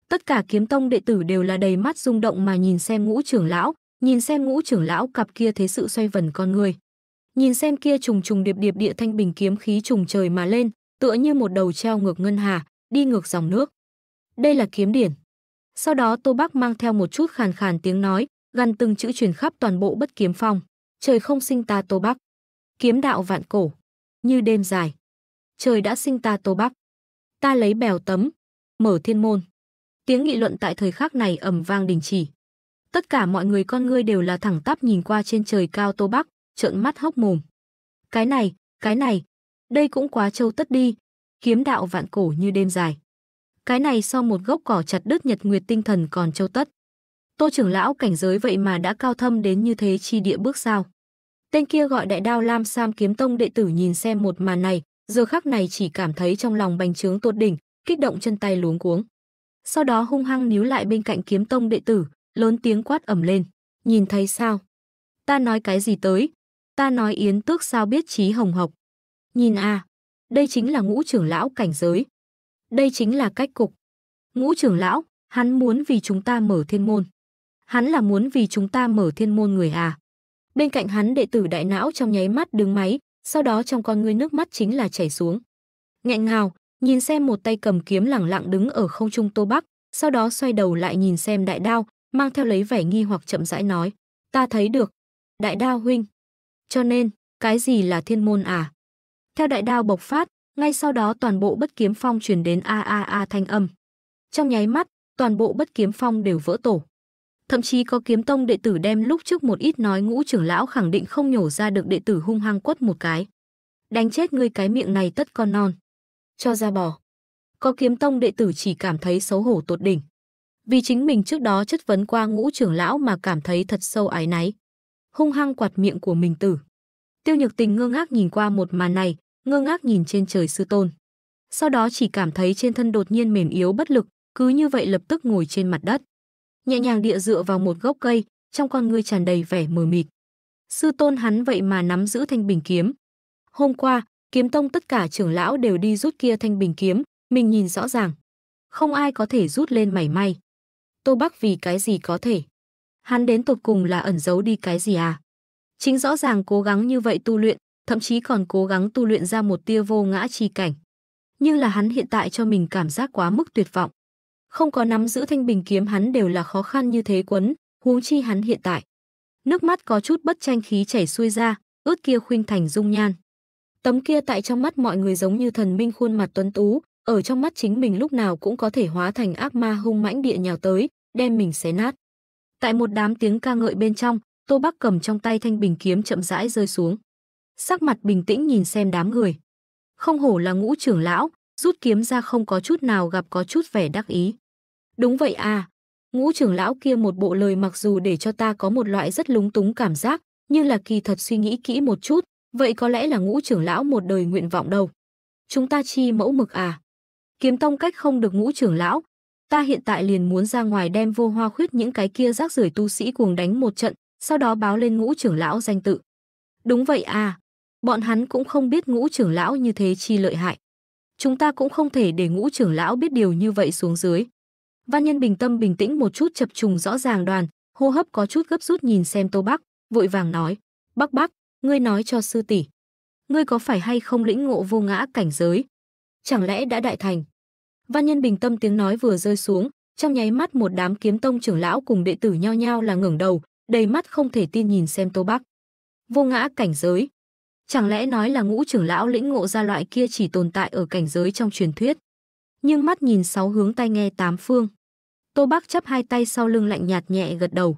Tất cả kiếm tông đệ tử đều là đầy mắt rung động mà nhìn xem ngũ trưởng lão, nhìn xem ngũ trưởng lão cặp kia thế sự xoay vần con người. Nhìn xem kia trùng trùng điệp điệp địa thanh bình kiếm khí trùng trời mà lên, tựa như một đầu treo ngược ngân hà, đi ngược dòng nước đây là kiếm điển. Sau đó Tô Bắc mang theo một chút khàn khàn tiếng nói, gần từng chữ truyền khắp toàn bộ bất kiếm phong. Trời không sinh ta Tô Bắc. Kiếm đạo vạn cổ. Như đêm dài. Trời đã sinh ta Tô Bắc. Ta lấy bèo tấm. Mở thiên môn. Tiếng nghị luận tại thời khắc này ầm vang đình chỉ. Tất cả mọi người con ngươi đều là thẳng tắp nhìn qua trên trời cao Tô Bắc, trợn mắt hốc mồm. Cái này, cái này. Đây cũng quá châu tất đi. Kiếm đạo vạn cổ như đêm dài cái này so một gốc cỏ chặt đứt nhật nguyệt tinh thần còn châu tất. Tô trưởng lão cảnh giới vậy mà đã cao thâm đến như thế chi địa bước sao. Tên kia gọi đại đao Lam Sam kiếm tông đệ tử nhìn xem một màn này, giờ khắc này chỉ cảm thấy trong lòng bành trướng tột đỉnh, kích động chân tay luống cuống. Sau đó hung hăng níu lại bên cạnh kiếm tông đệ tử, lớn tiếng quát ẩm lên. Nhìn thấy sao? Ta nói cái gì tới? Ta nói yến tước sao biết trí hồng học? Nhìn a, à, đây chính là ngũ trưởng lão cảnh giới. Đây chính là cách cục. Ngũ trưởng lão, hắn muốn vì chúng ta mở thiên môn. Hắn là muốn vì chúng ta mở thiên môn người à. Bên cạnh hắn đệ tử đại não trong nháy mắt đứng máy, sau đó trong con ngươi nước mắt chính là chảy xuống. Nghẹn ngào, nhìn xem một tay cầm kiếm lẳng lặng đứng ở không trung Tô Bắc, sau đó xoay đầu lại nhìn xem đại đao, mang theo lấy vẻ nghi hoặc chậm rãi nói. Ta thấy được. Đại đao huynh. Cho nên, cái gì là thiên môn à? Theo đại đao bộc phát, ngay sau đó toàn bộ bất kiếm phong truyền đến a a a thanh âm. Trong nháy mắt, toàn bộ bất kiếm phong đều vỡ tổ. Thậm chí có kiếm tông đệ tử đem lúc trước một ít nói ngũ trưởng lão khẳng định không nhổ ra được đệ tử hung hăng quất một cái. Đánh chết ngươi cái miệng này tất con non. Cho ra bỏ. Có kiếm tông đệ tử chỉ cảm thấy xấu hổ tột đỉnh. Vì chính mình trước đó chất vấn qua ngũ trưởng lão mà cảm thấy thật sâu ái náy. Hung hăng quạt miệng của mình tử. Tiêu nhược tình ngơ ngác nhìn qua một màn này, ngơ ngác nhìn trên trời sư tôn. Sau đó chỉ cảm thấy trên thân đột nhiên mềm yếu bất lực, cứ như vậy lập tức ngồi trên mặt đất. Nhẹ nhàng địa dựa vào một gốc cây, trong con ngươi tràn đầy vẻ mờ mịt. Sư tôn hắn vậy mà nắm giữ thanh bình kiếm. Hôm qua, kiếm tông tất cả trưởng lão đều đi rút kia thanh bình kiếm, mình nhìn rõ ràng. Không ai có thể rút lên mảy may. Tô Bắc vì cái gì có thể? Hắn đến tột cùng là ẩn giấu đi cái gì à? Chính rõ ràng cố gắng như vậy tu luyện, thậm chí còn cố gắng tu luyện ra một tia vô ngã chi cảnh. Nhưng là hắn hiện tại cho mình cảm giác quá mức tuyệt vọng. Không có nắm giữ thanh bình kiếm hắn đều là khó khăn như thế quấn, huống chi hắn hiện tại. Nước mắt có chút bất tranh khí chảy xuôi ra, ướt kia khuynh thành dung nhan. Tấm kia tại trong mắt mọi người giống như thần minh khuôn mặt tuấn tú, ở trong mắt chính mình lúc nào cũng có thể hóa thành ác ma hung mãnh địa nhào tới, đem mình xé nát. Tại một đám tiếng ca ngợi bên trong, Tô Bắc cầm trong tay thanh bình kiếm chậm rãi rơi xuống sắc mặt bình tĩnh nhìn xem đám người. Không hổ là ngũ trưởng lão, rút kiếm ra không có chút nào gặp có chút vẻ đắc ý. Đúng vậy à, ngũ trưởng lão kia một bộ lời mặc dù để cho ta có một loại rất lúng túng cảm giác, nhưng là kỳ thật suy nghĩ kỹ một chút, vậy có lẽ là ngũ trưởng lão một đời nguyện vọng đâu. Chúng ta chi mẫu mực à? Kiếm tông cách không được ngũ trưởng lão, ta hiện tại liền muốn ra ngoài đem vô hoa khuyết những cái kia rác rưởi tu sĩ cuồng đánh một trận, sau đó báo lên ngũ trưởng lão danh tự. Đúng vậy à, Bọn hắn cũng không biết ngũ trưởng lão như thế chi lợi hại. Chúng ta cũng không thể để ngũ trưởng lão biết điều như vậy xuống dưới. Văn nhân bình tâm bình tĩnh một chút chập trùng rõ ràng đoàn, hô hấp có chút gấp rút nhìn xem Tô Bắc, vội vàng nói, Bắc Bắc, ngươi nói cho sư tỷ. Ngươi có phải hay không lĩnh ngộ vô ngã cảnh giới? Chẳng lẽ đã đại thành? Văn nhân bình tâm tiếng nói vừa rơi xuống, trong nháy mắt một đám kiếm tông trưởng lão cùng đệ tử nhao nhao là ngẩng đầu, đầy mắt không thể tin nhìn xem Tô Bắc. Vô ngã cảnh giới. Chẳng lẽ nói là ngũ trưởng lão lĩnh ngộ ra loại kia chỉ tồn tại ở cảnh giới trong truyền thuyết. Nhưng mắt nhìn sáu hướng tay nghe tám phương. Tô Bác chắp hai tay sau lưng lạnh nhạt nhẹ gật đầu.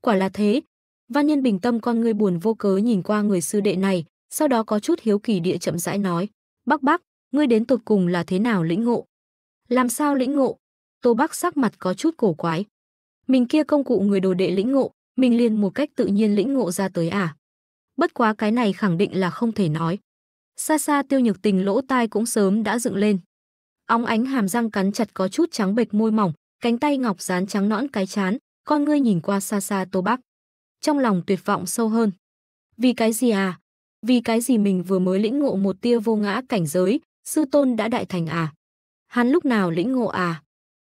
Quả là thế. Văn nhân bình tâm con ngươi buồn vô cớ nhìn qua người sư đệ này, sau đó có chút hiếu kỳ địa chậm rãi nói. Bác bác, ngươi đến tột cùng là thế nào lĩnh ngộ? Làm sao lĩnh ngộ? Tô Bác sắc mặt có chút cổ quái. Mình kia công cụ người đồ đệ lĩnh ngộ, mình liền một cách tự nhiên lĩnh ngộ ra tới à? bất quá cái này khẳng định là không thể nói. Xa xa tiêu nhược tình lỗ tai cũng sớm đã dựng lên. Óng ánh hàm răng cắn chặt có chút trắng bệch môi mỏng, cánh tay ngọc dán trắng nõn cái chán, con ngươi nhìn qua xa xa tô bắc. Trong lòng tuyệt vọng sâu hơn. Vì cái gì à? Vì cái gì mình vừa mới lĩnh ngộ một tia vô ngã cảnh giới, sư tôn đã đại thành à? Hắn lúc nào lĩnh ngộ à?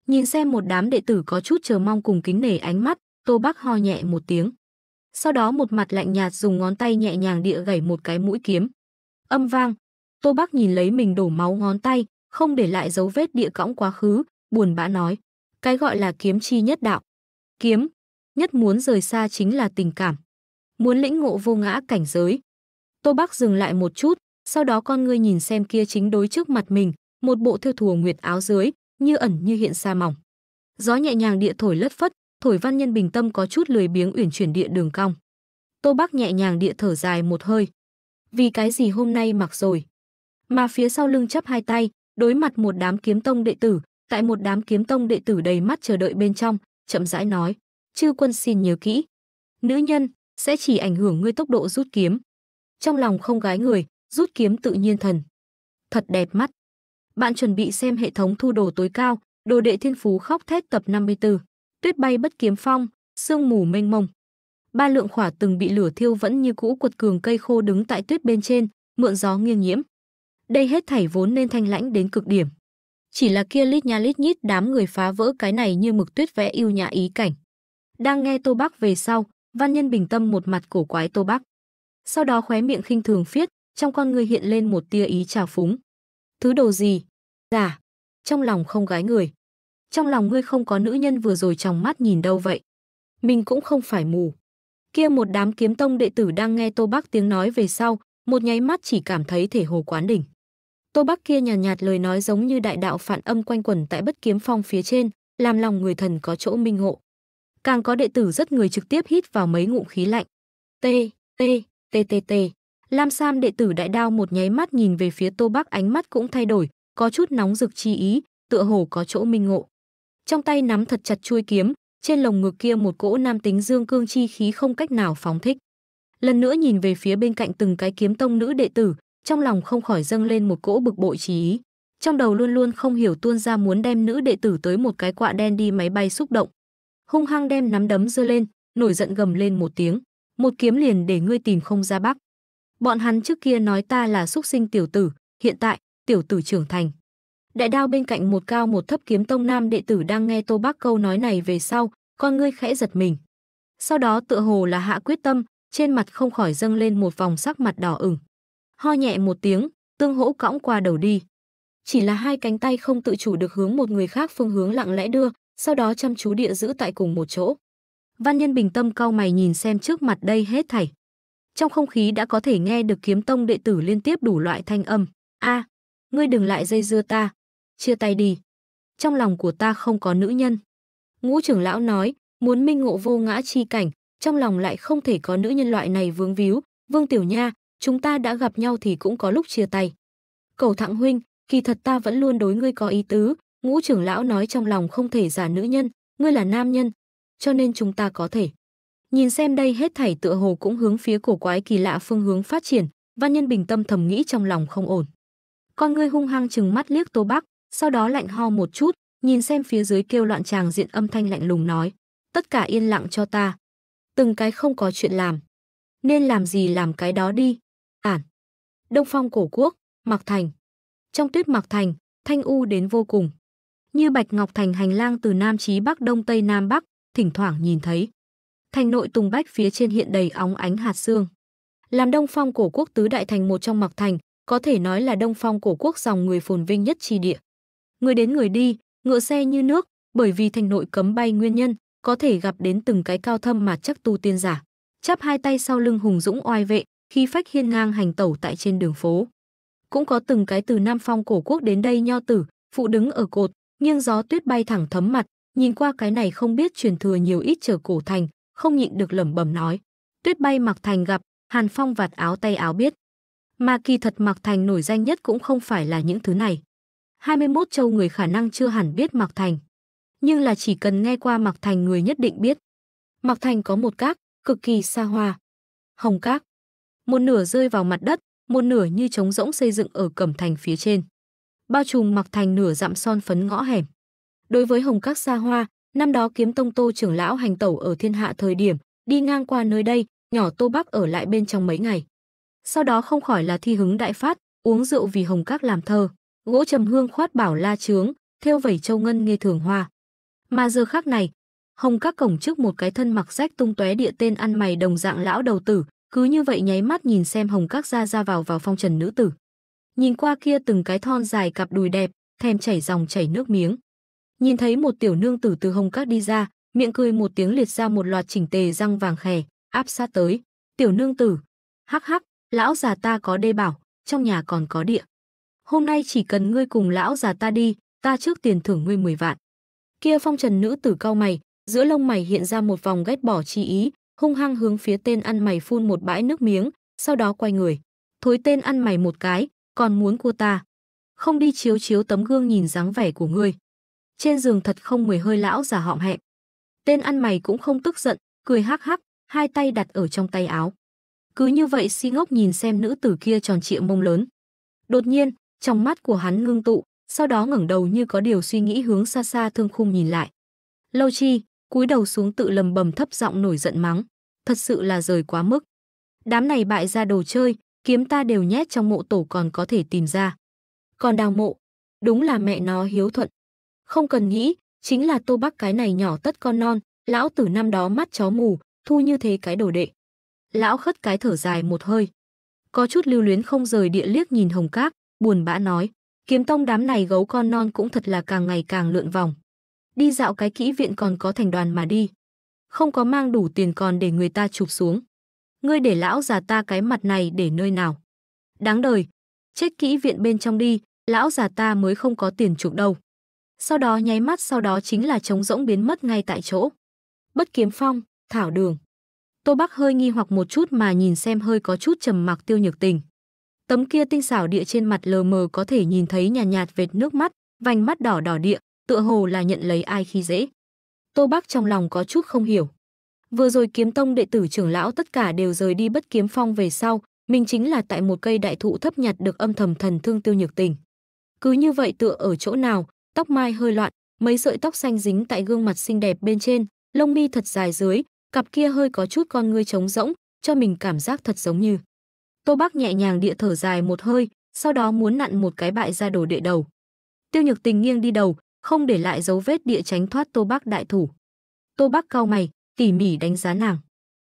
Nhìn xem một đám đệ tử có chút chờ mong cùng kính nể ánh mắt, tô bắc ho nhẹ một tiếng. Sau đó một mặt lạnh nhạt dùng ngón tay nhẹ nhàng địa gảy một cái mũi kiếm. Âm vang, Tô Bác nhìn lấy mình đổ máu ngón tay, không để lại dấu vết địa cõng quá khứ, buồn bã nói. Cái gọi là kiếm chi nhất đạo. Kiếm, nhất muốn rời xa chính là tình cảm. Muốn lĩnh ngộ vô ngã cảnh giới. Tô Bác dừng lại một chút, sau đó con ngươi nhìn xem kia chính đối trước mặt mình, một bộ thiêu thùa nguyệt áo dưới, như ẩn như hiện xa mỏng. Gió nhẹ nhàng địa thổi lất phất, Thổi Văn Nhân bình tâm có chút lười biếng uyển chuyển địa đường cong. Tô Bắc nhẹ nhàng địa thở dài một hơi. Vì cái gì hôm nay mặc rồi? Mà phía sau lưng chắp hai tay, đối mặt một đám kiếm tông đệ tử, tại một đám kiếm tông đệ tử đầy mắt chờ đợi bên trong, chậm rãi nói, "Chư quân xin nhớ kỹ, nữ nhân sẽ chỉ ảnh hưởng ngươi tốc độ rút kiếm. Trong lòng không gái người, rút kiếm tự nhiên thần. Thật đẹp mắt." Bạn chuẩn bị xem hệ thống thu đồ tối cao, đồ đệ thiên phú khóc thét tập 54 tuyết bay bất kiếm phong, sương mù mênh mông. Ba lượng khỏa từng bị lửa thiêu vẫn như cũ quật cường cây khô đứng tại tuyết bên trên, mượn gió nghiêng nhiễm. Đây hết thảy vốn nên thanh lãnh đến cực điểm. Chỉ là kia lít nha lít nhít đám người phá vỡ cái này như mực tuyết vẽ yêu nhã ý cảnh. Đang nghe Tô Bắc về sau, văn nhân bình tâm một mặt cổ quái Tô Bắc. Sau đó khóe miệng khinh thường phiết, trong con người hiện lên một tia ý trào phúng. Thứ đồ gì? Giả. Trong lòng không gái người trong lòng ngươi không có nữ nhân vừa rồi trong mắt nhìn đâu vậy? Mình cũng không phải mù. Kia một đám kiếm tông đệ tử đang nghe Tô Bắc tiếng nói về sau, một nháy mắt chỉ cảm thấy thể hồ quán đỉnh. Tô Bắc kia nhàn nhạt, nhạt lời nói giống như đại đạo phản âm quanh quẩn tại bất kiếm phong phía trên, làm lòng người thần có chỗ minh ngộ. Càng có đệ tử rất người trực tiếp hít vào mấy ngụm khí lạnh. T, T, T, T, T. Lam Sam đệ tử đại đao một nháy mắt nhìn về phía Tô Bắc ánh mắt cũng thay đổi, có chút nóng rực chi ý, tựa hồ có chỗ minh ngộ trong tay nắm thật chặt chuôi kiếm, trên lồng ngực kia một cỗ nam tính dương cương chi khí không cách nào phóng thích. Lần nữa nhìn về phía bên cạnh từng cái kiếm tông nữ đệ tử, trong lòng không khỏi dâng lên một cỗ bực bội trí ý. Trong đầu luôn luôn không hiểu tuôn ra muốn đem nữ đệ tử tới một cái quạ đen đi máy bay xúc động. Hung hăng đem nắm đấm giơ lên, nổi giận gầm lên một tiếng, một kiếm liền để ngươi tìm không ra bắc. Bọn hắn trước kia nói ta là xúc sinh tiểu tử, hiện tại, tiểu tử trưởng thành. Đại đao bên cạnh một cao một thấp kiếm tông nam đệ tử đang nghe Tô Bác câu nói này về sau, con ngươi khẽ giật mình. Sau đó tựa hồ là hạ quyết tâm, trên mặt không khỏi dâng lên một vòng sắc mặt đỏ ửng. Ho nhẹ một tiếng, tương hỗ cõng qua đầu đi. Chỉ là hai cánh tay không tự chủ được hướng một người khác phương hướng lặng lẽ đưa, sau đó chăm chú địa giữ tại cùng một chỗ. Văn nhân bình tâm cau mày nhìn xem trước mặt đây hết thảy. Trong không khí đã có thể nghe được kiếm tông đệ tử liên tiếp đủ loại thanh âm. a ngươi đừng lại dây dưa ta, chia tay đi. Trong lòng của ta không có nữ nhân. Ngũ trưởng lão nói, muốn minh ngộ vô ngã chi cảnh, trong lòng lại không thể có nữ nhân loại này vướng víu. Vương Tiểu Nha, chúng ta đã gặp nhau thì cũng có lúc chia tay. Cầu Thẳng Huynh, kỳ thật ta vẫn luôn đối ngươi có ý tứ. Ngũ trưởng lão nói trong lòng không thể giả nữ nhân, ngươi là nam nhân, cho nên chúng ta có thể. Nhìn xem đây hết thảy tựa hồ cũng hướng phía cổ quái kỳ lạ phương hướng phát triển, Văn Nhân bình tâm thầm nghĩ trong lòng không ổn. Con ngươi hung hăng chừng mắt liếc Tô Bắc, sau đó lạnh ho một chút, nhìn xem phía dưới kêu loạn tràng diện âm thanh lạnh lùng nói, tất cả yên lặng cho ta. Từng cái không có chuyện làm. Nên làm gì làm cái đó đi. Ản. Đông phong cổ quốc, Mạc Thành. Trong tuyết Mạc Thành, thanh u đến vô cùng. Như Bạch Ngọc Thành hành lang từ Nam Chí Bắc Đông Tây Nam Bắc, thỉnh thoảng nhìn thấy. Thành nội Tùng Bách phía trên hiện đầy óng ánh hạt xương. Làm Đông Phong cổ quốc tứ đại thành một trong Mạc Thành, có thể nói là Đông Phong cổ quốc dòng người phồn vinh nhất tri địa người đến người đi, ngựa xe như nước, bởi vì thành nội cấm bay nguyên nhân, có thể gặp đến từng cái cao thâm mà chắc tu tiên giả. Chắp hai tay sau lưng hùng dũng oai vệ, khi phách hiên ngang hành tẩu tại trên đường phố. Cũng có từng cái từ Nam Phong cổ quốc đến đây nho tử, phụ đứng ở cột, nghiêng gió tuyết bay thẳng thấm mặt, nhìn qua cái này không biết truyền thừa nhiều ít trở cổ thành, không nhịn được lẩm bẩm nói. Tuyết bay mặc thành gặp, Hàn Phong vạt áo tay áo biết. Mà kỳ thật mặc thành nổi danh nhất cũng không phải là những thứ này. 21 châu người khả năng chưa hẳn biết Mạc Thành. Nhưng là chỉ cần nghe qua Mạc Thành người nhất định biết. Mạc Thành có một cát, cực kỳ xa hoa. Hồng cát. Một nửa rơi vào mặt đất, một nửa như trống rỗng xây dựng ở cẩm thành phía trên. Bao trùm Mạc Thành nửa dặm son phấn ngõ hẻm. Đối với hồng cát xa hoa, năm đó kiếm tông tô trưởng lão hành tẩu ở thiên hạ thời điểm, đi ngang qua nơi đây, nhỏ tô bắc ở lại bên trong mấy ngày. Sau đó không khỏi là thi hứng đại phát, uống rượu vì hồng các làm thơ gỗ trầm hương khoát bảo la trướng, theo vẩy châu ngân nghe thường hoa. Mà giờ khác này, hồng các cổng trước một cái thân mặc rách tung tóe địa tên ăn mày đồng dạng lão đầu tử, cứ như vậy nháy mắt nhìn xem hồng các ra ra vào vào phong trần nữ tử. Nhìn qua kia từng cái thon dài cặp đùi đẹp, thèm chảy dòng chảy nước miếng. Nhìn thấy một tiểu nương tử từ hồng các đi ra, miệng cười một tiếng liệt ra một loạt chỉnh tề răng vàng khè, áp sát tới. Tiểu nương tử, hắc hắc, lão già ta có đê bảo, trong nhà còn có địa hôm nay chỉ cần ngươi cùng lão già ta đi, ta trước tiền thưởng ngươi 10 vạn. Kia phong trần nữ tử cao mày, giữa lông mày hiện ra một vòng ghét bỏ chi ý, hung hăng hướng phía tên ăn mày phun một bãi nước miếng, sau đó quay người. Thối tên ăn mày một cái, còn muốn cua ta. Không đi chiếu chiếu tấm gương nhìn dáng vẻ của ngươi. Trên giường thật không mười hơi lão già họng hẹn. Tên ăn mày cũng không tức giận, cười hắc hắc, hai tay đặt ở trong tay áo. Cứ như vậy si ngốc nhìn xem nữ tử kia tròn trịa mông lớn. Đột nhiên, trong mắt của hắn ngưng tụ, sau đó ngẩng đầu như có điều suy nghĩ hướng xa xa thương khung nhìn lại. Lâu Chi, cúi đầu xuống tự lầm bầm thấp giọng nổi giận mắng, thật sự là rời quá mức. Đám này bại ra đồ chơi, kiếm ta đều nhét trong mộ tổ còn có thể tìm ra. Còn đào mộ, đúng là mẹ nó hiếu thuận. Không cần nghĩ, chính là tô bắc cái này nhỏ tất con non, lão tử năm đó mắt chó mù, thu như thế cái đồ đệ. Lão khất cái thở dài một hơi. Có chút lưu luyến không rời địa liếc nhìn hồng cát, buồn bã nói, kiếm tông đám này gấu con non cũng thật là càng ngày càng lượn vòng. Đi dạo cái kỹ viện còn có thành đoàn mà đi. Không có mang đủ tiền còn để người ta chụp xuống. Ngươi để lão già ta cái mặt này để nơi nào. Đáng đời, chết kỹ viện bên trong đi, lão già ta mới không có tiền chụp đâu. Sau đó nháy mắt sau đó chính là trống rỗng biến mất ngay tại chỗ. Bất kiếm phong, thảo đường. Tô Bắc hơi nghi hoặc một chút mà nhìn xem hơi có chút trầm mặc tiêu nhược tình tấm kia tinh xảo địa trên mặt lờ mờ có thể nhìn thấy nhàn nhạt, nhạt vệt nước mắt, vành mắt đỏ đỏ địa, tựa hồ là nhận lấy ai khi dễ. Tô Bắc trong lòng có chút không hiểu. Vừa rồi kiếm tông đệ tử trưởng lão tất cả đều rời đi bất kiếm phong về sau, mình chính là tại một cây đại thụ thấp nhặt được âm thầm thần thương tiêu nhược tình. Cứ như vậy tựa ở chỗ nào, tóc mai hơi loạn, mấy sợi tóc xanh dính tại gương mặt xinh đẹp bên trên, lông mi thật dài dưới, cặp kia hơi có chút con ngươi trống rỗng, cho mình cảm giác thật giống như Tô bác nhẹ nhàng địa thở dài một hơi, sau đó muốn nặn một cái bại ra đổ đệ đầu. Tiêu Nhược Tình nghiêng đi đầu, không để lại dấu vết địa tránh thoát Tô bác đại thủ. Tô bác cao mày, tỉ mỉ đánh giá nàng.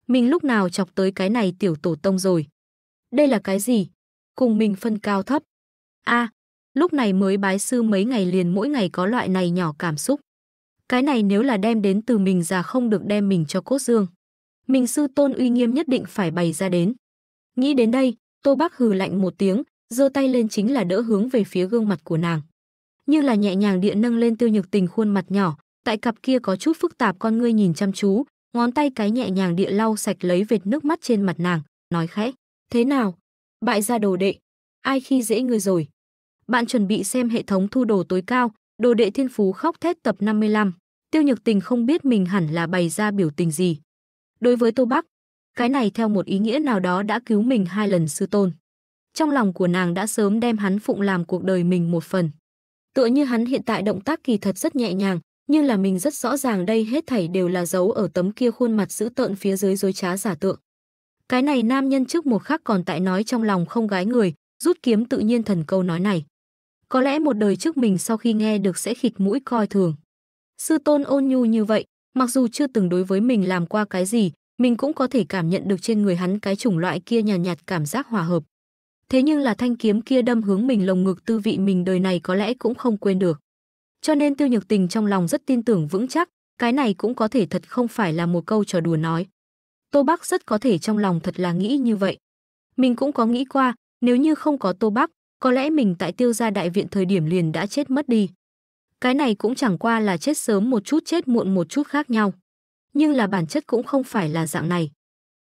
Mình lúc nào chọc tới cái này tiểu tổ tông rồi? Đây là cái gì? Cùng mình phân cao thấp. A, lúc này mới bái sư mấy ngày liền mỗi ngày có loại này nhỏ cảm xúc. Cái này nếu là đem đến từ mình ra không được đem mình cho cốt dương. Mình sư tôn uy nghiêm nhất định phải bày ra đến. Nghĩ đến đây, Tô Bác hừ lạnh một tiếng, giơ tay lên chính là đỡ hướng về phía gương mặt của nàng. Như là nhẹ nhàng địa nâng lên Tiêu Nhược Tình khuôn mặt nhỏ, tại cặp kia có chút phức tạp con ngươi nhìn chăm chú, ngón tay cái nhẹ nhàng địa lau sạch lấy vệt nước mắt trên mặt nàng, nói khẽ: "Thế nào? Bại gia đồ đệ, ai khi dễ ngươi rồi?" Bạn chuẩn bị xem hệ thống thu đồ tối cao, đồ đệ thiên phú khóc thét tập 55. Tiêu Nhược Tình không biết mình hẳn là bày ra biểu tình gì. Đối với Tô Bắc, cái này theo một ý nghĩa nào đó đã cứu mình hai lần sư tôn. Trong lòng của nàng đã sớm đem hắn phụng làm cuộc đời mình một phần. Tựa như hắn hiện tại động tác kỳ thật rất nhẹ nhàng, nhưng là mình rất rõ ràng đây hết thảy đều là dấu ở tấm kia khuôn mặt dữ tợn phía dưới dối trá giả tượng. Cái này nam nhân trước một khắc còn tại nói trong lòng không gái người, rút kiếm tự nhiên thần câu nói này. Có lẽ một đời trước mình sau khi nghe được sẽ khịt mũi coi thường. Sư tôn ôn nhu như vậy, mặc dù chưa từng đối với mình làm qua cái gì, mình cũng có thể cảm nhận được trên người hắn cái chủng loại kia nhàn nhạt, nhạt cảm giác hòa hợp. Thế nhưng là thanh kiếm kia đâm hướng mình lồng ngực tư vị mình đời này có lẽ cũng không quên được. Cho nên Tiêu Nhược Tình trong lòng rất tin tưởng vững chắc, cái này cũng có thể thật không phải là một câu trò đùa nói. Tô Bắc rất có thể trong lòng thật là nghĩ như vậy. Mình cũng có nghĩ qua, nếu như không có Tô Bắc, có lẽ mình tại Tiêu gia đại viện thời điểm liền đã chết mất đi. Cái này cũng chẳng qua là chết sớm một chút chết muộn một chút khác nhau nhưng là bản chất cũng không phải là dạng này.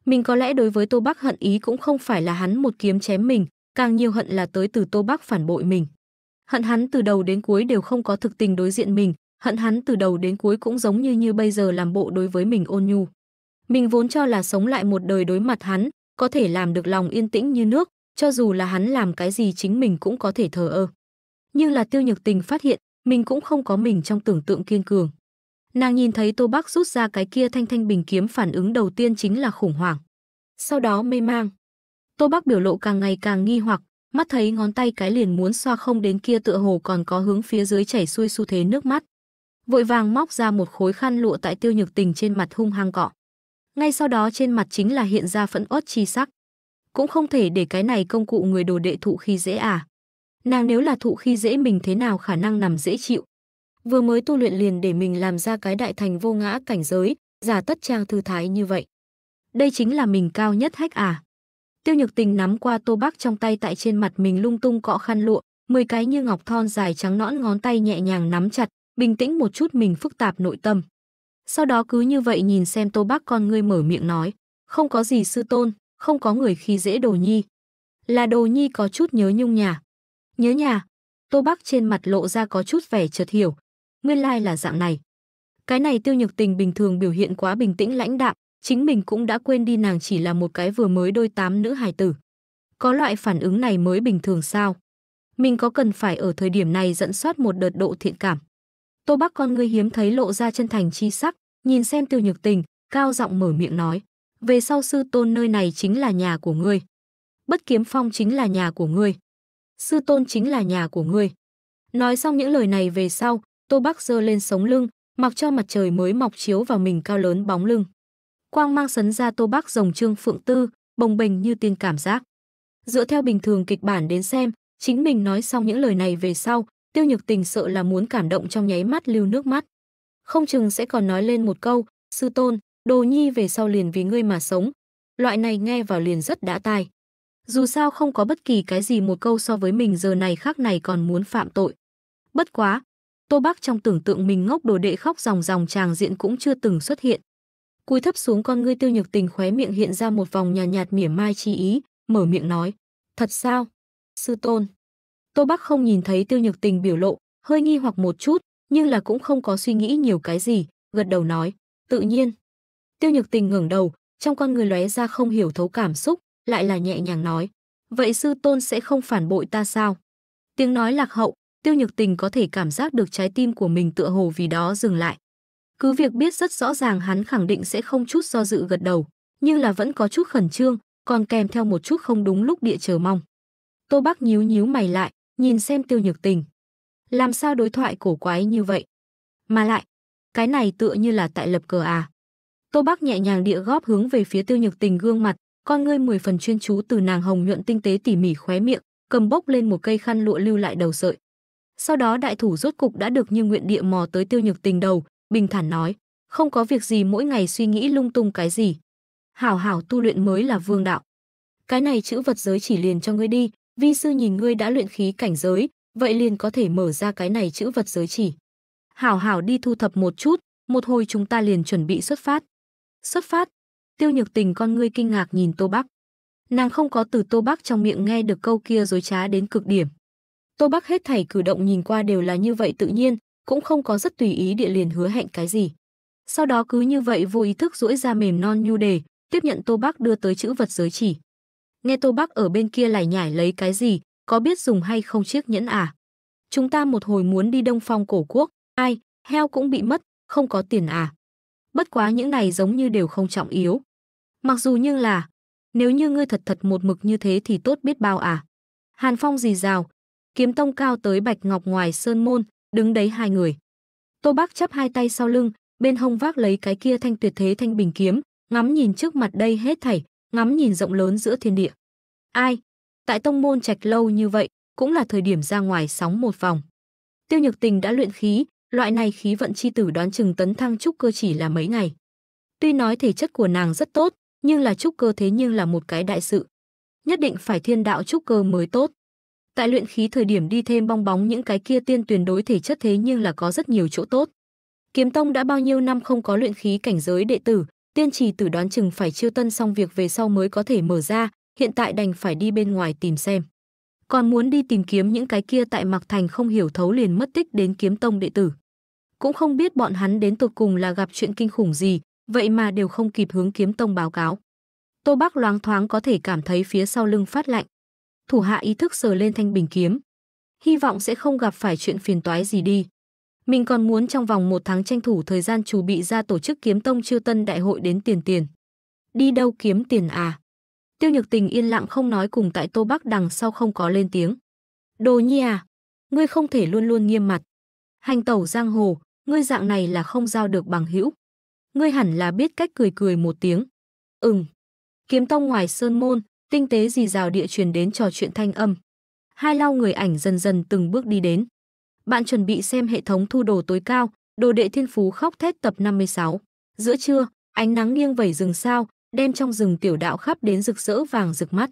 Mình có lẽ đối với Tô Bắc hận ý cũng không phải là hắn một kiếm chém mình, càng nhiều hận là tới từ Tô Bắc phản bội mình. Hận hắn từ đầu đến cuối đều không có thực tình đối diện mình, hận hắn từ đầu đến cuối cũng giống như như bây giờ làm bộ đối với mình ôn nhu. Mình vốn cho là sống lại một đời đối mặt hắn, có thể làm được lòng yên tĩnh như nước, cho dù là hắn làm cái gì chính mình cũng có thể thờ ơ. Nhưng là tiêu nhược tình phát hiện, mình cũng không có mình trong tưởng tượng kiên cường. Nàng nhìn thấy Tô Bắc rút ra cái kia thanh thanh bình kiếm phản ứng đầu tiên chính là khủng hoảng. Sau đó mê mang. Tô Bắc biểu lộ càng ngày càng nghi hoặc, mắt thấy ngón tay cái liền muốn xoa không đến kia tựa hồ còn có hướng phía dưới chảy xuôi xu thế nước mắt. Vội vàng móc ra một khối khăn lụa tại tiêu nhược tình trên mặt hung hăng cọ. Ngay sau đó trên mặt chính là hiện ra phẫn uất chi sắc. Cũng không thể để cái này công cụ người đồ đệ thụ khi dễ à. Nàng nếu là thụ khi dễ mình thế nào khả năng nằm dễ chịu, vừa mới tu luyện liền để mình làm ra cái đại thành vô ngã cảnh giới, giả tất trang thư thái như vậy. Đây chính là mình cao nhất hách à. Tiêu Nhược Tình nắm qua tô bác trong tay tại trên mặt mình lung tung cọ khăn lụa, mười cái như ngọc thon dài trắng nõn ngón tay nhẹ nhàng nắm chặt, bình tĩnh một chút mình phức tạp nội tâm. Sau đó cứ như vậy nhìn xem tô bác con ngươi mở miệng nói, không có gì sư tôn, không có người khi dễ đồ nhi. Là đồ nhi có chút nhớ nhung nhà. Nhớ nhà, tô bác trên mặt lộ ra có chút vẻ chợt hiểu, nguyên lai là dạng này. Cái này tiêu nhược tình bình thường biểu hiện quá bình tĩnh lãnh đạm, chính mình cũng đã quên đi nàng chỉ là một cái vừa mới đôi tám nữ hài tử. Có loại phản ứng này mới bình thường sao? Mình có cần phải ở thời điểm này dẫn soát một đợt độ thiện cảm? Tô Bắc con ngươi hiếm thấy lộ ra chân thành chi sắc, nhìn xem tiêu nhược tình, cao giọng mở miệng nói. Về sau sư tôn nơi này chính là nhà của ngươi. Bất kiếm phong chính là nhà của ngươi. Sư tôn chính là nhà của ngươi. Nói xong những lời này về sau, Tô Bắc giơ lên sống lưng, mặc cho mặt trời mới mọc chiếu vào mình cao lớn bóng lưng. Quang mang sấn ra Tô Bắc rồng trương phượng tư, bồng bềnh như tiên cảm giác. Dựa theo bình thường kịch bản đến xem, chính mình nói xong những lời này về sau, Tiêu Nhược Tình sợ là muốn cảm động trong nháy mắt lưu nước mắt. Không chừng sẽ còn nói lên một câu, "Sư tôn, Đồ Nhi về sau liền vì ngươi mà sống." Loại này nghe vào liền rất đã tai. Dù sao không có bất kỳ cái gì một câu so với mình giờ này khác này còn muốn phạm tội. Bất quá, Tô bác trong tưởng tượng mình ngốc đồ đệ khóc ròng ròng chàng diện cũng chưa từng xuất hiện. Cúi thấp xuống con ngươi tiêu nhược tình khóe miệng hiện ra một vòng nhàn nhạt, nhạt mỉa mai chi ý, mở miệng nói. Thật sao? Sư tôn. Tô bác không nhìn thấy tiêu nhược tình biểu lộ, hơi nghi hoặc một chút, nhưng là cũng không có suy nghĩ nhiều cái gì, gật đầu nói. Tự nhiên. Tiêu nhược tình ngẩng đầu, trong con người lóe ra không hiểu thấu cảm xúc, lại là nhẹ nhàng nói. Vậy sư tôn sẽ không phản bội ta sao? Tiếng nói lạc hậu, Tiêu Nhược Tình có thể cảm giác được trái tim của mình tựa hồ vì đó dừng lại. Cứ việc biết rất rõ ràng hắn khẳng định sẽ không chút do dự gật đầu, nhưng là vẫn có chút khẩn trương, còn kèm theo một chút không đúng lúc địa chờ mong. Tô Bắc nhíu nhíu mày lại, nhìn xem Tiêu Nhược Tình. Làm sao đối thoại cổ quái như vậy? Mà lại, cái này tựa như là tại lập cờ à. Tô Bắc nhẹ nhàng địa góp hướng về phía Tiêu Nhược Tình gương mặt, con ngươi mười phần chuyên chú từ nàng hồng nhuận tinh tế tỉ mỉ khóe miệng, cầm bốc lên một cây khăn lụa lưu lại đầu sợi, sau đó đại thủ rốt cục đã được như nguyện địa mò tới tiêu nhược tình đầu, bình thản nói, không có việc gì mỗi ngày suy nghĩ lung tung cái gì. Hảo hảo tu luyện mới là vương đạo. Cái này chữ vật giới chỉ liền cho ngươi đi, vi sư nhìn ngươi đã luyện khí cảnh giới, vậy liền có thể mở ra cái này chữ vật giới chỉ. Hảo hảo đi thu thập một chút, một hồi chúng ta liền chuẩn bị xuất phát. Xuất phát, tiêu nhược tình con ngươi kinh ngạc nhìn Tô Bắc. Nàng không có từ Tô Bắc trong miệng nghe được câu kia dối trá đến cực điểm. Tô Bắc hết thảy cử động nhìn qua đều là như vậy tự nhiên, cũng không có rất tùy ý địa liền hứa hẹn cái gì. Sau đó cứ như vậy vô ý thức duỗi ra mềm non nhu đề, tiếp nhận Tô Bắc đưa tới chữ vật giới chỉ. Nghe Tô Bắc ở bên kia lải nhải lấy cái gì, có biết dùng hay không chiếc nhẫn à? Chúng ta một hồi muốn đi Đông Phong cổ quốc, ai, heo cũng bị mất, không có tiền à? Bất quá những này giống như đều không trọng yếu. Mặc dù nhưng là, nếu như ngươi thật thật một mực như thế thì tốt biết bao à? Hàn Phong gì rào, kiếm tông cao tới bạch ngọc ngoài sơn môn, đứng đấy hai người. Tô Bác chắp hai tay sau lưng, bên hông vác lấy cái kia thanh tuyệt thế thanh bình kiếm, ngắm nhìn trước mặt đây hết thảy, ngắm nhìn rộng lớn giữa thiên địa. Ai? Tại tông môn trạch lâu như vậy, cũng là thời điểm ra ngoài sóng một vòng. Tiêu Nhược Tình đã luyện khí, loại này khí vận chi tử đoán chừng tấn thăng trúc cơ chỉ là mấy ngày. Tuy nói thể chất của nàng rất tốt, nhưng là trúc cơ thế nhưng là một cái đại sự. Nhất định phải thiên đạo trúc cơ mới tốt. Tại luyện khí thời điểm đi thêm bong bóng những cái kia tiên tuyển đối thể chất thế nhưng là có rất nhiều chỗ tốt. Kiếm Tông đã bao nhiêu năm không có luyện khí cảnh giới đệ tử, tiên trì tử đoán chừng phải chiêu tân xong việc về sau mới có thể mở ra, hiện tại đành phải đi bên ngoài tìm xem. Còn muốn đi tìm kiếm những cái kia tại Mạc Thành không hiểu thấu liền mất tích đến kiếm tông đệ tử. Cũng không biết bọn hắn đến tột cùng là gặp chuyện kinh khủng gì, vậy mà đều không kịp hướng kiếm tông báo cáo. Tô Bác loáng thoáng có thể cảm thấy phía sau lưng phát lạnh thủ hạ ý thức sờ lên thanh bình kiếm. Hy vọng sẽ không gặp phải chuyện phiền toái gì đi. Mình còn muốn trong vòng một tháng tranh thủ thời gian chuẩn bị ra tổ chức kiếm tông chiêu tân đại hội đến tiền tiền. Đi đâu kiếm tiền à? Tiêu Nhược Tình yên lặng không nói cùng tại Tô Bắc đằng sau không có lên tiếng. Đồ nhi à, ngươi không thể luôn luôn nghiêm mặt. Hành tẩu giang hồ, ngươi dạng này là không giao được bằng hữu. Ngươi hẳn là biết cách cười cười một tiếng. Ừm. Kiếm tông ngoài sơn môn, tinh tế dì rào địa truyền đến trò chuyện thanh âm. Hai lau người ảnh dần dần từng bước đi đến. Bạn chuẩn bị xem hệ thống thu đồ tối cao, đồ đệ thiên phú khóc thét tập 56. Giữa trưa, ánh nắng nghiêng vẩy rừng sao, đem trong rừng tiểu đạo khắp đến rực rỡ vàng rực mắt.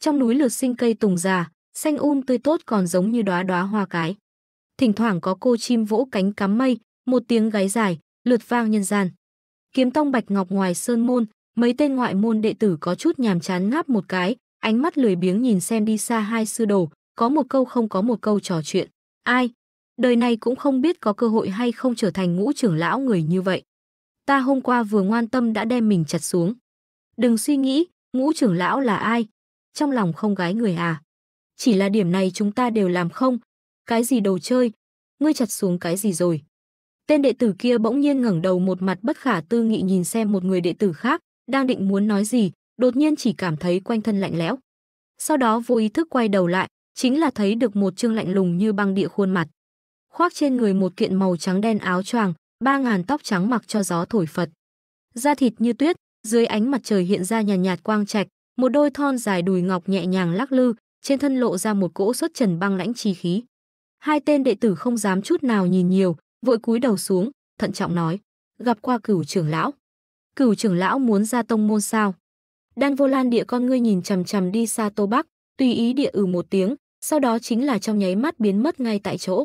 Trong núi lượt sinh cây tùng già, xanh um tươi tốt còn giống như đóa đóa hoa cái. Thỉnh thoảng có cô chim vỗ cánh cắm mây, một tiếng gáy dài, lượt vang nhân gian. Kiếm tông Bạch Ngọc ngoài sơn môn, Mấy tên ngoại môn đệ tử có chút nhàm chán ngáp một cái, ánh mắt lười biếng nhìn xem đi xa hai sư đồ, có một câu không có một câu trò chuyện. Ai? Đời này cũng không biết có cơ hội hay không trở thành ngũ trưởng lão người như vậy. Ta hôm qua vừa ngoan tâm đã đem mình chặt xuống. Đừng suy nghĩ, ngũ trưởng lão là ai? Trong lòng không gái người à? Chỉ là điểm này chúng ta đều làm không? Cái gì đồ chơi? Ngươi chặt xuống cái gì rồi? Tên đệ tử kia bỗng nhiên ngẩng đầu một mặt bất khả tư nghị nhìn xem một người đệ tử khác, đang định muốn nói gì, đột nhiên chỉ cảm thấy quanh thân lạnh lẽo. Sau đó vô ý thức quay đầu lại, chính là thấy được một trương lạnh lùng như băng địa khuôn mặt. Khoác trên người một kiện màu trắng đen áo choàng, ba ngàn tóc trắng mặc cho gió thổi phật. Da thịt như tuyết, dưới ánh mặt trời hiện ra nhàn nhạt, quang trạch, một đôi thon dài đùi ngọc nhẹ nhàng lắc lư, trên thân lộ ra một cỗ xuất trần băng lãnh chi khí. Hai tên đệ tử không dám chút nào nhìn nhiều, vội cúi đầu xuống, thận trọng nói: "Gặp qua cửu trưởng lão." Cửu trưởng lão muốn ra tông môn sao? Đan Vô Lan địa con ngươi nhìn chằm chằm đi xa Tô Bắc, tùy ý địa ử ừ một tiếng, sau đó chính là trong nháy mắt biến mất ngay tại chỗ.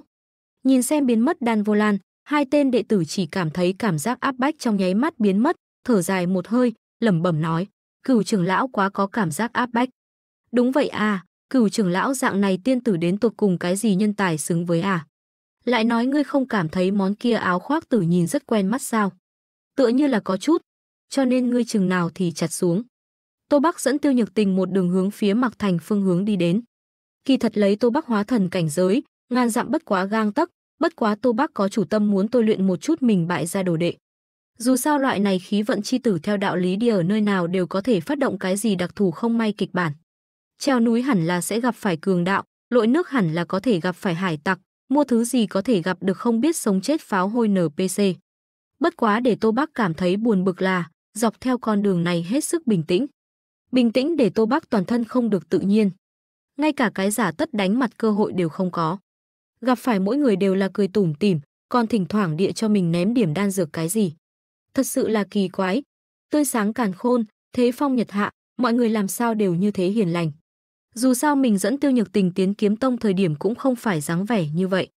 Nhìn xem biến mất Đan Vô Lan, hai tên đệ tử chỉ cảm thấy cảm giác áp bách trong nháy mắt biến mất, thở dài một hơi, lẩm bẩm nói, cửu trưởng lão quá có cảm giác áp bách. Đúng vậy à, cửu trưởng lão dạng này tiên tử đến tột cùng cái gì nhân tài xứng với à? Lại nói ngươi không cảm thấy món kia áo khoác tử nhìn rất quen mắt sao? Tựa như là có chút, cho nên ngươi chừng nào thì chặt xuống. Tô Bắc dẫn Tiêu Nhược Tình một đường hướng phía Mạc Thành phương hướng đi đến. Kỳ thật lấy Tô Bắc hóa thần cảnh giới, ngàn dặm bất quá gang tấc, bất quá Tô Bắc có chủ tâm muốn tôi luyện một chút mình bại ra đồ đệ. Dù sao loại này khí vận chi tử theo đạo lý đi ở nơi nào đều có thể phát động cái gì đặc thù không may kịch bản. Treo núi hẳn là sẽ gặp phải cường đạo, lội nước hẳn là có thể gặp phải hải tặc, mua thứ gì có thể gặp được không biết sống chết pháo hôi NPC. Bất quá để Tô Bắc cảm thấy buồn bực là, dọc theo con đường này hết sức bình tĩnh. Bình tĩnh để Tô Bắc toàn thân không được tự nhiên. Ngay cả cái giả tất đánh mặt cơ hội đều không có. Gặp phải mỗi người đều là cười tủm tỉm, còn thỉnh thoảng địa cho mình ném điểm đan dược cái gì. Thật sự là kỳ quái. Tươi sáng càn khôn, thế phong nhật hạ, mọi người làm sao đều như thế hiền lành. Dù sao mình dẫn tiêu nhược tình tiến kiếm tông thời điểm cũng không phải dáng vẻ như vậy.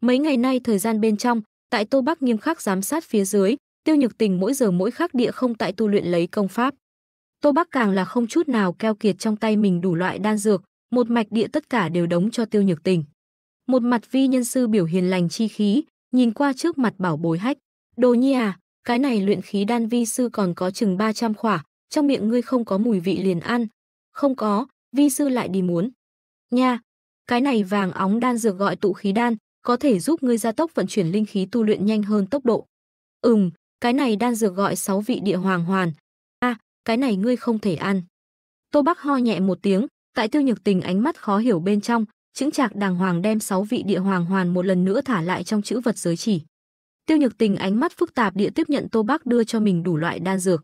Mấy ngày nay thời gian bên trong, tại Tô Bắc nghiêm khắc giám sát phía dưới, Tiêu Nhược Tình mỗi giờ mỗi khắc địa không tại tu luyện lấy công pháp. Tô Bắc càng là không chút nào keo kiệt trong tay mình đủ loại đan dược, một mạch địa tất cả đều đóng cho Tiêu Nhược Tình. Một mặt vi nhân sư biểu hiền lành chi khí, nhìn qua trước mặt bảo bối hách. Đồ nhi à, cái này luyện khí đan vi sư còn có chừng 300 khỏa, trong miệng ngươi không có mùi vị liền ăn. Không có, vi sư lại đi muốn. Nha, cái này vàng óng đan dược gọi tụ khí đan, có thể giúp ngươi gia tốc vận chuyển linh khí tu luyện nhanh hơn tốc độ. Ừm, cái này đan dược gọi sáu vị địa hoàng hoàn. a à, cái này ngươi không thể ăn. Tô Bắc ho nhẹ một tiếng, tại tiêu nhược tình ánh mắt khó hiểu bên trong, chững chạc đàng hoàng đem sáu vị địa hoàng hoàn một lần nữa thả lại trong chữ vật giới chỉ. Tiêu nhược tình ánh mắt phức tạp địa tiếp nhận Tô Bắc đưa cho mình đủ loại đan dược.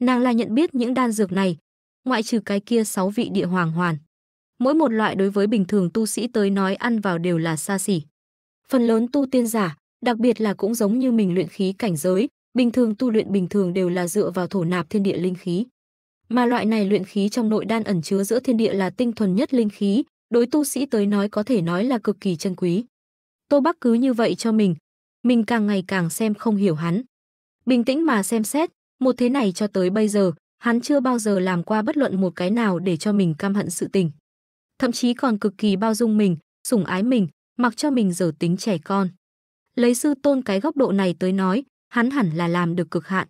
Nàng là nhận biết những đan dược này, ngoại trừ cái kia sáu vị địa hoàng hoàn. Mỗi một loại đối với bình thường tu sĩ tới nói ăn vào đều là xa xỉ. Phần lớn tu tiên giả, đặc biệt là cũng giống như mình luyện khí cảnh giới, Bình thường tu luyện bình thường đều là dựa vào thổ nạp thiên địa linh khí, mà loại này luyện khí trong nội đan ẩn chứa giữa thiên địa là tinh thuần nhất linh khí, đối tu sĩ tới nói có thể nói là cực kỳ chân quý. Tô Bắc cứ như vậy cho mình, mình càng ngày càng xem không hiểu hắn. Bình tĩnh mà xem xét, một thế này cho tới bây giờ, hắn chưa bao giờ làm qua bất luận một cái nào để cho mình cam hận sự tình. Thậm chí còn cực kỳ bao dung mình, sủng ái mình, mặc cho mình dở tính trẻ con. Lấy sư tôn cái góc độ này tới nói, hắn hẳn là làm được cực hạn.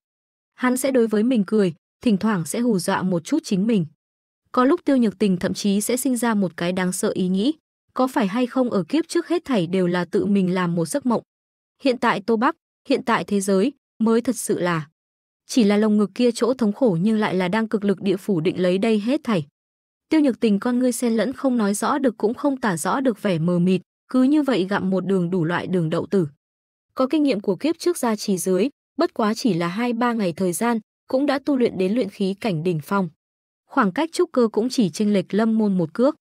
Hắn sẽ đối với mình cười, thỉnh thoảng sẽ hù dọa một chút chính mình. Có lúc tiêu nhược tình thậm chí sẽ sinh ra một cái đáng sợ ý nghĩ, có phải hay không ở kiếp trước hết thảy đều là tự mình làm một giấc mộng. Hiện tại Tô Bắc, hiện tại thế giới, mới thật sự là. Chỉ là lồng ngực kia chỗ thống khổ nhưng lại là đang cực lực địa phủ định lấy đây hết thảy. Tiêu nhược tình con ngươi xen lẫn không nói rõ được cũng không tả rõ được vẻ mờ mịt, cứ như vậy gặm một đường đủ loại đường đậu tử có kinh nghiệm của kiếp trước gia trì dưới, bất quá chỉ là hai ba ngày thời gian, cũng đã tu luyện đến luyện khí cảnh đỉnh phong. Khoảng cách trúc cơ cũng chỉ chênh lệch lâm môn một cước.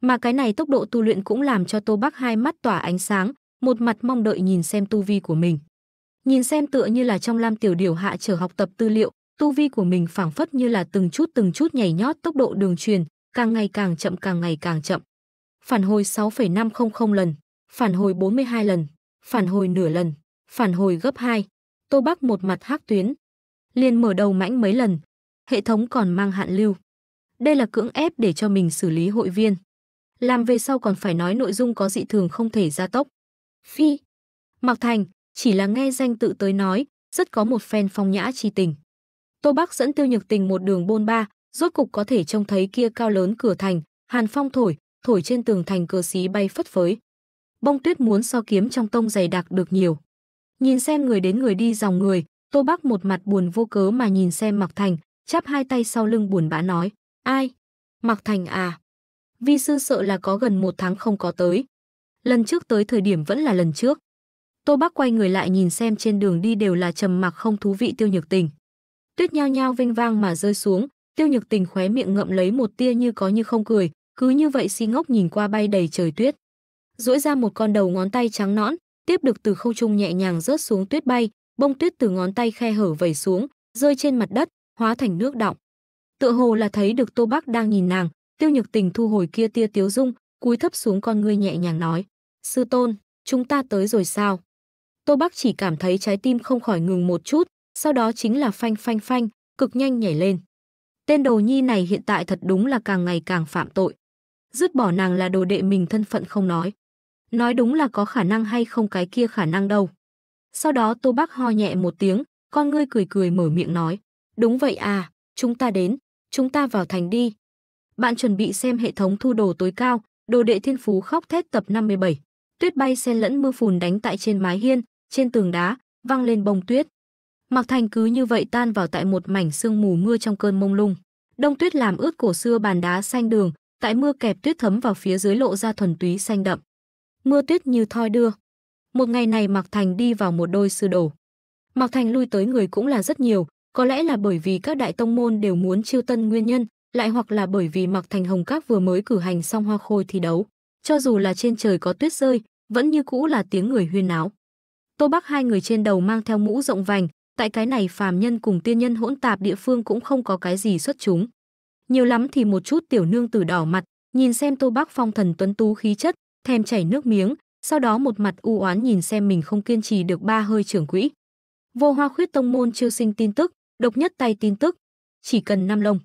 Mà cái này tốc độ tu luyện cũng làm cho Tô Bắc hai mắt tỏa ánh sáng, một mặt mong đợi nhìn xem tu vi của mình. Nhìn xem tựa như là trong Lam Tiểu điều hạ trở học tập tư liệu, tu vi của mình phảng phất như là từng chút từng chút nhảy nhót tốc độ đường truyền, càng ngày càng chậm càng ngày càng chậm. Phản hồi 6,500 lần, phản hồi 42 lần, phản hồi nửa lần, phản hồi gấp 2. Tô Bắc một mặt hắc tuyến, liền mở đầu mãnh mấy lần, hệ thống còn mang hạn lưu. Đây là cưỡng ép để cho mình xử lý hội viên. Làm về sau còn phải nói nội dung có dị thường không thể gia tốc. Phi, Mạc Thành chỉ là nghe danh tự tới nói, rất có một phen phong nhã chi tình. Tô Bắc dẫn Tiêu Nhược Tình một đường bôn ba, rốt cục có thể trông thấy kia cao lớn cửa thành, hàn phong thổi, thổi trên tường thành cờ xí bay phất phới bông tuyết muốn so kiếm trong tông dày đặc được nhiều. Nhìn xem người đến người đi dòng người, Tô Bắc một mặt buồn vô cớ mà nhìn xem Mạc Thành, chắp hai tay sau lưng buồn bã nói, ai? Mạc Thành à? Vi sư sợ là có gần một tháng không có tới. Lần trước tới thời điểm vẫn là lần trước. Tô Bắc quay người lại nhìn xem trên đường đi đều là trầm mặc không thú vị tiêu nhược tình. Tuyết nhao nhao vinh vang mà rơi xuống, tiêu nhược tình khóe miệng ngậm lấy một tia như có như không cười, cứ như vậy si ngốc nhìn qua bay đầy trời tuyết duỗi ra một con đầu ngón tay trắng nõn, tiếp được từ không trung nhẹ nhàng rớt xuống tuyết bay, bông tuyết từ ngón tay khe hở vẩy xuống, rơi trên mặt đất, hóa thành nước đọng. Tựa hồ là thấy được Tô Bác đang nhìn nàng, Tiêu Nhược Tình thu hồi kia tia tiếu dung, cúi thấp xuống con ngươi nhẹ nhàng nói: "Sư tôn, chúng ta tới rồi sao?" Tô Bác chỉ cảm thấy trái tim không khỏi ngừng một chút, sau đó chính là phanh phanh phanh, cực nhanh nhảy lên. Tên đồ nhi này hiện tại thật đúng là càng ngày càng phạm tội. Dứt bỏ nàng là đồ đệ mình thân phận không nói, Nói đúng là có khả năng hay không cái kia khả năng đâu. Sau đó Tô Bác ho nhẹ một tiếng, con ngươi cười cười mở miệng nói. Đúng vậy à, chúng ta đến, chúng ta vào thành đi. Bạn chuẩn bị xem hệ thống thu đồ tối cao, đồ đệ thiên phú khóc thét tập 57. Tuyết bay xen lẫn mưa phùn đánh tại trên mái hiên, trên tường đá, văng lên bông tuyết. Mặc Thành cứ như vậy tan vào tại một mảnh sương mù mưa trong cơn mông lung. Đông tuyết làm ướt cổ xưa bàn đá xanh đường, tại mưa kẹp tuyết thấm vào phía dưới lộ ra thuần túy xanh đậm. Mưa tuyết như thoi đưa. Một ngày này Mạc Thành đi vào một đôi sư đồ. Mạc Thành lui tới người cũng là rất nhiều, có lẽ là bởi vì các đại tông môn đều muốn chiêu tân nguyên nhân, lại hoặc là bởi vì Mạc Thành Hồng Các vừa mới cử hành xong hoa khôi thi đấu. Cho dù là trên trời có tuyết rơi, vẫn như cũ là tiếng người huyên náo. Tô Bắc hai người trên đầu mang theo mũ rộng vành, tại cái này phàm nhân cùng tiên nhân hỗn tạp địa phương cũng không có cái gì xuất chúng. Nhiều lắm thì một chút tiểu nương tử đỏ mặt, nhìn xem Tô Bắc phong thần tuấn tú khí chất, thèm chảy nước miếng, sau đó một mặt u oán nhìn xem mình không kiên trì được ba hơi trưởng quỹ. Vô hoa khuyết tông môn chiêu sinh tin tức, độc nhất tay tin tức, chỉ cần năm lông.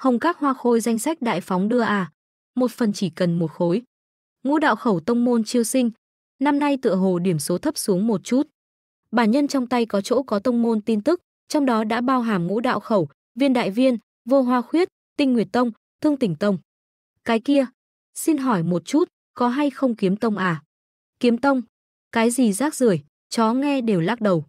Hồng các hoa khôi danh sách đại phóng đưa à, một phần chỉ cần một khối. Ngũ đạo khẩu tông môn chiêu sinh, năm nay tựa hồ điểm số thấp xuống một chút. Bản nhân trong tay có chỗ có tông môn tin tức, trong đó đã bao hàm ngũ đạo khẩu, viên đại viên, vô hoa khuyết, tinh nguyệt tông, thương tỉnh tông. Cái kia, xin hỏi một chút, có hay không kiếm tông à? Kiếm tông? Cái gì rác rưởi, chó nghe đều lắc đầu.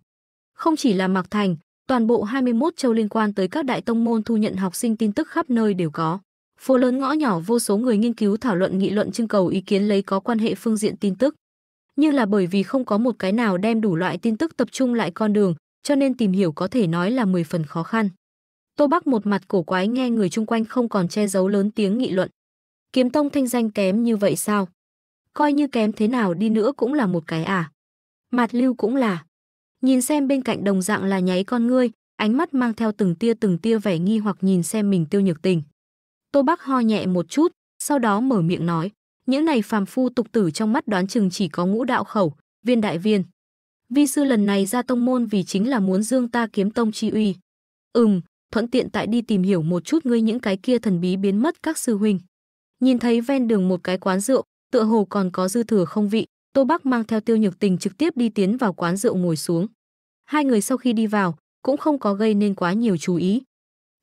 Không chỉ là Mạc Thành, toàn bộ 21 châu liên quan tới các đại tông môn thu nhận học sinh tin tức khắp nơi đều có. Phố lớn ngõ nhỏ vô số người nghiên cứu thảo luận nghị luận trưng cầu ý kiến lấy có quan hệ phương diện tin tức. Nhưng là bởi vì không có một cái nào đem đủ loại tin tức tập trung lại con đường, cho nên tìm hiểu có thể nói là 10 phần khó khăn. Tô Bắc một mặt cổ quái nghe người chung quanh không còn che giấu lớn tiếng nghị luận. Kiếm tông thanh danh kém như vậy sao? coi như kém thế nào đi nữa cũng là một cái à. Mạt lưu cũng là. Nhìn xem bên cạnh đồng dạng là nháy con ngươi, ánh mắt mang theo từng tia từng tia vẻ nghi hoặc nhìn xem mình tiêu nhược tình. Tô Bắc ho nhẹ một chút, sau đó mở miệng nói, những này phàm phu tục tử trong mắt đoán chừng chỉ có ngũ đạo khẩu, viên đại viên. Vi sư lần này ra tông môn vì chính là muốn dương ta kiếm tông chi uy. Ừm, thuận tiện tại đi tìm hiểu một chút ngươi những cái kia thần bí biến mất các sư huynh. Nhìn thấy ven đường một cái quán rượu, tựa hồ còn có dư thừa không vị, Tô Bắc mang theo Tiêu Nhược Tình trực tiếp đi tiến vào quán rượu ngồi xuống. Hai người sau khi đi vào, cũng không có gây nên quá nhiều chú ý.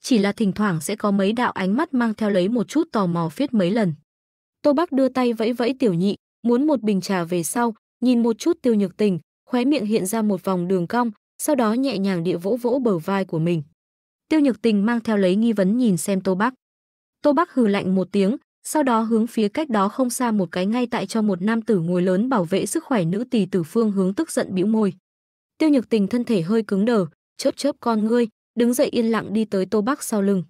Chỉ là thỉnh thoảng sẽ có mấy đạo ánh mắt mang theo lấy một chút tò mò phiết mấy lần. Tô Bắc đưa tay vẫy vẫy tiểu nhị, muốn một bình trà về sau, nhìn một chút Tiêu Nhược Tình, khóe miệng hiện ra một vòng đường cong, sau đó nhẹ nhàng địa vỗ vỗ bờ vai của mình. Tiêu Nhược Tình mang theo lấy nghi vấn nhìn xem Tô Bắc. Tô Bắc hừ lạnh một tiếng, sau đó hướng phía cách đó không xa một cái ngay tại cho một nam tử ngồi lớn bảo vệ sức khỏe nữ tỳ tử phương hướng tức giận bĩu môi. Tiêu Nhược Tình thân thể hơi cứng đờ, chớp chớp con ngươi, đứng dậy yên lặng đi tới Tô Bắc sau lưng.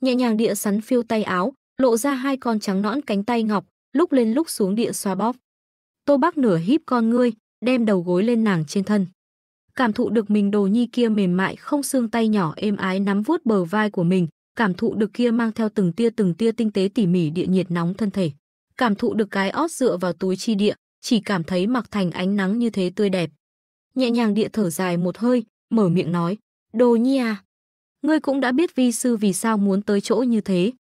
Nhẹ nhàng địa sắn phiêu tay áo, lộ ra hai con trắng nõn cánh tay ngọc, lúc lên lúc xuống địa xoa bóp. Tô Bắc nửa híp con ngươi, đem đầu gối lên nàng trên thân. Cảm thụ được mình đồ nhi kia mềm mại không xương tay nhỏ êm ái nắm vuốt bờ vai của mình, cảm thụ được kia mang theo từng tia từng tia tinh tế tỉ mỉ địa nhiệt nóng thân thể, cảm thụ được cái ót dựa vào túi chi địa, chỉ cảm thấy mặc thành ánh nắng như thế tươi đẹp. Nhẹ nhàng địa thở dài một hơi, mở miệng nói, đồ nhi à, ngươi cũng đã biết vi sư vì sao muốn tới chỗ như thế.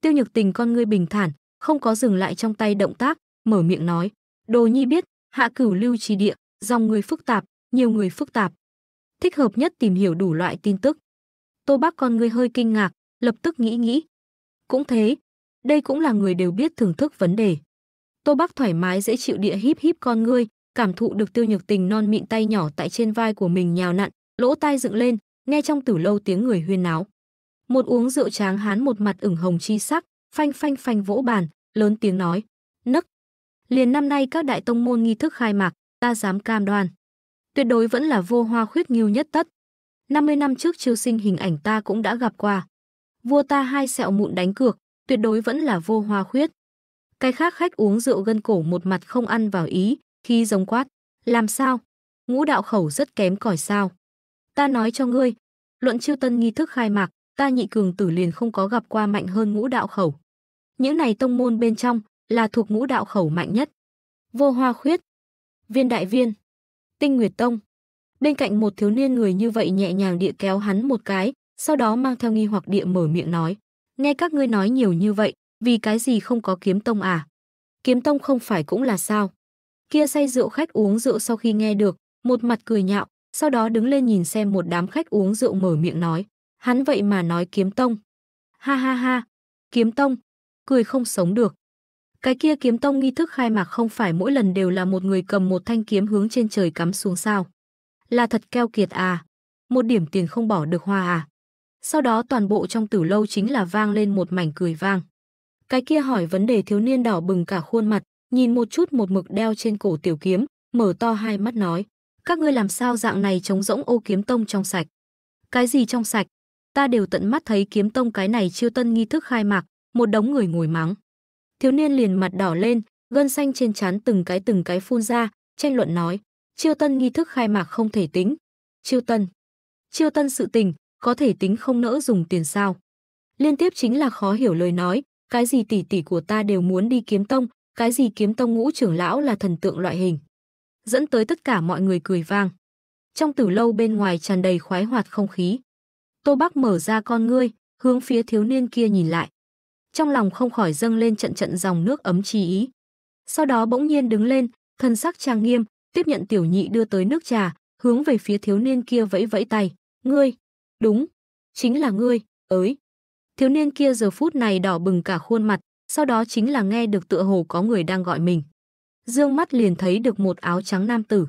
Tiêu nhược tình con ngươi bình thản, không có dừng lại trong tay động tác, mở miệng nói, đồ nhi biết, hạ cửu lưu chi địa, dòng người phức tạp, nhiều người phức tạp. Thích hợp nhất tìm hiểu đủ loại tin tức. Tô bác con ngươi hơi kinh ngạc, lập tức nghĩ nghĩ. Cũng thế, đây cũng là người đều biết thưởng thức vấn đề. Tô Bắc thoải mái dễ chịu địa híp híp con ngươi, cảm thụ được Tiêu Nhược Tình non mịn tay nhỏ tại trên vai của mình nhào nặn, lỗ tai dựng lên, nghe trong tử lâu tiếng người huyên náo. Một uống rượu tráng hán một mặt ửng hồng chi sắc, phanh phanh phanh vỗ bàn, lớn tiếng nói: "Nấc, liền năm nay các đại tông môn nghi thức khai mạc, ta dám cam đoan, tuyệt đối vẫn là vô hoa khuyết nghiêu nhất tất. 50 năm trước chiêu sinh hình ảnh ta cũng đã gặp qua, vua ta hai sẹo mụn đánh cược, tuyệt đối vẫn là vô hoa khuyết. Cái khác khách uống rượu gân cổ một mặt không ăn vào ý, khi giống quát, làm sao? Ngũ đạo khẩu rất kém cỏi sao? Ta nói cho ngươi, luận chiêu tân nghi thức khai mạc, ta nhị cường tử liền không có gặp qua mạnh hơn ngũ đạo khẩu. Những này tông môn bên trong là thuộc ngũ đạo khẩu mạnh nhất. Vô hoa khuyết, viên đại viên, tinh nguyệt tông. Bên cạnh một thiếu niên người như vậy nhẹ nhàng địa kéo hắn một cái, sau đó mang theo nghi hoặc địa mở miệng nói, nghe các ngươi nói nhiều như vậy, vì cái gì không có kiếm tông à? Kiếm tông không phải cũng là sao? Kia say rượu khách uống rượu sau khi nghe được, một mặt cười nhạo, sau đó đứng lên nhìn xem một đám khách uống rượu mở miệng nói, hắn vậy mà nói kiếm tông. Ha ha ha, kiếm tông, cười không sống được. Cái kia kiếm tông nghi thức khai mạc không phải mỗi lần đều là một người cầm một thanh kiếm hướng trên trời cắm xuống sao. Là thật keo kiệt à, một điểm tiền không bỏ được hoa à. Sau đó toàn bộ trong tử lâu chính là vang lên một mảnh cười vang. Cái kia hỏi vấn đề thiếu niên đỏ bừng cả khuôn mặt, nhìn một chút một mực đeo trên cổ tiểu kiếm, mở to hai mắt nói. Các ngươi làm sao dạng này chống rỗng ô kiếm tông trong sạch? Cái gì trong sạch? Ta đều tận mắt thấy kiếm tông cái này chiêu tân nghi thức khai mạc, một đống người ngồi mắng. Thiếu niên liền mặt đỏ lên, gân xanh trên trán từng cái từng cái phun ra, tranh luận nói. Chiêu tân nghi thức khai mạc không thể tính. Chiêu tân. Chiêu tân sự tình, có thể tính không nỡ dùng tiền sao. Liên tiếp chính là khó hiểu lời nói, cái gì tỷ tỷ của ta đều muốn đi kiếm tông, cái gì kiếm tông ngũ trưởng lão là thần tượng loại hình. Dẫn tới tất cả mọi người cười vang. Trong tử lâu bên ngoài tràn đầy khoái hoạt không khí. Tô Bắc mở ra con ngươi, hướng phía thiếu niên kia nhìn lại. Trong lòng không khỏi dâng lên trận trận dòng nước ấm chi ý. Sau đó bỗng nhiên đứng lên, thân sắc trang nghiêm, tiếp nhận tiểu nhị đưa tới nước trà, hướng về phía thiếu niên kia vẫy vẫy tay. Ngươi, Đúng, chính là ngươi, ới. Thiếu niên kia giờ phút này đỏ bừng cả khuôn mặt, sau đó chính là nghe được tựa hồ có người đang gọi mình. Dương mắt liền thấy được một áo trắng nam tử.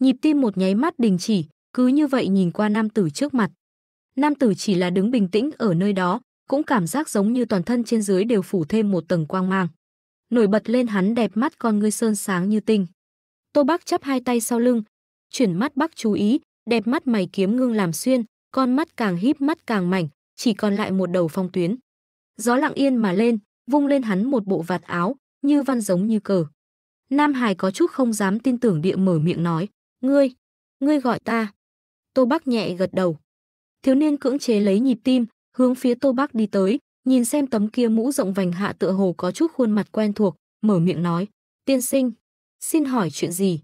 Nhịp tim một nháy mắt đình chỉ, cứ như vậy nhìn qua nam tử trước mặt. Nam tử chỉ là đứng bình tĩnh ở nơi đó, cũng cảm giác giống như toàn thân trên dưới đều phủ thêm một tầng quang mang. Nổi bật lên hắn đẹp mắt con ngươi sơn sáng như tinh. Tô bắc chắp hai tay sau lưng, chuyển mắt bắc chú ý, đẹp mắt mày kiếm ngưng làm xuyên, con mắt càng híp mắt càng mảnh, chỉ còn lại một đầu phong tuyến. Gió lặng yên mà lên, vung lên hắn một bộ vạt áo, như văn giống như cờ. Nam Hải có chút không dám tin tưởng địa mở miệng nói, ngươi, ngươi gọi ta. Tô Bắc nhẹ gật đầu. Thiếu niên cưỡng chế lấy nhịp tim, hướng phía Tô Bắc đi tới, nhìn xem tấm kia mũ rộng vành hạ tựa hồ có chút khuôn mặt quen thuộc, mở miệng nói, tiên sinh, xin hỏi chuyện gì?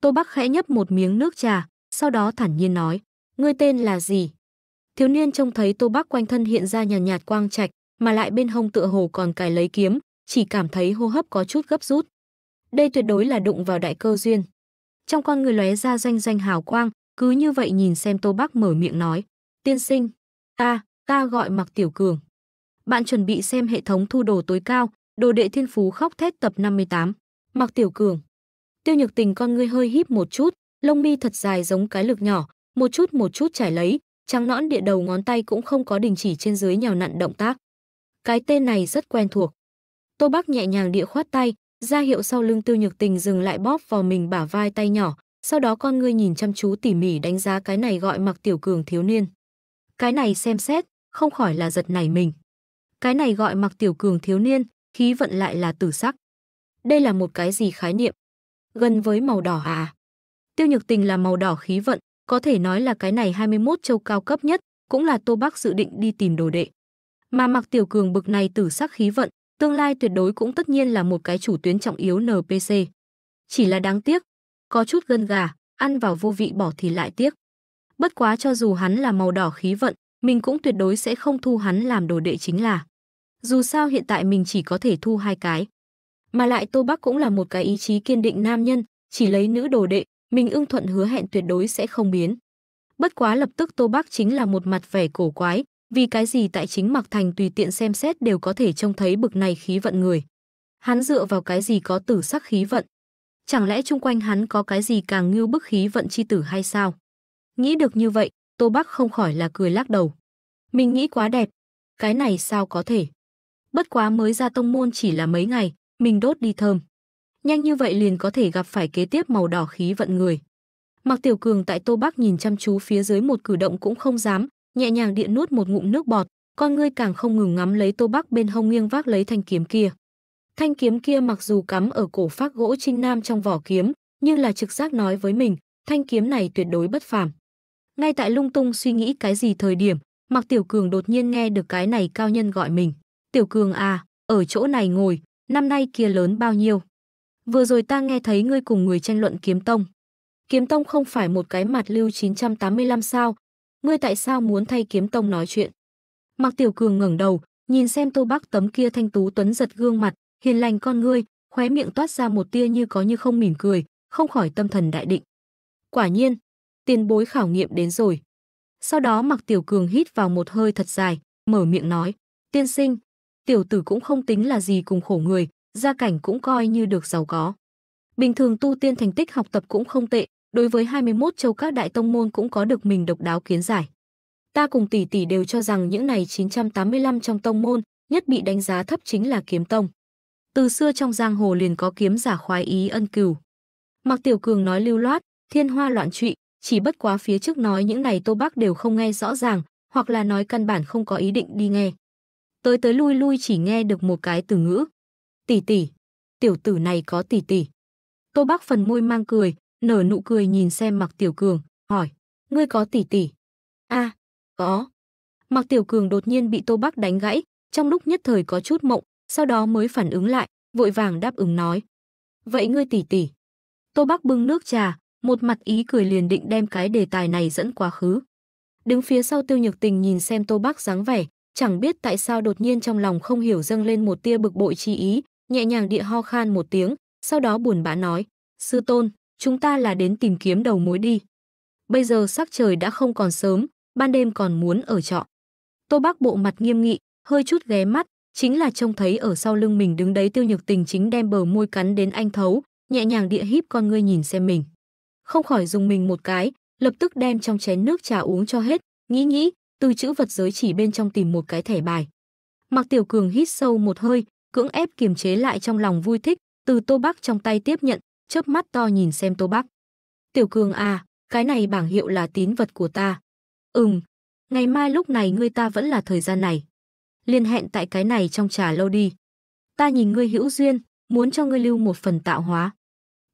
Tô Bắc khẽ nhấp một miếng nước trà, sau đó thản nhiên nói, ngươi tên là gì? Thiếu niên trông thấy Tô Bắc quanh thân hiện ra nhàn nhạt, nhạt quang trạch, mà lại bên hông tựa hồ còn cài lấy kiếm, chỉ cảm thấy hô hấp có chút gấp rút. Đây tuyệt đối là đụng vào đại cơ duyên. Trong con người lóe ra danh danh hào quang, cứ như vậy nhìn xem Tô Bắc mở miệng nói, "Tiên sinh, ta, ta gọi Mặc Tiểu Cường." Bạn chuẩn bị xem hệ thống thu đồ tối cao, đồ đệ thiên phú khóc thét tập 58. Mặc Tiểu Cường. Tiêu Nhược Tình con ngươi hơi híp một chút, lông mi thật dài giống cái lược nhỏ, một chút một chút trải lấy, trắng nõn địa đầu ngón tay cũng không có đình chỉ trên dưới nhào nặn động tác. Cái tên này rất quen thuộc. Tô Bắc nhẹ nhàng địa khoát tay, ra hiệu sau lưng tiêu Nhược Tình dừng lại bóp vào mình bả vai tay nhỏ, sau đó con ngươi nhìn chăm chú tỉ mỉ đánh giá cái này gọi Mặc Tiểu Cường thiếu niên. Cái này xem xét, không khỏi là giật nảy mình. Cái này gọi Mặc Tiểu Cường thiếu niên, khí vận lại là tử sắc. Đây là một cái gì khái niệm? Gần với màu đỏ à? Tiêu Nhược Tình là màu đỏ khí vận, có thể nói là cái này 21 châu cao cấp nhất, cũng là Tô Bắc dự định đi tìm đồ đệ. Mà mặc Tiểu Cường bực này tử sắc khí vận, tương lai tuyệt đối cũng tất nhiên là một cái chủ tuyến trọng yếu NPC. Chỉ là đáng tiếc, có chút gân gà, ăn vào vô vị bỏ thì lại tiếc. Bất quá cho dù hắn là màu đỏ khí vận, mình cũng tuyệt đối sẽ không thu hắn làm đồ đệ chính là. Dù sao hiện tại mình chỉ có thể thu hai cái. Mà lại Tô Bắc cũng là một cái ý chí kiên định nam nhân, chỉ lấy nữ đồ đệ, mình ưng thuận hứa hẹn tuyệt đối sẽ không biến. Bất quá lập tức Tô bác chính là một mặt vẻ cổ quái, vì cái gì tại chính Mạc Thành tùy tiện xem xét đều có thể trông thấy bực này khí vận người. Hắn dựa vào cái gì có tử sắc khí vận? Chẳng lẽ chung quanh hắn có cái gì càng ngưu bức khí vận chi tử hay sao? Nghĩ được như vậy, Tô Bắc không khỏi là cười lắc đầu. Mình nghĩ quá đẹp, cái này sao có thể? Bất quá mới ra tông môn chỉ là mấy ngày, mình đốt đi thơm. Nhanh như vậy liền có thể gặp phải kế tiếp màu đỏ khí vận người. Mặc Tiểu Cường tại Tô Bắc nhìn chăm chú phía dưới một cử động cũng không dám, nhẹ nhàng điện nuốt một ngụm nước bọt, con ngươi càng không ngừng ngắm lấy Tô Bắc bên hông nghiêng vác lấy thanh kiếm kia. Thanh kiếm kia mặc dù cắm ở cổ phác gỗ trinh nam trong vỏ kiếm, nhưng là trực giác nói với mình, thanh kiếm này tuyệt đối bất phàm. Ngay tại lung tung suy nghĩ cái gì thời điểm, Mạc Tiểu Cường đột nhiên nghe được cái này cao nhân gọi mình. Tiểu Cường à, ở chỗ này ngồi, năm nay kia lớn bao nhiêu? Vừa rồi ta nghe thấy ngươi cùng người tranh luận kiếm tông. Kiếm tông không phải một cái mặt lưu 985 sao? Ngươi tại sao muốn thay kiếm tông nói chuyện? Mạc Tiểu Cường ngẩng đầu, nhìn xem Tô Bắc tấm kia thanh tú tuấn giật gương mặt, hiền lành con ngươi, khóe miệng toát ra một tia như có như không mỉm cười, không khỏi tâm thần đại định. Quả nhiên, tiền bối khảo nghiệm đến rồi. Sau đó Mạc Tiểu Cường hít vào một hơi thật dài, mở miệng nói, tiên sinh, tiểu tử cũng không tính là gì cùng khổ người, gia cảnh cũng coi như được giàu có. Bình thường tu tiên thành tích học tập cũng không tệ, đối với 21 châu các đại tông môn cũng có được mình độc đáo kiến giải. Ta cùng tỷ tỷ đều cho rằng những này 985 trong tông môn, nhất bị đánh giá thấp chính là kiếm tông. Từ xưa trong giang hồ liền có kiếm giả khoái ý ân cửu mặc Tiểu Cường nói lưu loát, thiên hoa loạn trụy, chỉ bất quá phía trước nói những này Tô Bác đều không nghe rõ ràng, hoặc là nói căn bản không có ý định đi nghe. Tới tới lui lui chỉ nghe được một cái từ ngữ, tỷ tỷ, tiểu tử này có tỷ tỷ. Tô Bác phần môi mang cười, nở nụ cười nhìn xem Mặc Tiểu Cường, hỏi, ngươi có tỷ tỷ? A, có. Mặc Tiểu Cường đột nhiên bị Tô Bác đánh gãy, trong lúc nhất thời có chút mộng, sau đó mới phản ứng lại, vội vàng đáp ứng nói. Vậy ngươi tỷ tỷ. Tô Bác bưng nước trà, một mặt ý cười liền định đem cái đề tài này dẫn quá khứ. Đứng phía sau Tiêu Nhược Tình nhìn xem Tô Bác dáng vẻ, chẳng biết tại sao đột nhiên trong lòng không hiểu dâng lên một tia bực bội chi ý, nhẹ nhàng địa ho khan một tiếng, sau đó buồn bã nói, sư tôn, chúng ta là đến tìm kiếm đầu mối đi. Bây giờ sắc trời đã không còn sớm, ban đêm còn muốn ở trọ. Tô Bác bộ mặt nghiêm nghị, hơi chút ghé mắt, chính là trông thấy ở sau lưng mình đứng đấy tiêu nhược tình chính đem bờ môi cắn đến anh thấu, nhẹ nhàng địa híp con ngươi nhìn xem mình. Không khỏi dùng mình một cái, lập tức đem trong chén nước trà uống cho hết, nghĩ nghĩ, từ chữ vật giới chỉ bên trong tìm một cái thẻ bài. Mạc Tiểu Cường hít sâu một hơi, cưỡng ép kiềm chế lại trong lòng vui thích, từ Tô Bắc trong tay tiếp nhận, chớp mắt to nhìn xem Tô Bắc. "Tiểu Cường à, cái này bảng hiệu là tín vật của ta." "Ừm, ngày mai lúc này ngươi ta vẫn là thời gian này. Liên hẹn tại cái này trong trà lâu đi. Ta nhìn ngươi hữu duyên, muốn cho ngươi lưu một phần tạo hóa."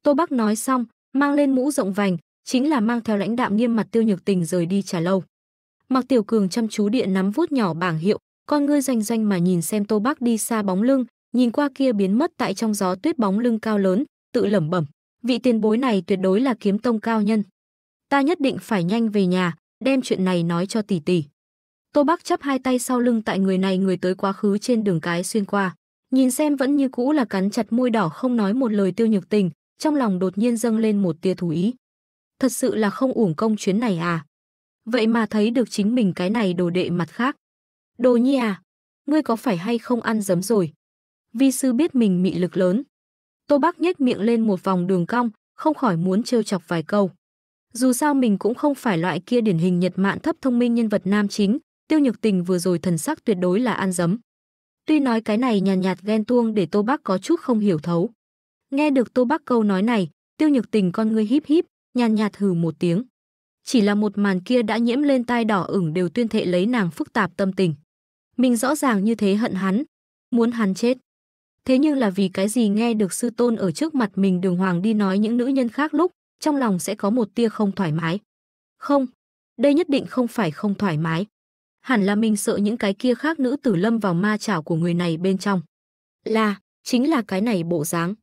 Tô Bắc nói xong, mang lên mũ rộng vành, chính là mang theo lãnh đạm nghiêm mặt tiêu nhược tình rời đi trà lâu. Mặc Tiểu Cường chăm chú địa nắm vuốt nhỏ bảng hiệu, con ngươi doanh doanh mà nhìn xem Tô bác đi xa bóng lưng, nhìn qua kia biến mất tại trong gió tuyết bóng lưng cao lớn, tự lẩm bẩm, vị tiền bối này tuyệt đối là kiếm tông cao nhân. Ta nhất định phải nhanh về nhà, đem chuyện này nói cho tỷ tỷ. Tô bác chắp hai tay sau lưng tại người này người tới quá khứ trên đường cái xuyên qua, nhìn xem vẫn như cũ là cắn chặt môi đỏ không nói một lời tiêu nhược tình, trong lòng đột nhiên dâng lên một tia thú ý. Thật sự là không uổng công chuyến này à? Vậy mà thấy được chính mình cái này đồ đệ mặt khác, Đồ nhi à, ngươi có phải hay không ăn dấm rồi? Vi sư biết mình mị lực lớn. Tô Bác nhếch miệng lên một vòng đường cong, không khỏi muốn trêu chọc vài câu. Dù sao mình cũng không phải loại kia điển hình nhật mạn thấp thông minh nhân vật nam chính, tiêu nhược tình vừa rồi thần sắc tuyệt đối là ăn dấm. Tuy nói cái này nhàn nhạt, nhạt ghen tuông để Tô Bác có chút không hiểu thấu. Nghe được Tô Bác câu nói này, tiêu nhược tình con ngươi híp híp, nhàn nhạt, nhạt hừ một tiếng. Chỉ là một màn kia đã nhiễm lên tai đỏ ửng đều tuyên thệ lấy nàng phức tạp tâm tình. Mình rõ ràng như thế hận hắn, muốn hắn chết. Thế nhưng là vì cái gì nghe được sư tôn ở trước mặt mình đường hoàng đi nói những nữ nhân khác lúc, trong lòng sẽ có một tia không thoải mái. Không, đây nhất định không phải không thoải mái. Hẳn là mình sợ những cái kia khác nữ tử lâm vào ma chảo của người này bên trong. Là, chính là cái này bộ dáng.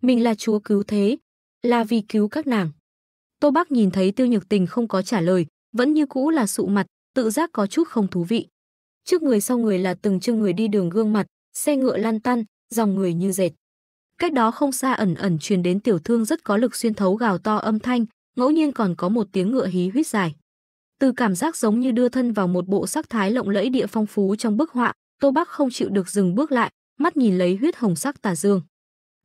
Mình là chúa cứu thế, là vì cứu các nàng. Tô Bác nhìn thấy Tiêu Nhược Tình không có trả lời, vẫn như cũ là sụ mặt, tự giác có chút không thú vị. Trước người sau người là từng chương người đi đường gương mặt, xe ngựa lăn tăn, dòng người như dệt. Cách đó không xa ẩn ẩn truyền đến tiểu thương rất có lực xuyên thấu gào to âm thanh, ngẫu nhiên còn có một tiếng ngựa hí huýt dài. Từ cảm giác giống như đưa thân vào một bộ sắc thái lộng lẫy địa phong phú trong bức họa, Tô Bắc không chịu được dừng bước lại, mắt nhìn lấy huyết hồng sắc tà dương.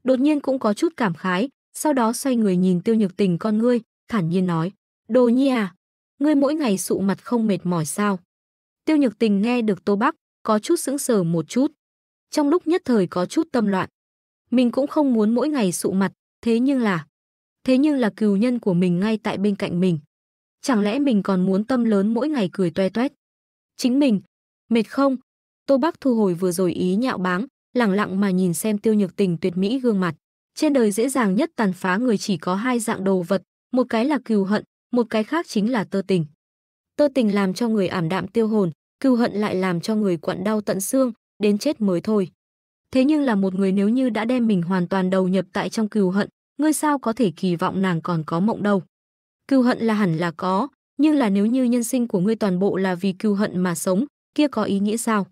Đột nhiên cũng có chút cảm khái, sau đó xoay người nhìn Tiêu Nhược Tình con ngươi, thản nhiên nói: "Đồ Nhi à, ngươi mỗi ngày sụ mặt không mệt mỏi sao?" Tiêu Nhược Tình nghe được Tô Bắc, có chút sững sờ một chút. Trong lúc nhất thời có chút tâm loạn. Mình cũng không muốn mỗi ngày sụ mặt, thế nhưng là... Thế nhưng là cừu nhân của mình ngay tại bên cạnh mình. Chẳng lẽ mình còn muốn tâm lớn mỗi ngày cười toe toét? Chính mình, mệt không? Tô Bắc thu hồi vừa rồi ý nhạo báng, lẳng lặng mà nhìn xem Tiêu Nhược Tình tuyệt mỹ gương mặt. Trên đời dễ dàng nhất tàn phá người chỉ có hai dạng đồ vật, một cái là cừu hận, một cái khác chính là tơ tình tơ tình làm cho người ảm đạm tiêu hồn, cưu hận lại làm cho người quặn đau tận xương, đến chết mới thôi. Thế nhưng là một người nếu như đã đem mình hoàn toàn đầu nhập tại trong cừu hận, ngươi sao có thể kỳ vọng nàng còn có mộng đâu. Cừu hận là hẳn là có, nhưng là nếu như nhân sinh của ngươi toàn bộ là vì cừu hận mà sống, kia có ý nghĩa sao?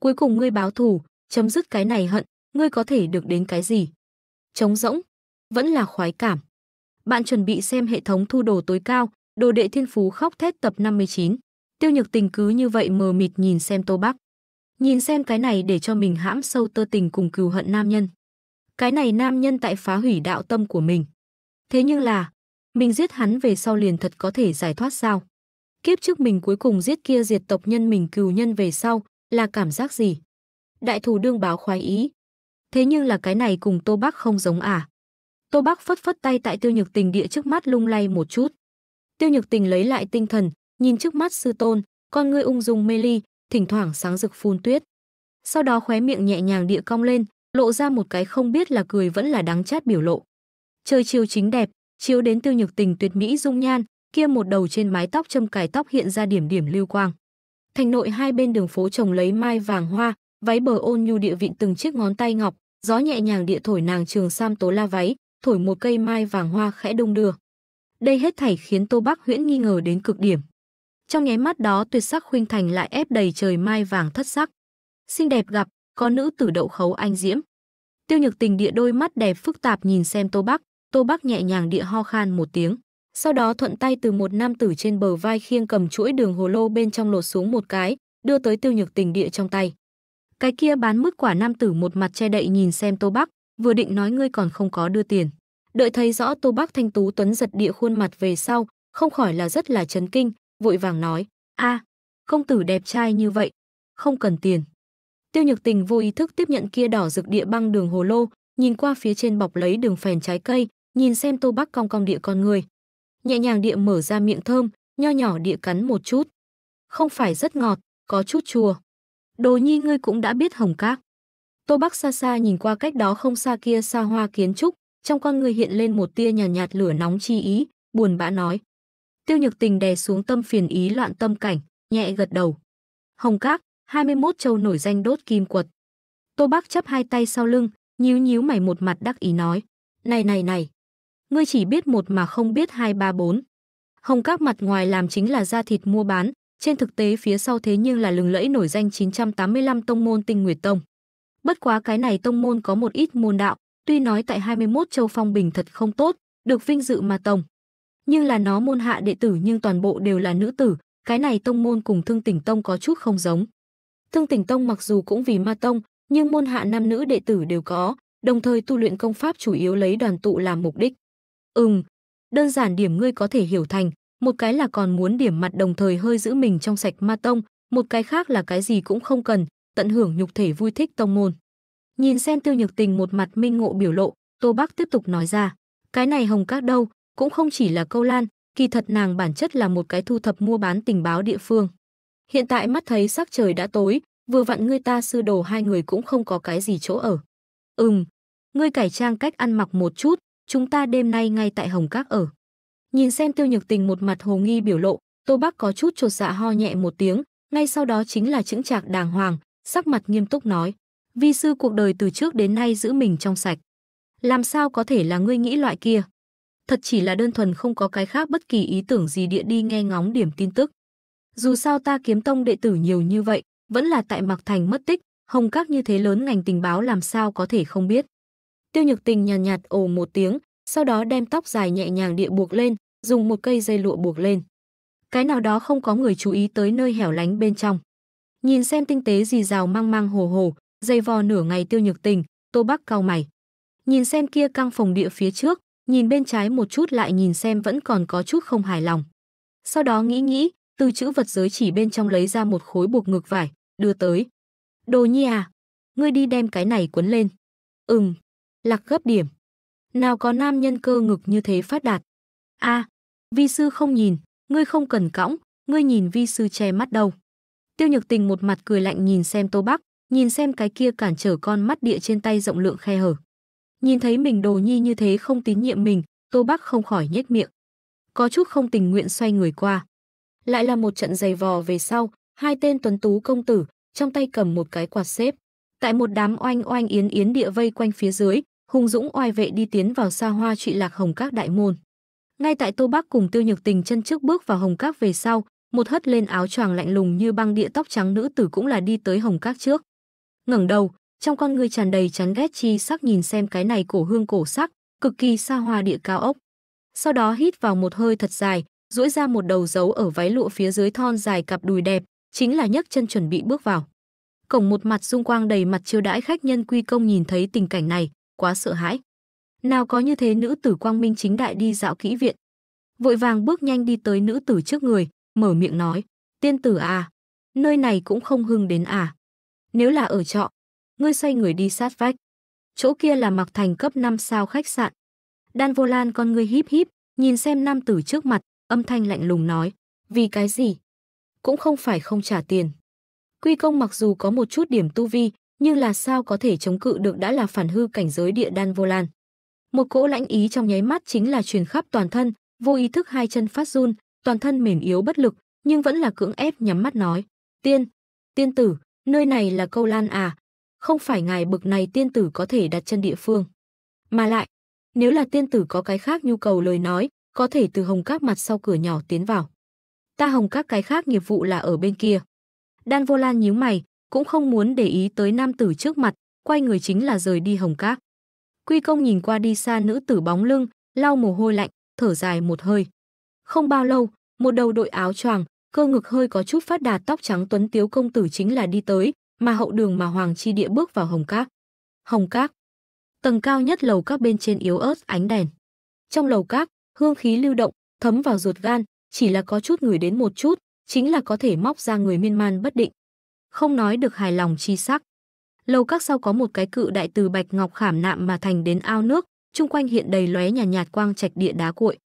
Cuối cùng ngươi báo thù, chấm dứt cái này hận, ngươi có thể được đến cái gì? Trống rỗng, vẫn là khoái cảm. Bạn chuẩn bị xem hệ thống thu đồ tối cao, Đồ đệ thiên phú khóc thét tập 59. Tiêu nhược tình cứ như vậy mờ mịt nhìn xem tô bắc. Nhìn xem cái này để cho mình hãm sâu tơ tình cùng cừu hận nam nhân. Cái này nam nhân tại phá hủy đạo tâm của mình. Thế nhưng là, mình giết hắn về sau liền thật có thể giải thoát sao? Kiếp trước mình cuối cùng giết kia diệt tộc nhân mình cừu nhân về sau, là cảm giác gì? Đại thù đương báo khoái ý. Thế nhưng là cái này cùng Tô Bắc không giống à? Tô Bắc phất phất tay tại tiêu nhược tình địa trước mắt lung lay một chút. Tiêu Nhược Tình lấy lại tinh thần, nhìn trước mắt sư tôn, con ngươi ung dung mê ly, thỉnh thoảng sáng rực phun tuyết. Sau đó khóe miệng nhẹ nhàng địa cong lên, lộ ra một cái không biết là cười vẫn là đáng chát biểu lộ. Trời chiều chính đẹp, chiếu đến Tiêu Nhược Tình tuyệt mỹ dung nhan, kia một đầu trên mái tóc châm cài tóc hiện ra điểm điểm lưu quang. Thành nội hai bên đường phố trồng lấy mai vàng hoa, váy bờ ôn nhu địa vịn từng chiếc ngón tay ngọc, gió nhẹ nhàng địa thổi nàng trường sam tố la váy, thổi một cây mai vàng hoa khẽ đung đưa. Đây hết thảy khiến Tô Bác Huyễn nghi ngờ đến cực điểm. Trong nháy mắt đó tuyệt sắc khuynh thành lại ép đầy trời mai vàng thất sắc. Xinh đẹp gặp, có nữ tử đậu khấu anh diễm. Tiêu Nhược Tình địa đôi mắt đẹp phức tạp nhìn xem Tô Bắc, Tô Bắc nhẹ nhàng địa ho khan một tiếng, sau đó thuận tay từ một nam tử trên bờ vai khiêng cầm chuỗi đường hồ lô bên trong lột xuống một cái, đưa tới Tiêu Nhược Tình địa trong tay. Cái kia bán mức quả nam tử một mặt che đậy nhìn xem Tô Bắc, vừa định nói ngươi còn không có đưa tiền. Đợi thấy rõ Tô Bác Thanh Tú Tuấn giật địa khuôn mặt về sau, không khỏi là rất là chấn kinh, vội vàng nói: "A, à, công tử đẹp trai như vậy, không cần tiền." Tiêu Nhược Tình vô ý thức tiếp nhận kia đỏ rực địa băng đường hồ lô, nhìn qua phía trên bọc lấy đường phèn trái cây, nhìn xem Tô bác cong cong địa con người. Nhẹ nhàng địa mở ra miệng thơm, nho nhỏ địa cắn một chút. Không phải rất ngọt, có chút chua. Đồ nhi ngươi cũng đã biết hồng cát Tô bác xa xa nhìn qua cách đó không xa kia xa hoa kiến trúc, trong con người hiện lên một tia nhàn nhạt, nhạt lửa nóng chi ý, buồn bã nói. Tiêu Nhược Tình đè xuống tâm phiền ý loạn tâm cảnh, nhẹ gật đầu. Hồng Các, 21 châu nổi danh đốt kim quật. Tô Bác chấp hai tay sau lưng, nhíu nhíu mày một mặt đắc ý nói. Này này này, ngươi chỉ biết một mà không biết hai ba bốn. Hồng Các mặt ngoài làm chính là da thịt mua bán, trên thực tế phía sau thế nhưng là lừng lẫy nổi danh 985 tông môn tinh nguyệt tông. Bất quá cái này tông môn có một ít môn đạo, Tuy nói tại 21 châu phong bình thật không tốt, được vinh dự mà tổng. Nhưng là nó môn hạ đệ tử nhưng toàn bộ đều là nữ tử, cái này tông môn cùng thương tỉnh tông có chút không giống. Thương tỉnh tông mặc dù cũng vì ma tông, nhưng môn hạ nam nữ đệ tử đều có, đồng thời tu luyện công pháp chủ yếu lấy đoàn tụ làm mục đích. Ừm, đơn giản điểm ngươi có thể hiểu thành, một cái là còn muốn điểm mặt đồng thời hơi giữ mình trong sạch ma tông, một cái khác là cái gì cũng không cần, tận hưởng nhục thể vui thích tông môn. Nhìn xem Tiêu Nhược Tình một mặt minh ngộ biểu lộ, Tô Bắc tiếp tục nói ra, cái này hồng các đâu, cũng không chỉ là câu lan, kỳ thật nàng bản chất là một cái thu thập mua bán tình báo địa phương. Hiện tại mắt thấy sắc trời đã tối, vừa vặn ngươi ta sư đồ hai người cũng không có cái gì chỗ ở. Ừm, ngươi cải trang cách ăn mặc một chút, chúng ta đêm nay ngay tại Hồng Các ở. Nhìn xem Tiêu Nhược Tình một mặt hồ nghi biểu lộ, Tô Bắc có chút chột dạ ho nhẹ một tiếng, ngay sau đó chính là chững chạc đàng hoàng, sắc mặt nghiêm túc nói, Vi sư cuộc đời từ trước đến nay giữ mình trong sạch. Làm sao có thể là ngươi nghĩ loại kia? Thật chỉ là đơn thuần không có cái khác bất kỳ ý tưởng gì địa đi nghe ngóng điểm tin tức. Dù sao ta kiếm tông đệ tử nhiều như vậy, vẫn là tại Mạc Thành mất tích, hồng các như thế lớn ngành tình báo làm sao có thể không biết. Tiêu nhược tình nhàn nhạt, nhạt ồ một tiếng, sau đó đem tóc dài nhẹ nhàng địa buộc lên, dùng một cây dây lụa buộc lên. Cái nào đó không có người chú ý tới nơi hẻo lánh bên trong. Nhìn xem tinh tế gì rào mang mang hồ hồ, dày vò nửa ngày tiêu nhược tình, Tô Bắc cao mày. Nhìn xem kia căng phòng địa phía trước, nhìn bên trái một chút lại nhìn xem vẫn còn có chút không hài lòng. Sau đó nghĩ nghĩ, từ chữ vật giới chỉ bên trong lấy ra một khối buộc ngực vải, đưa tới. Đồ nhi à, ngươi đi đem cái này quấn lên. Ừm, lạc gấp điểm. Nào có nam nhân cơ ngực như thế phát đạt. a à, vi sư không nhìn, ngươi không cần cõng, ngươi nhìn vi sư che mắt đâu. Tiêu nhược tình một mặt cười lạnh nhìn xem tô bắc, Nhìn xem cái kia cản trở con mắt địa trên tay rộng lượng khe hở. Nhìn thấy mình đồ nhi như thế không tín nhiệm mình, Tô Bắc không khỏi nhếch miệng. Có chút không tình nguyện xoay người qua. Lại là một trận giày vò về sau, hai tên tuấn tú công tử, trong tay cầm một cái quạt xếp. Tại một đám oanh oanh yến yến địa vây quanh phía dưới, hung dũng oai vệ đi tiến vào xa hoa trụy lạc hồng các đại môn. Ngay tại Tô Bắc cùng Tiêu Nhược Tình chân trước bước vào hồng các về sau, một hất lên áo choàng lạnh lùng như băng địa tóc trắng nữ tử cũng là đi tới hồng các trước ngẩng đầu, trong con ngươi tràn đầy chán ghét chi sắc nhìn xem cái này cổ hương cổ sắc, cực kỳ xa hoa địa cao ốc. Sau đó hít vào một hơi thật dài, duỗi ra một đầu dấu ở váy lụa phía dưới thon dài cặp đùi đẹp, chính là nhấc chân chuẩn bị bước vào. Cổng một mặt dung quang đầy mặt chiêu đãi khách nhân quy công nhìn thấy tình cảnh này, quá sợ hãi. Nào có như thế nữ tử quang minh chính đại đi dạo kỹ viện. Vội vàng bước nhanh đi tới nữ tử trước người, mở miệng nói, tiên tử à, nơi này cũng không hưng đến à. Nếu là ở trọ, ngươi xoay người đi sát vách. Chỗ kia là mặc thành cấp 5 sao khách sạn. Đan vô lan con ngươi híp híp, nhìn xem nam tử trước mặt, âm thanh lạnh lùng nói. Vì cái gì? Cũng không phải không trả tiền. Quy công mặc dù có một chút điểm tu vi, nhưng là sao có thể chống cự được đã là phản hư cảnh giới địa đan vô lan. Một cỗ lãnh ý trong nháy mắt chính là truyền khắp toàn thân, vô ý thức hai chân phát run, toàn thân mềm yếu bất lực, nhưng vẫn là cưỡng ép nhắm mắt nói. Tiên, tiên tử, Nơi này là câu lan à, không phải ngài bực này tiên tử có thể đặt chân địa phương. Mà lại, nếu là tiên tử có cái khác nhu cầu lời nói, có thể từ hồng các mặt sau cửa nhỏ tiến vào. Ta hồng các cái khác nghiệp vụ là ở bên kia. Đan vô lan nhíu mày, cũng không muốn để ý tới nam tử trước mặt, quay người chính là rời đi hồng các. Quy công nhìn qua đi xa nữ tử bóng lưng, lau mồ hôi lạnh, thở dài một hơi. Không bao lâu, một đầu đội áo choàng, cơ ngực hơi có chút phát đạt tóc trắng tuấn tiếu công tử chính là đi tới, mà hậu đường mà Hoàng Chi Địa bước vào Hồng cát Hồng cát Tầng cao nhất lầu các bên trên yếu ớt ánh đèn. Trong lầu cát hương khí lưu động, thấm vào ruột gan, chỉ là có chút người đến một chút, chính là có thể móc ra người miên man bất định. Không nói được hài lòng chi sắc. Lầu các sau có một cái cự đại từ bạch ngọc khảm nạm mà thành đến ao nước, chung quanh hiện đầy lóe nhàn nhạt, nhạt quang trạch địa đá cuội.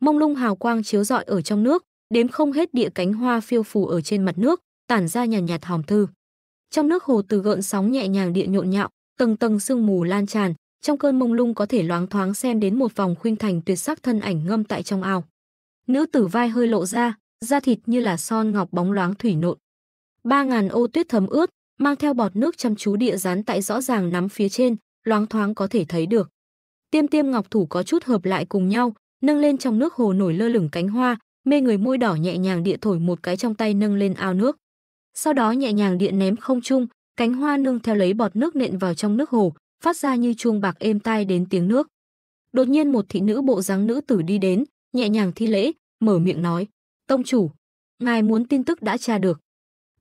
Mông lung hào quang chiếu rọi ở trong nước, đếm không hết địa cánh hoa phiêu phù ở trên mặt nước, tản ra nhàn nhạt, hòm thư. Trong nước hồ từ gợn sóng nhẹ nhàng địa nhộn nhạo, tầng tầng sương mù lan tràn, trong cơn mông lung có thể loáng thoáng xem đến một vòng khuynh thành tuyệt sắc thân ảnh ngâm tại trong ao. Nữ tử vai hơi lộ ra, da thịt như là son ngọc bóng loáng thủy nộn. Ba ngàn ô tuyết thấm ướt, mang theo bọt nước chăm chú địa dán tại rõ ràng nắm phía trên, loáng thoáng có thể thấy được. Tiêm tiêm ngọc thủ có chút hợp lại cùng nhau, nâng lên trong nước hồ nổi lơ lửng cánh hoa, mê người môi đỏ nhẹ nhàng địa thổi một cái trong tay nâng lên ao nước. Sau đó nhẹ nhàng địa ném không trung, cánh hoa nương theo lấy bọt nước nện vào trong nước hồ, phát ra như chuông bạc êm tai đến tiếng nước. Đột nhiên một thị nữ bộ dáng nữ tử đi đến, nhẹ nhàng thi lễ, mở miệng nói: "Tông chủ, ngài muốn tin tức đã tra được.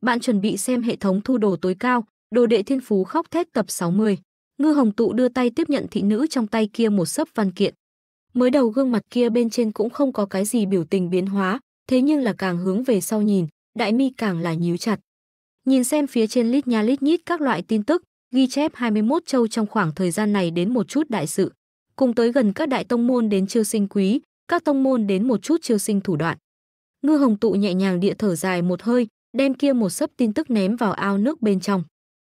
Bạn chuẩn bị xem hệ thống thu đồ tối cao, đồ đệ thiên phú khóc thét tập 60." Ngư Hồng Tụ đưa tay tiếp nhận thị nữ trong tay kia một sấp văn kiện mới đầu gương mặt kia bên trên cũng không có cái gì biểu tình biến hóa, thế nhưng là càng hướng về sau nhìn, đại mi càng là nhíu chặt. Nhìn xem phía trên lít nha lít nhít các loại tin tức, ghi chép 21 châu trong khoảng thời gian này đến một chút đại sự, cùng tới gần các đại tông môn đến chiêu sinh quý, các tông môn đến một chút chiêu sinh thủ đoạn. Ngư Hồng tụ nhẹ nhàng địa thở dài một hơi, đem kia một sấp tin tức ném vào ao nước bên trong.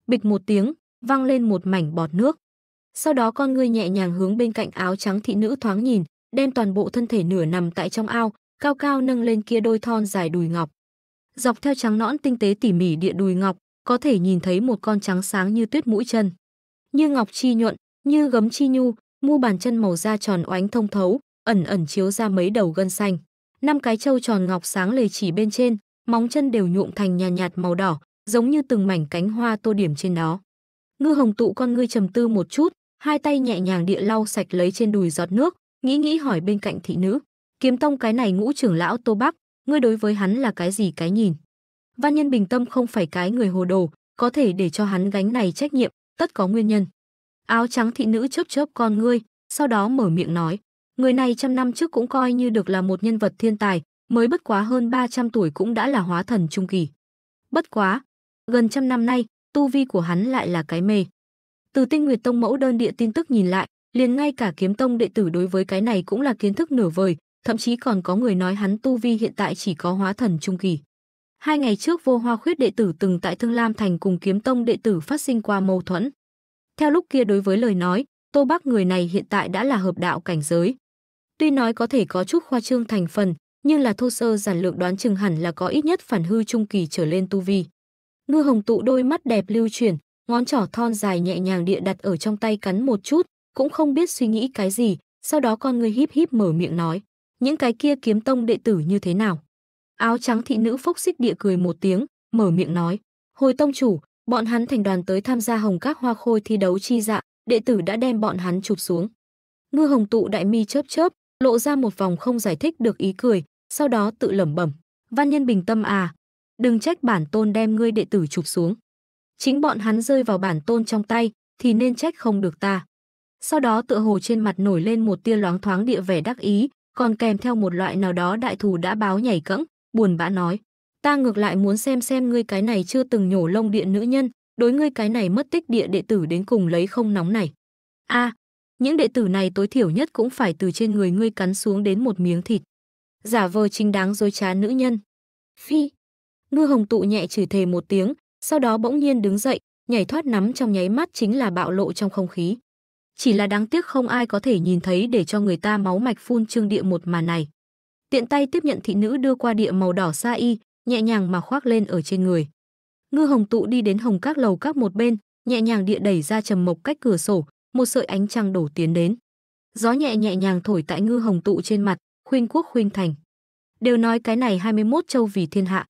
Bịch một tiếng, vang lên một mảnh bọt nước. Sau đó con ngươi nhẹ nhàng hướng bên cạnh áo trắng thị nữ thoáng nhìn, đem toàn bộ thân thể nửa nằm tại trong ao, cao cao nâng lên kia đôi thon dài đùi ngọc. Dọc theo trắng nõn tinh tế tỉ mỉ địa đùi ngọc, có thể nhìn thấy một con trắng sáng như tuyết mũi chân. Như ngọc chi nhuận, như gấm chi nhu, mu bàn chân màu da tròn oánh thông thấu, ẩn ẩn chiếu ra mấy đầu gân xanh. Năm cái trâu tròn ngọc sáng lề chỉ bên trên, móng chân đều nhuộm thành nhạt, nhạt màu đỏ, giống như từng mảnh cánh hoa tô điểm trên đó. Ngư Hồng tụ con ngươi trầm tư một chút, hai tay nhẹ nhàng địa lau sạch lấy trên đùi giọt nước, nghĩ nghĩ hỏi bên cạnh thị nữ. Kiếm tông cái này ngũ trưởng lão Tô Bắc, ngươi đối với hắn là cái gì cái nhìn? Văn nhân bình tâm không phải cái người hồ đồ, có thể để cho hắn gánh này trách nhiệm, tất có nguyên nhân. Áo trắng thị nữ chớp chớp con ngươi, sau đó mở miệng nói. Người này trăm năm trước cũng coi như được là một nhân vật thiên tài, mới bất quá hơn 300 tuổi cũng đã là hóa thần trung kỳ. Bất quá, gần trăm năm nay, tu vi của hắn lại là cái mê. Từ Tinh Nguyệt Tông mẫu đơn địa tin tức nhìn lại, liền ngay cả kiếm tông đệ tử đối với cái này cũng là kiến thức nửa vời, thậm chí còn có người nói hắn tu vi hiện tại chỉ có hóa thần trung kỳ. Hai ngày trước vô hoa khuyết đệ tử từng tại Thương Lam Thành cùng kiếm tông đệ tử phát sinh qua mâu thuẫn. Theo lúc kia đối với lời nói, Tô bác người này hiện tại đã là hợp đạo cảnh giới. Tuy nói có thể có chút khoa trương thành phần, nhưng là thô sơ giản lược đoán chừng hẳn là có ít nhất phản hư trung kỳ trở lên tu vi. Ngư hồng tụ đôi mắt đẹp lưu chuyển, ngón trỏ thon dài nhẹ nhàng địa đặt ở trong tay cắn một chút, cũng không biết suy nghĩ cái gì, sau đó con người híp híp mở miệng nói, những cái kia kiếm tông đệ tử như thế nào? Áo trắng thị nữ phốc xích địa cười một tiếng, mở miệng nói, hồi tông chủ, bọn hắn thành đoàn tới tham gia hồng các hoa khôi thi đấu chi dạ, đệ tử đã đem bọn hắn chụp xuống. Ngư hồng tụ đại mi chớp chớp, lộ ra một vòng không giải thích được ý cười, sau đó tự lẩm bẩm, văn nhân bình tâm à, đừng trách bản tôn đem ngươi đệ tử chụp xuống chính bọn hắn rơi vào bản tôn trong tay, thì nên trách không được ta. Sau đó tựa hồ trên mặt nổi lên một tia loáng thoáng địa vẻ đắc ý, còn kèm theo một loại nào đó đại thù đã báo nhảy cẫng, buồn bã nói. Ta ngược lại muốn xem xem ngươi cái này chưa từng nhổ lông điện nữ nhân, đối ngươi cái này mất tích địa đệ tử đến cùng lấy không nóng này. a những đệ tử này tối thiểu nhất cũng phải từ trên người ngươi cắn xuống đến một miếng thịt. Giả vờ chính đáng dối trá nữ nhân. Phi. Ngư hồng tụ nhẹ chửi thề một tiếng, sau đó bỗng nhiên đứng dậy, nhảy thoát nắm trong nháy mắt chính là bạo lộ trong không khí. Chỉ là đáng tiếc không ai có thể nhìn thấy để cho người ta máu mạch phun trương địa một màn này. Tiện tay tiếp nhận thị nữ đưa qua địa màu đỏ sa y, nhẹ nhàng mà khoác lên ở trên người. Ngư Hồng tụ đi đến hồng các lầu các một bên, nhẹ nhàng địa đẩy ra trầm mộc cách cửa sổ, một sợi ánh trăng đổ tiến đến. Gió nhẹ nhẹ nhàng thổi tại Ngư Hồng tụ trên mặt, khuyên quốc khuyên thành. Đều nói cái này 21 châu vì thiên hạ,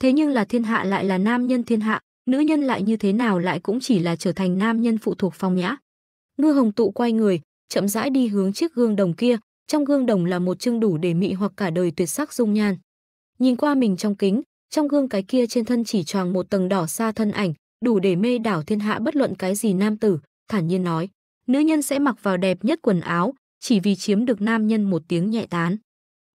Thế nhưng là thiên hạ lại là nam nhân thiên hạ, nữ nhân lại như thế nào lại cũng chỉ là trở thành nam nhân phụ thuộc phong nhã. Ngư Hồng Tụ quay người, chậm rãi đi hướng chiếc gương đồng kia, trong gương đồng là một chương đủ để mị hoặc cả đời tuyệt sắc dung nhan. Nhìn qua mình trong kính, trong gương cái kia trên thân chỉ choàng một tầng đỏ xa thân ảnh, đủ để mê đảo thiên hạ bất luận cái gì nam tử, thản nhiên nói, nữ nhân sẽ mặc vào đẹp nhất quần áo, chỉ vì chiếm được nam nhân một tiếng nhẹ tán.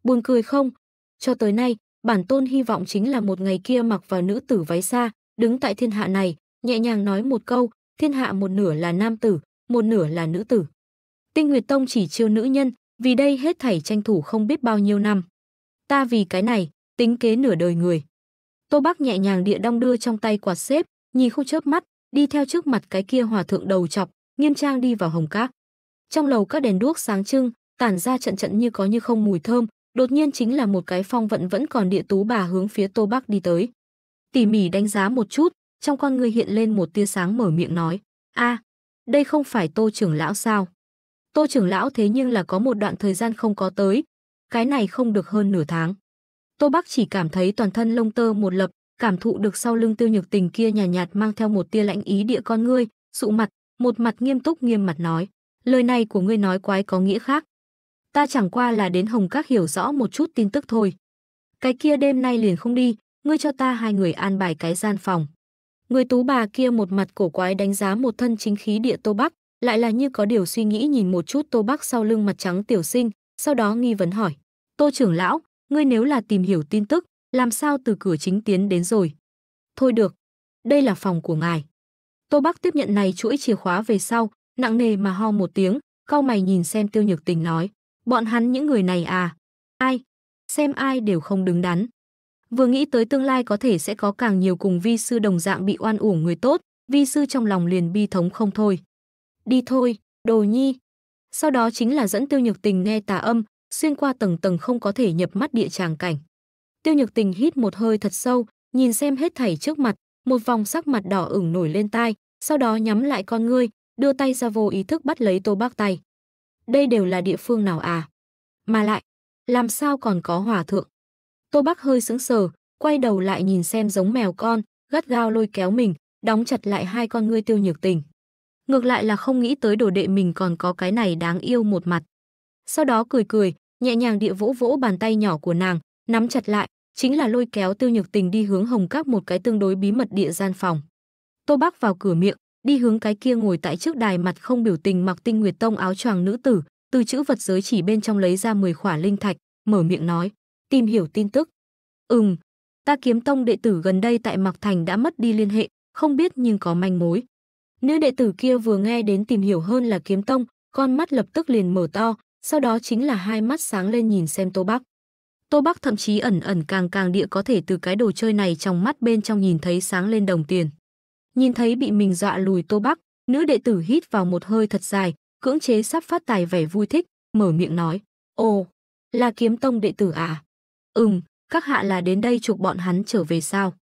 Buồn cười không? Cho tới nay, bản tôn hy vọng chính là một ngày kia mặc vào nữ tử váy xa, đứng tại thiên hạ này, nhẹ nhàng nói một câu, thiên hạ một nửa là nam tử, một nửa là nữ tử. Tinh Nguyệt Tông chỉ chiêu nữ nhân, vì đây hết thảy tranh thủ không biết bao nhiêu năm. Ta vì cái này, tính kế nửa đời người. Tô Bắc nhẹ nhàng địa đong đưa trong tay quạt xếp, nhìn không chớp mắt, đi theo trước mặt cái kia hòa thượng đầu chọc, nghiêm trang đi vào hồng cát. Trong lầu các đèn đuốc sáng trưng, tản ra trận trận như có như không mùi thơm, Đột nhiên chính là một cái phong vận vẫn còn địa tú bà hướng phía Tô Bắc đi tới. Tỉ mỉ đánh giá một chút, trong con người hiện lên một tia sáng mở miệng nói, a đây không phải Tô trưởng lão sao? Tô trưởng lão thế nhưng là có một đoạn thời gian không có tới, cái này không được hơn nửa tháng. Tô Bắc chỉ cảm thấy toàn thân lông tơ một lập, cảm thụ được sau lưng tiêu nhược tình kia nhàn nhạt, nhạt mang theo một tia lãnh ý địa con ngươi, sụ mặt, một mặt nghiêm túc nghiêm mặt nói, lời này của ngươi nói quái có nghĩa khác, ta chẳng qua là đến Hồng Các hiểu rõ một chút tin tức thôi. Cái kia đêm nay liền không đi, ngươi cho ta hai người an bài cái gian phòng. Người tú bà kia một mặt cổ quái đánh giá một thân chính khí địa Tô Bắc, lại là như có điều suy nghĩ nhìn một chút Tô Bắc sau lưng mặt trắng tiểu sinh, sau đó nghi vấn hỏi. Tô trưởng lão, ngươi nếu là tìm hiểu tin tức, làm sao từ cửa chính tiến đến rồi? Thôi được, đây là phòng của ngài. Tô Bắc tiếp nhận này chuỗi chìa khóa về sau, nặng nề mà ho một tiếng, cau mày nhìn xem tiêu nhược tình nói. Bọn hắn những người này à? Ai? Xem ai đều không đứng đắn. Vừa nghĩ tới tương lai có thể sẽ có càng nhiều cùng vi sư đồng dạng bị oan uổng người tốt, vi sư trong lòng liền bi thống không thôi. Đi thôi, đồ nhi. Sau đó chính là dẫn tiêu nhược tình nghe tà âm, xuyên qua tầng tầng không có thể nhập mắt địa tràng cảnh. Tiêu nhược tình hít một hơi thật sâu, nhìn xem hết thảy trước mặt, một vòng sắc mặt đỏ ửng nổi lên tai, sau đó nhắm lại con ngươi, đưa tay ra vô ý thức bắt lấy tô bác tay. Đây đều là địa phương nào à? Mà lại, làm sao còn có hòa thượng? Tô Bắc hơi sững sờ, quay đầu lại nhìn xem giống mèo con, gắt gao lôi kéo mình, đóng chặt lại hai con ngươi tiêu nhược tình. Ngược lại là không nghĩ tới đồ đệ mình còn có cái này đáng yêu một mặt. Sau đó cười cười, nhẹ nhàng địa vỗ vỗ bàn tay nhỏ của nàng, nắm chặt lại, chính là lôi kéo tiêu nhược tình đi hướng hồng các một cái tương đối bí mật địa gian phòng. Tô Bắc vào cửa miệng, đi hướng cái kia ngồi tại trước đài mặt không biểu tình mặc tinh nguyệt tông áo choàng nữ tử, từ chữ vật giới chỉ bên trong lấy ra 10 khỏa linh thạch, mở miệng nói, tìm hiểu tin tức. Ừm, ta kiếm tông đệ tử gần đây tại Mạc Thành đã mất đi liên hệ, không biết nhưng có manh mối. Nữ đệ tử kia vừa nghe đến tìm hiểu hơn là kiếm tông, con mắt lập tức liền mở to, sau đó chính là hai mắt sáng lên nhìn xem Tô Bắc. Tô Bắc thậm chí ẩn ẩn càng càng địa có thể từ cái đồ chơi này trong mắt bên trong nhìn thấy sáng lên đồng tiền. Nhìn thấy bị mình dọa lùi Tô Bắc, nữ đệ tử hít vào một hơi thật dài, cưỡng chế sắp phát tài vẻ vui thích, mở miệng nói: "Ồ, là kiếm tông đệ tử à?" "Ừm, các hạ là đến đây chụp bọn hắn trở về sao?"